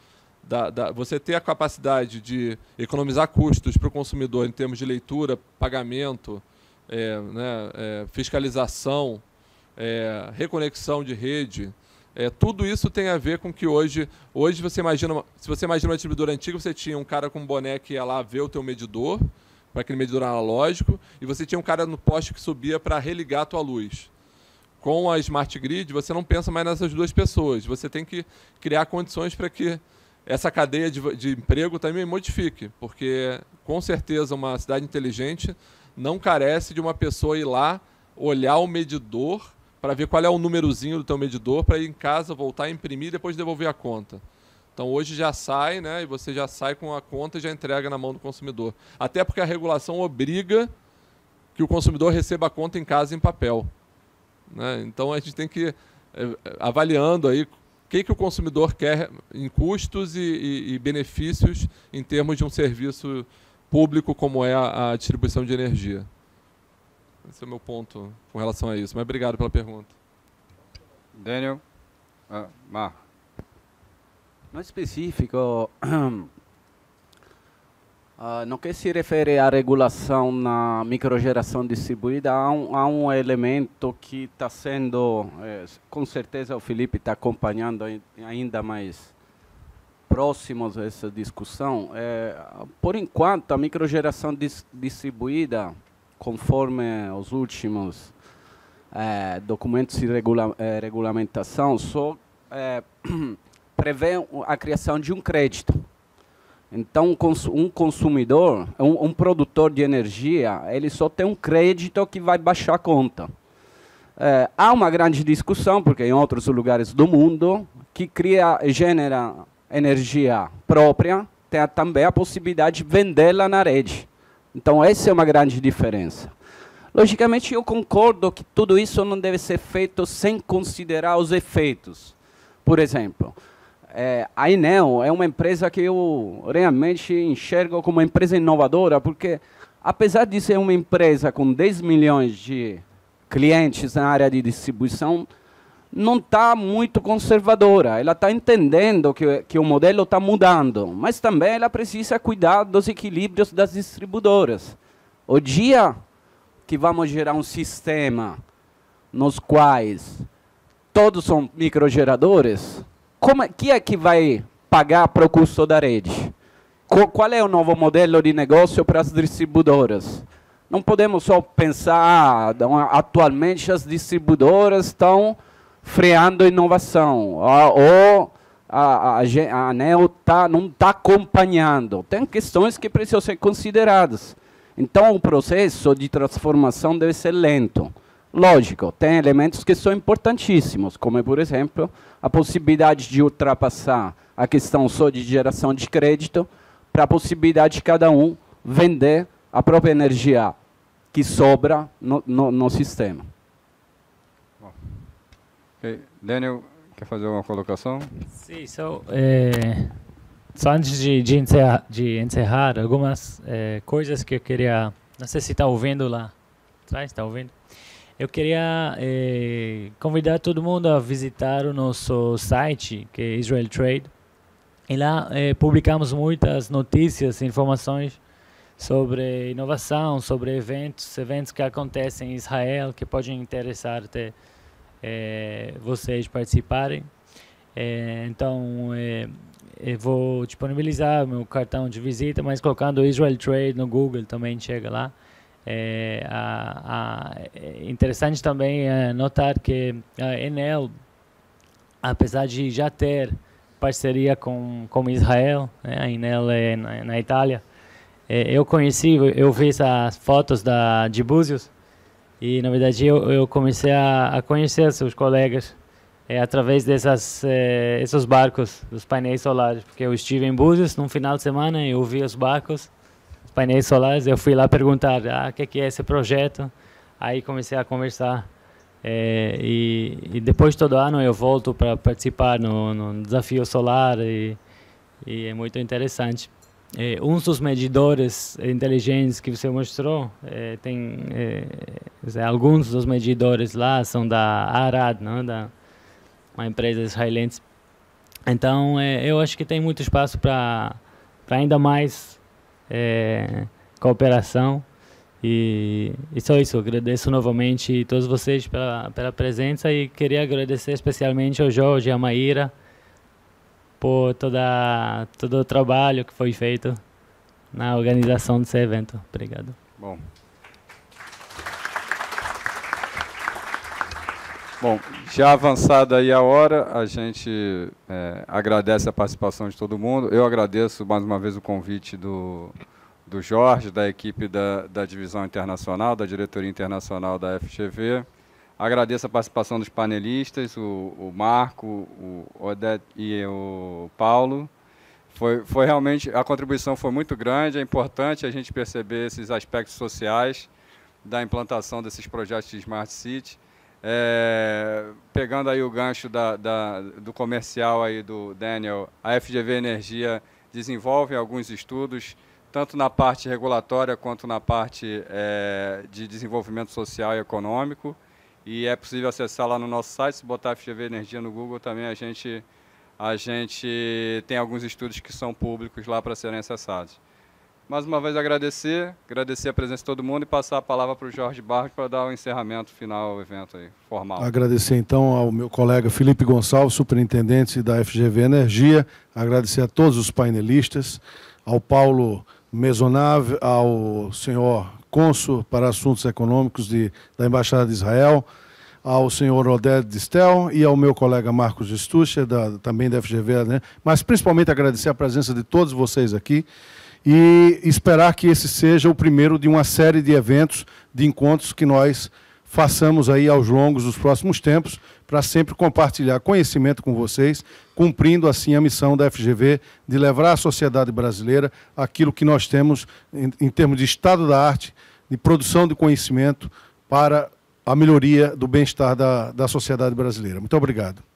da, da, você ter a capacidade de economizar custos para o consumidor em termos de leitura, pagamento, é, né, é, fiscalização, é, reconexão de rede, é, tudo isso tem a ver com que hoje, hoje você imagina, se você imagina uma distribuidora antiga, você tinha um cara com um boné que ia lá ver o teu medidor, para aquele medidor analógico, e você tinha um cara no poste que subia para religar a tua luz com a Smart Grid, você não pensa mais nessas duas pessoas. Você tem que criar condições para que essa cadeia de, de emprego também modifique, porque com certeza uma cidade inteligente não carece de uma pessoa ir lá olhar o medidor para ver qual é o númerozinho do teu medidor para ir em casa, voltar, imprimir e depois devolver a conta. Então hoje já sai, né? E você já sai com a conta e já entrega na mão do consumidor. Até porque a regulação obriga que o consumidor receba a conta em casa em papel. Né? Então a gente tem que eh, avaliando aí que, que o consumidor quer em custos e, e, e, benefícios em termos de um serviço público como é a, a, distribuição de energia. Esse é o meu ponto com relação a isso. Mas obrigado pela pergunta. Daniel, ah, Mar. é específico, [CLEARS THROAT] Uh, no que se refere à regulação na microgeração distribuída, há um, há um elemento que está sendo, é, com certeza o Felipe está acompanhando ainda mais próximos a essa discussão. É, por enquanto, a microgeração dis distribuída, conforme os últimos é, documentos de regula regulamentação, só [CLEARS THROAT] prevê a criação de um crédito então, um consumidor, um, um, produtor de energia, ele só tem um crédito que vai baixar a conta. É, há uma grande discussão, porque em outros lugares do mundo, que cria, gera energia própria, tem também a possibilidade de vendê-la na rede. Então, essa é uma grande diferença. Logicamente, eu concordo que tudo isso não deve ser feito sem considerar os efeitos. Por exemplo, é, a Enel é uma empresa que eu realmente enxergo como uma empresa inovadora, porque apesar de ser uma empresa com 10 milhões de clientes na área de distribuição, não está muito conservadora. Ela está entendendo que, que o modelo está mudando, mas também ela precisa cuidar dos equilíbrios das distribuidoras. O dia que vamos gerar um sistema nos quais todos são microgeradores, como, é, quem é que vai pagar para o custo da rede? Qual é o novo modelo de negócio para as distribuidoras? Não podemos só pensar, ah, atualmente as distribuidoras estão freando a inovação, ah, ou a, a, a ANEL tá, não está acompanhando. Tem questões que precisam ser consideradas. Então, o processo de transformação deve ser lento. Lógico, tem elementos que são importantíssimos, como, por exemplo, a possibilidade de ultrapassar a questão só de geração de crédito para a possibilidade de cada um vender a própria energia que sobra no, no, no sistema. Okay. Daniel, quer fazer uma colocação? Sim, só, é, só antes de, de, encerrar, de encerrar, algumas é, coisas que eu queria... Não sei se está ouvindo lá atrás, está ouvindo? Eu queria eh, convidar todo mundo a visitar o nosso site, que é Israel Trade. E lá eh, publicamos muitas notícias, informações sobre inovação, sobre eventos, eventos que acontecem em Israel, que podem interessar até eh, vocês participarem. Eh, então, eh, eu vou disponibilizar meu cartão de visita, mas colocando Israel Trade no Google também chega lá. É, a, a, é interessante também é, notar que a Enel, apesar de já ter parceria com, com Israel, né, a Enel é na, na Itália, é, eu conheci, eu vi as fotos da, de Búzios e, na verdade, eu, eu comecei a, a conhecer seus colegas é, através dessas é, esses barcos, dos painéis solares, porque eu estive em Búzios num final de semana e eu vi os barcos painéis solares, eu fui lá perguntar o ah, que, que é esse projeto. Aí comecei a conversar. É, e, e, depois todo ano eu volto para participar no, no, desafio solar e, e é muito interessante. É, um dos medidores inteligentes que você mostrou é, tem alguns dos medidores lá são da Arad, não, é? da uma empresa israelense. Então eu acho que tem muito espaço para ainda mais é, cooperação. E, e só isso, agradeço novamente a todos vocês pela, pela presença e queria agradecer especialmente ao Jorge e à Maíra por toda, todo o trabalho que foi feito na organização desse evento. Obrigado. Bom, Bom, já avançada aí a hora, a gente é, agradece a participação de todo mundo. Eu agradeço mais uma vez o convite do, do Jorge, da equipe da, da Divisão Internacional, da Diretoria Internacional da FGV. Agradeço a participação dos panelistas, o, o Marco, o Odete e o Paulo. Foi, foi realmente, a contribuição foi muito grande, é importante a gente perceber esses aspectos sociais da implantação desses projetos de Smart City é, pegando aí o gancho da, da, do comercial aí do Daniel, a FGV Energia desenvolve alguns estudos, tanto na parte regulatória quanto na parte é, de desenvolvimento social e econômico. E é possível acessar lá no nosso site, se botar FGV Energia no Google também a gente, a gente tem alguns estudos que são públicos lá para serem acessados mais uma vez agradecer, agradecer a presença de todo mundo e passar a palavra para o Jorge Barros para dar o um encerramento final ao evento aí, formal. Agradecer então ao meu colega Felipe Gonçalves, superintendente da FGV Energia, agradecer a todos os painelistas, ao Paulo Mesonave, ao senhor cônsul para assuntos econômicos de, da Embaixada de Israel, ao senhor Oded Distel e ao meu colega Marcos Stucher, também da FGV, né? mas principalmente agradecer a presença de todos vocês aqui e esperar que esse seja o primeiro de uma série de eventos, de encontros que nós façamos aí aos longos dos próximos tempos, para sempre compartilhar conhecimento com vocês, cumprindo assim a missão da FGV de levar à sociedade brasileira aquilo que nós temos em, em termos de estado da arte, de produção de conhecimento para a melhoria do bem-estar da, da sociedade brasileira. Muito obrigado.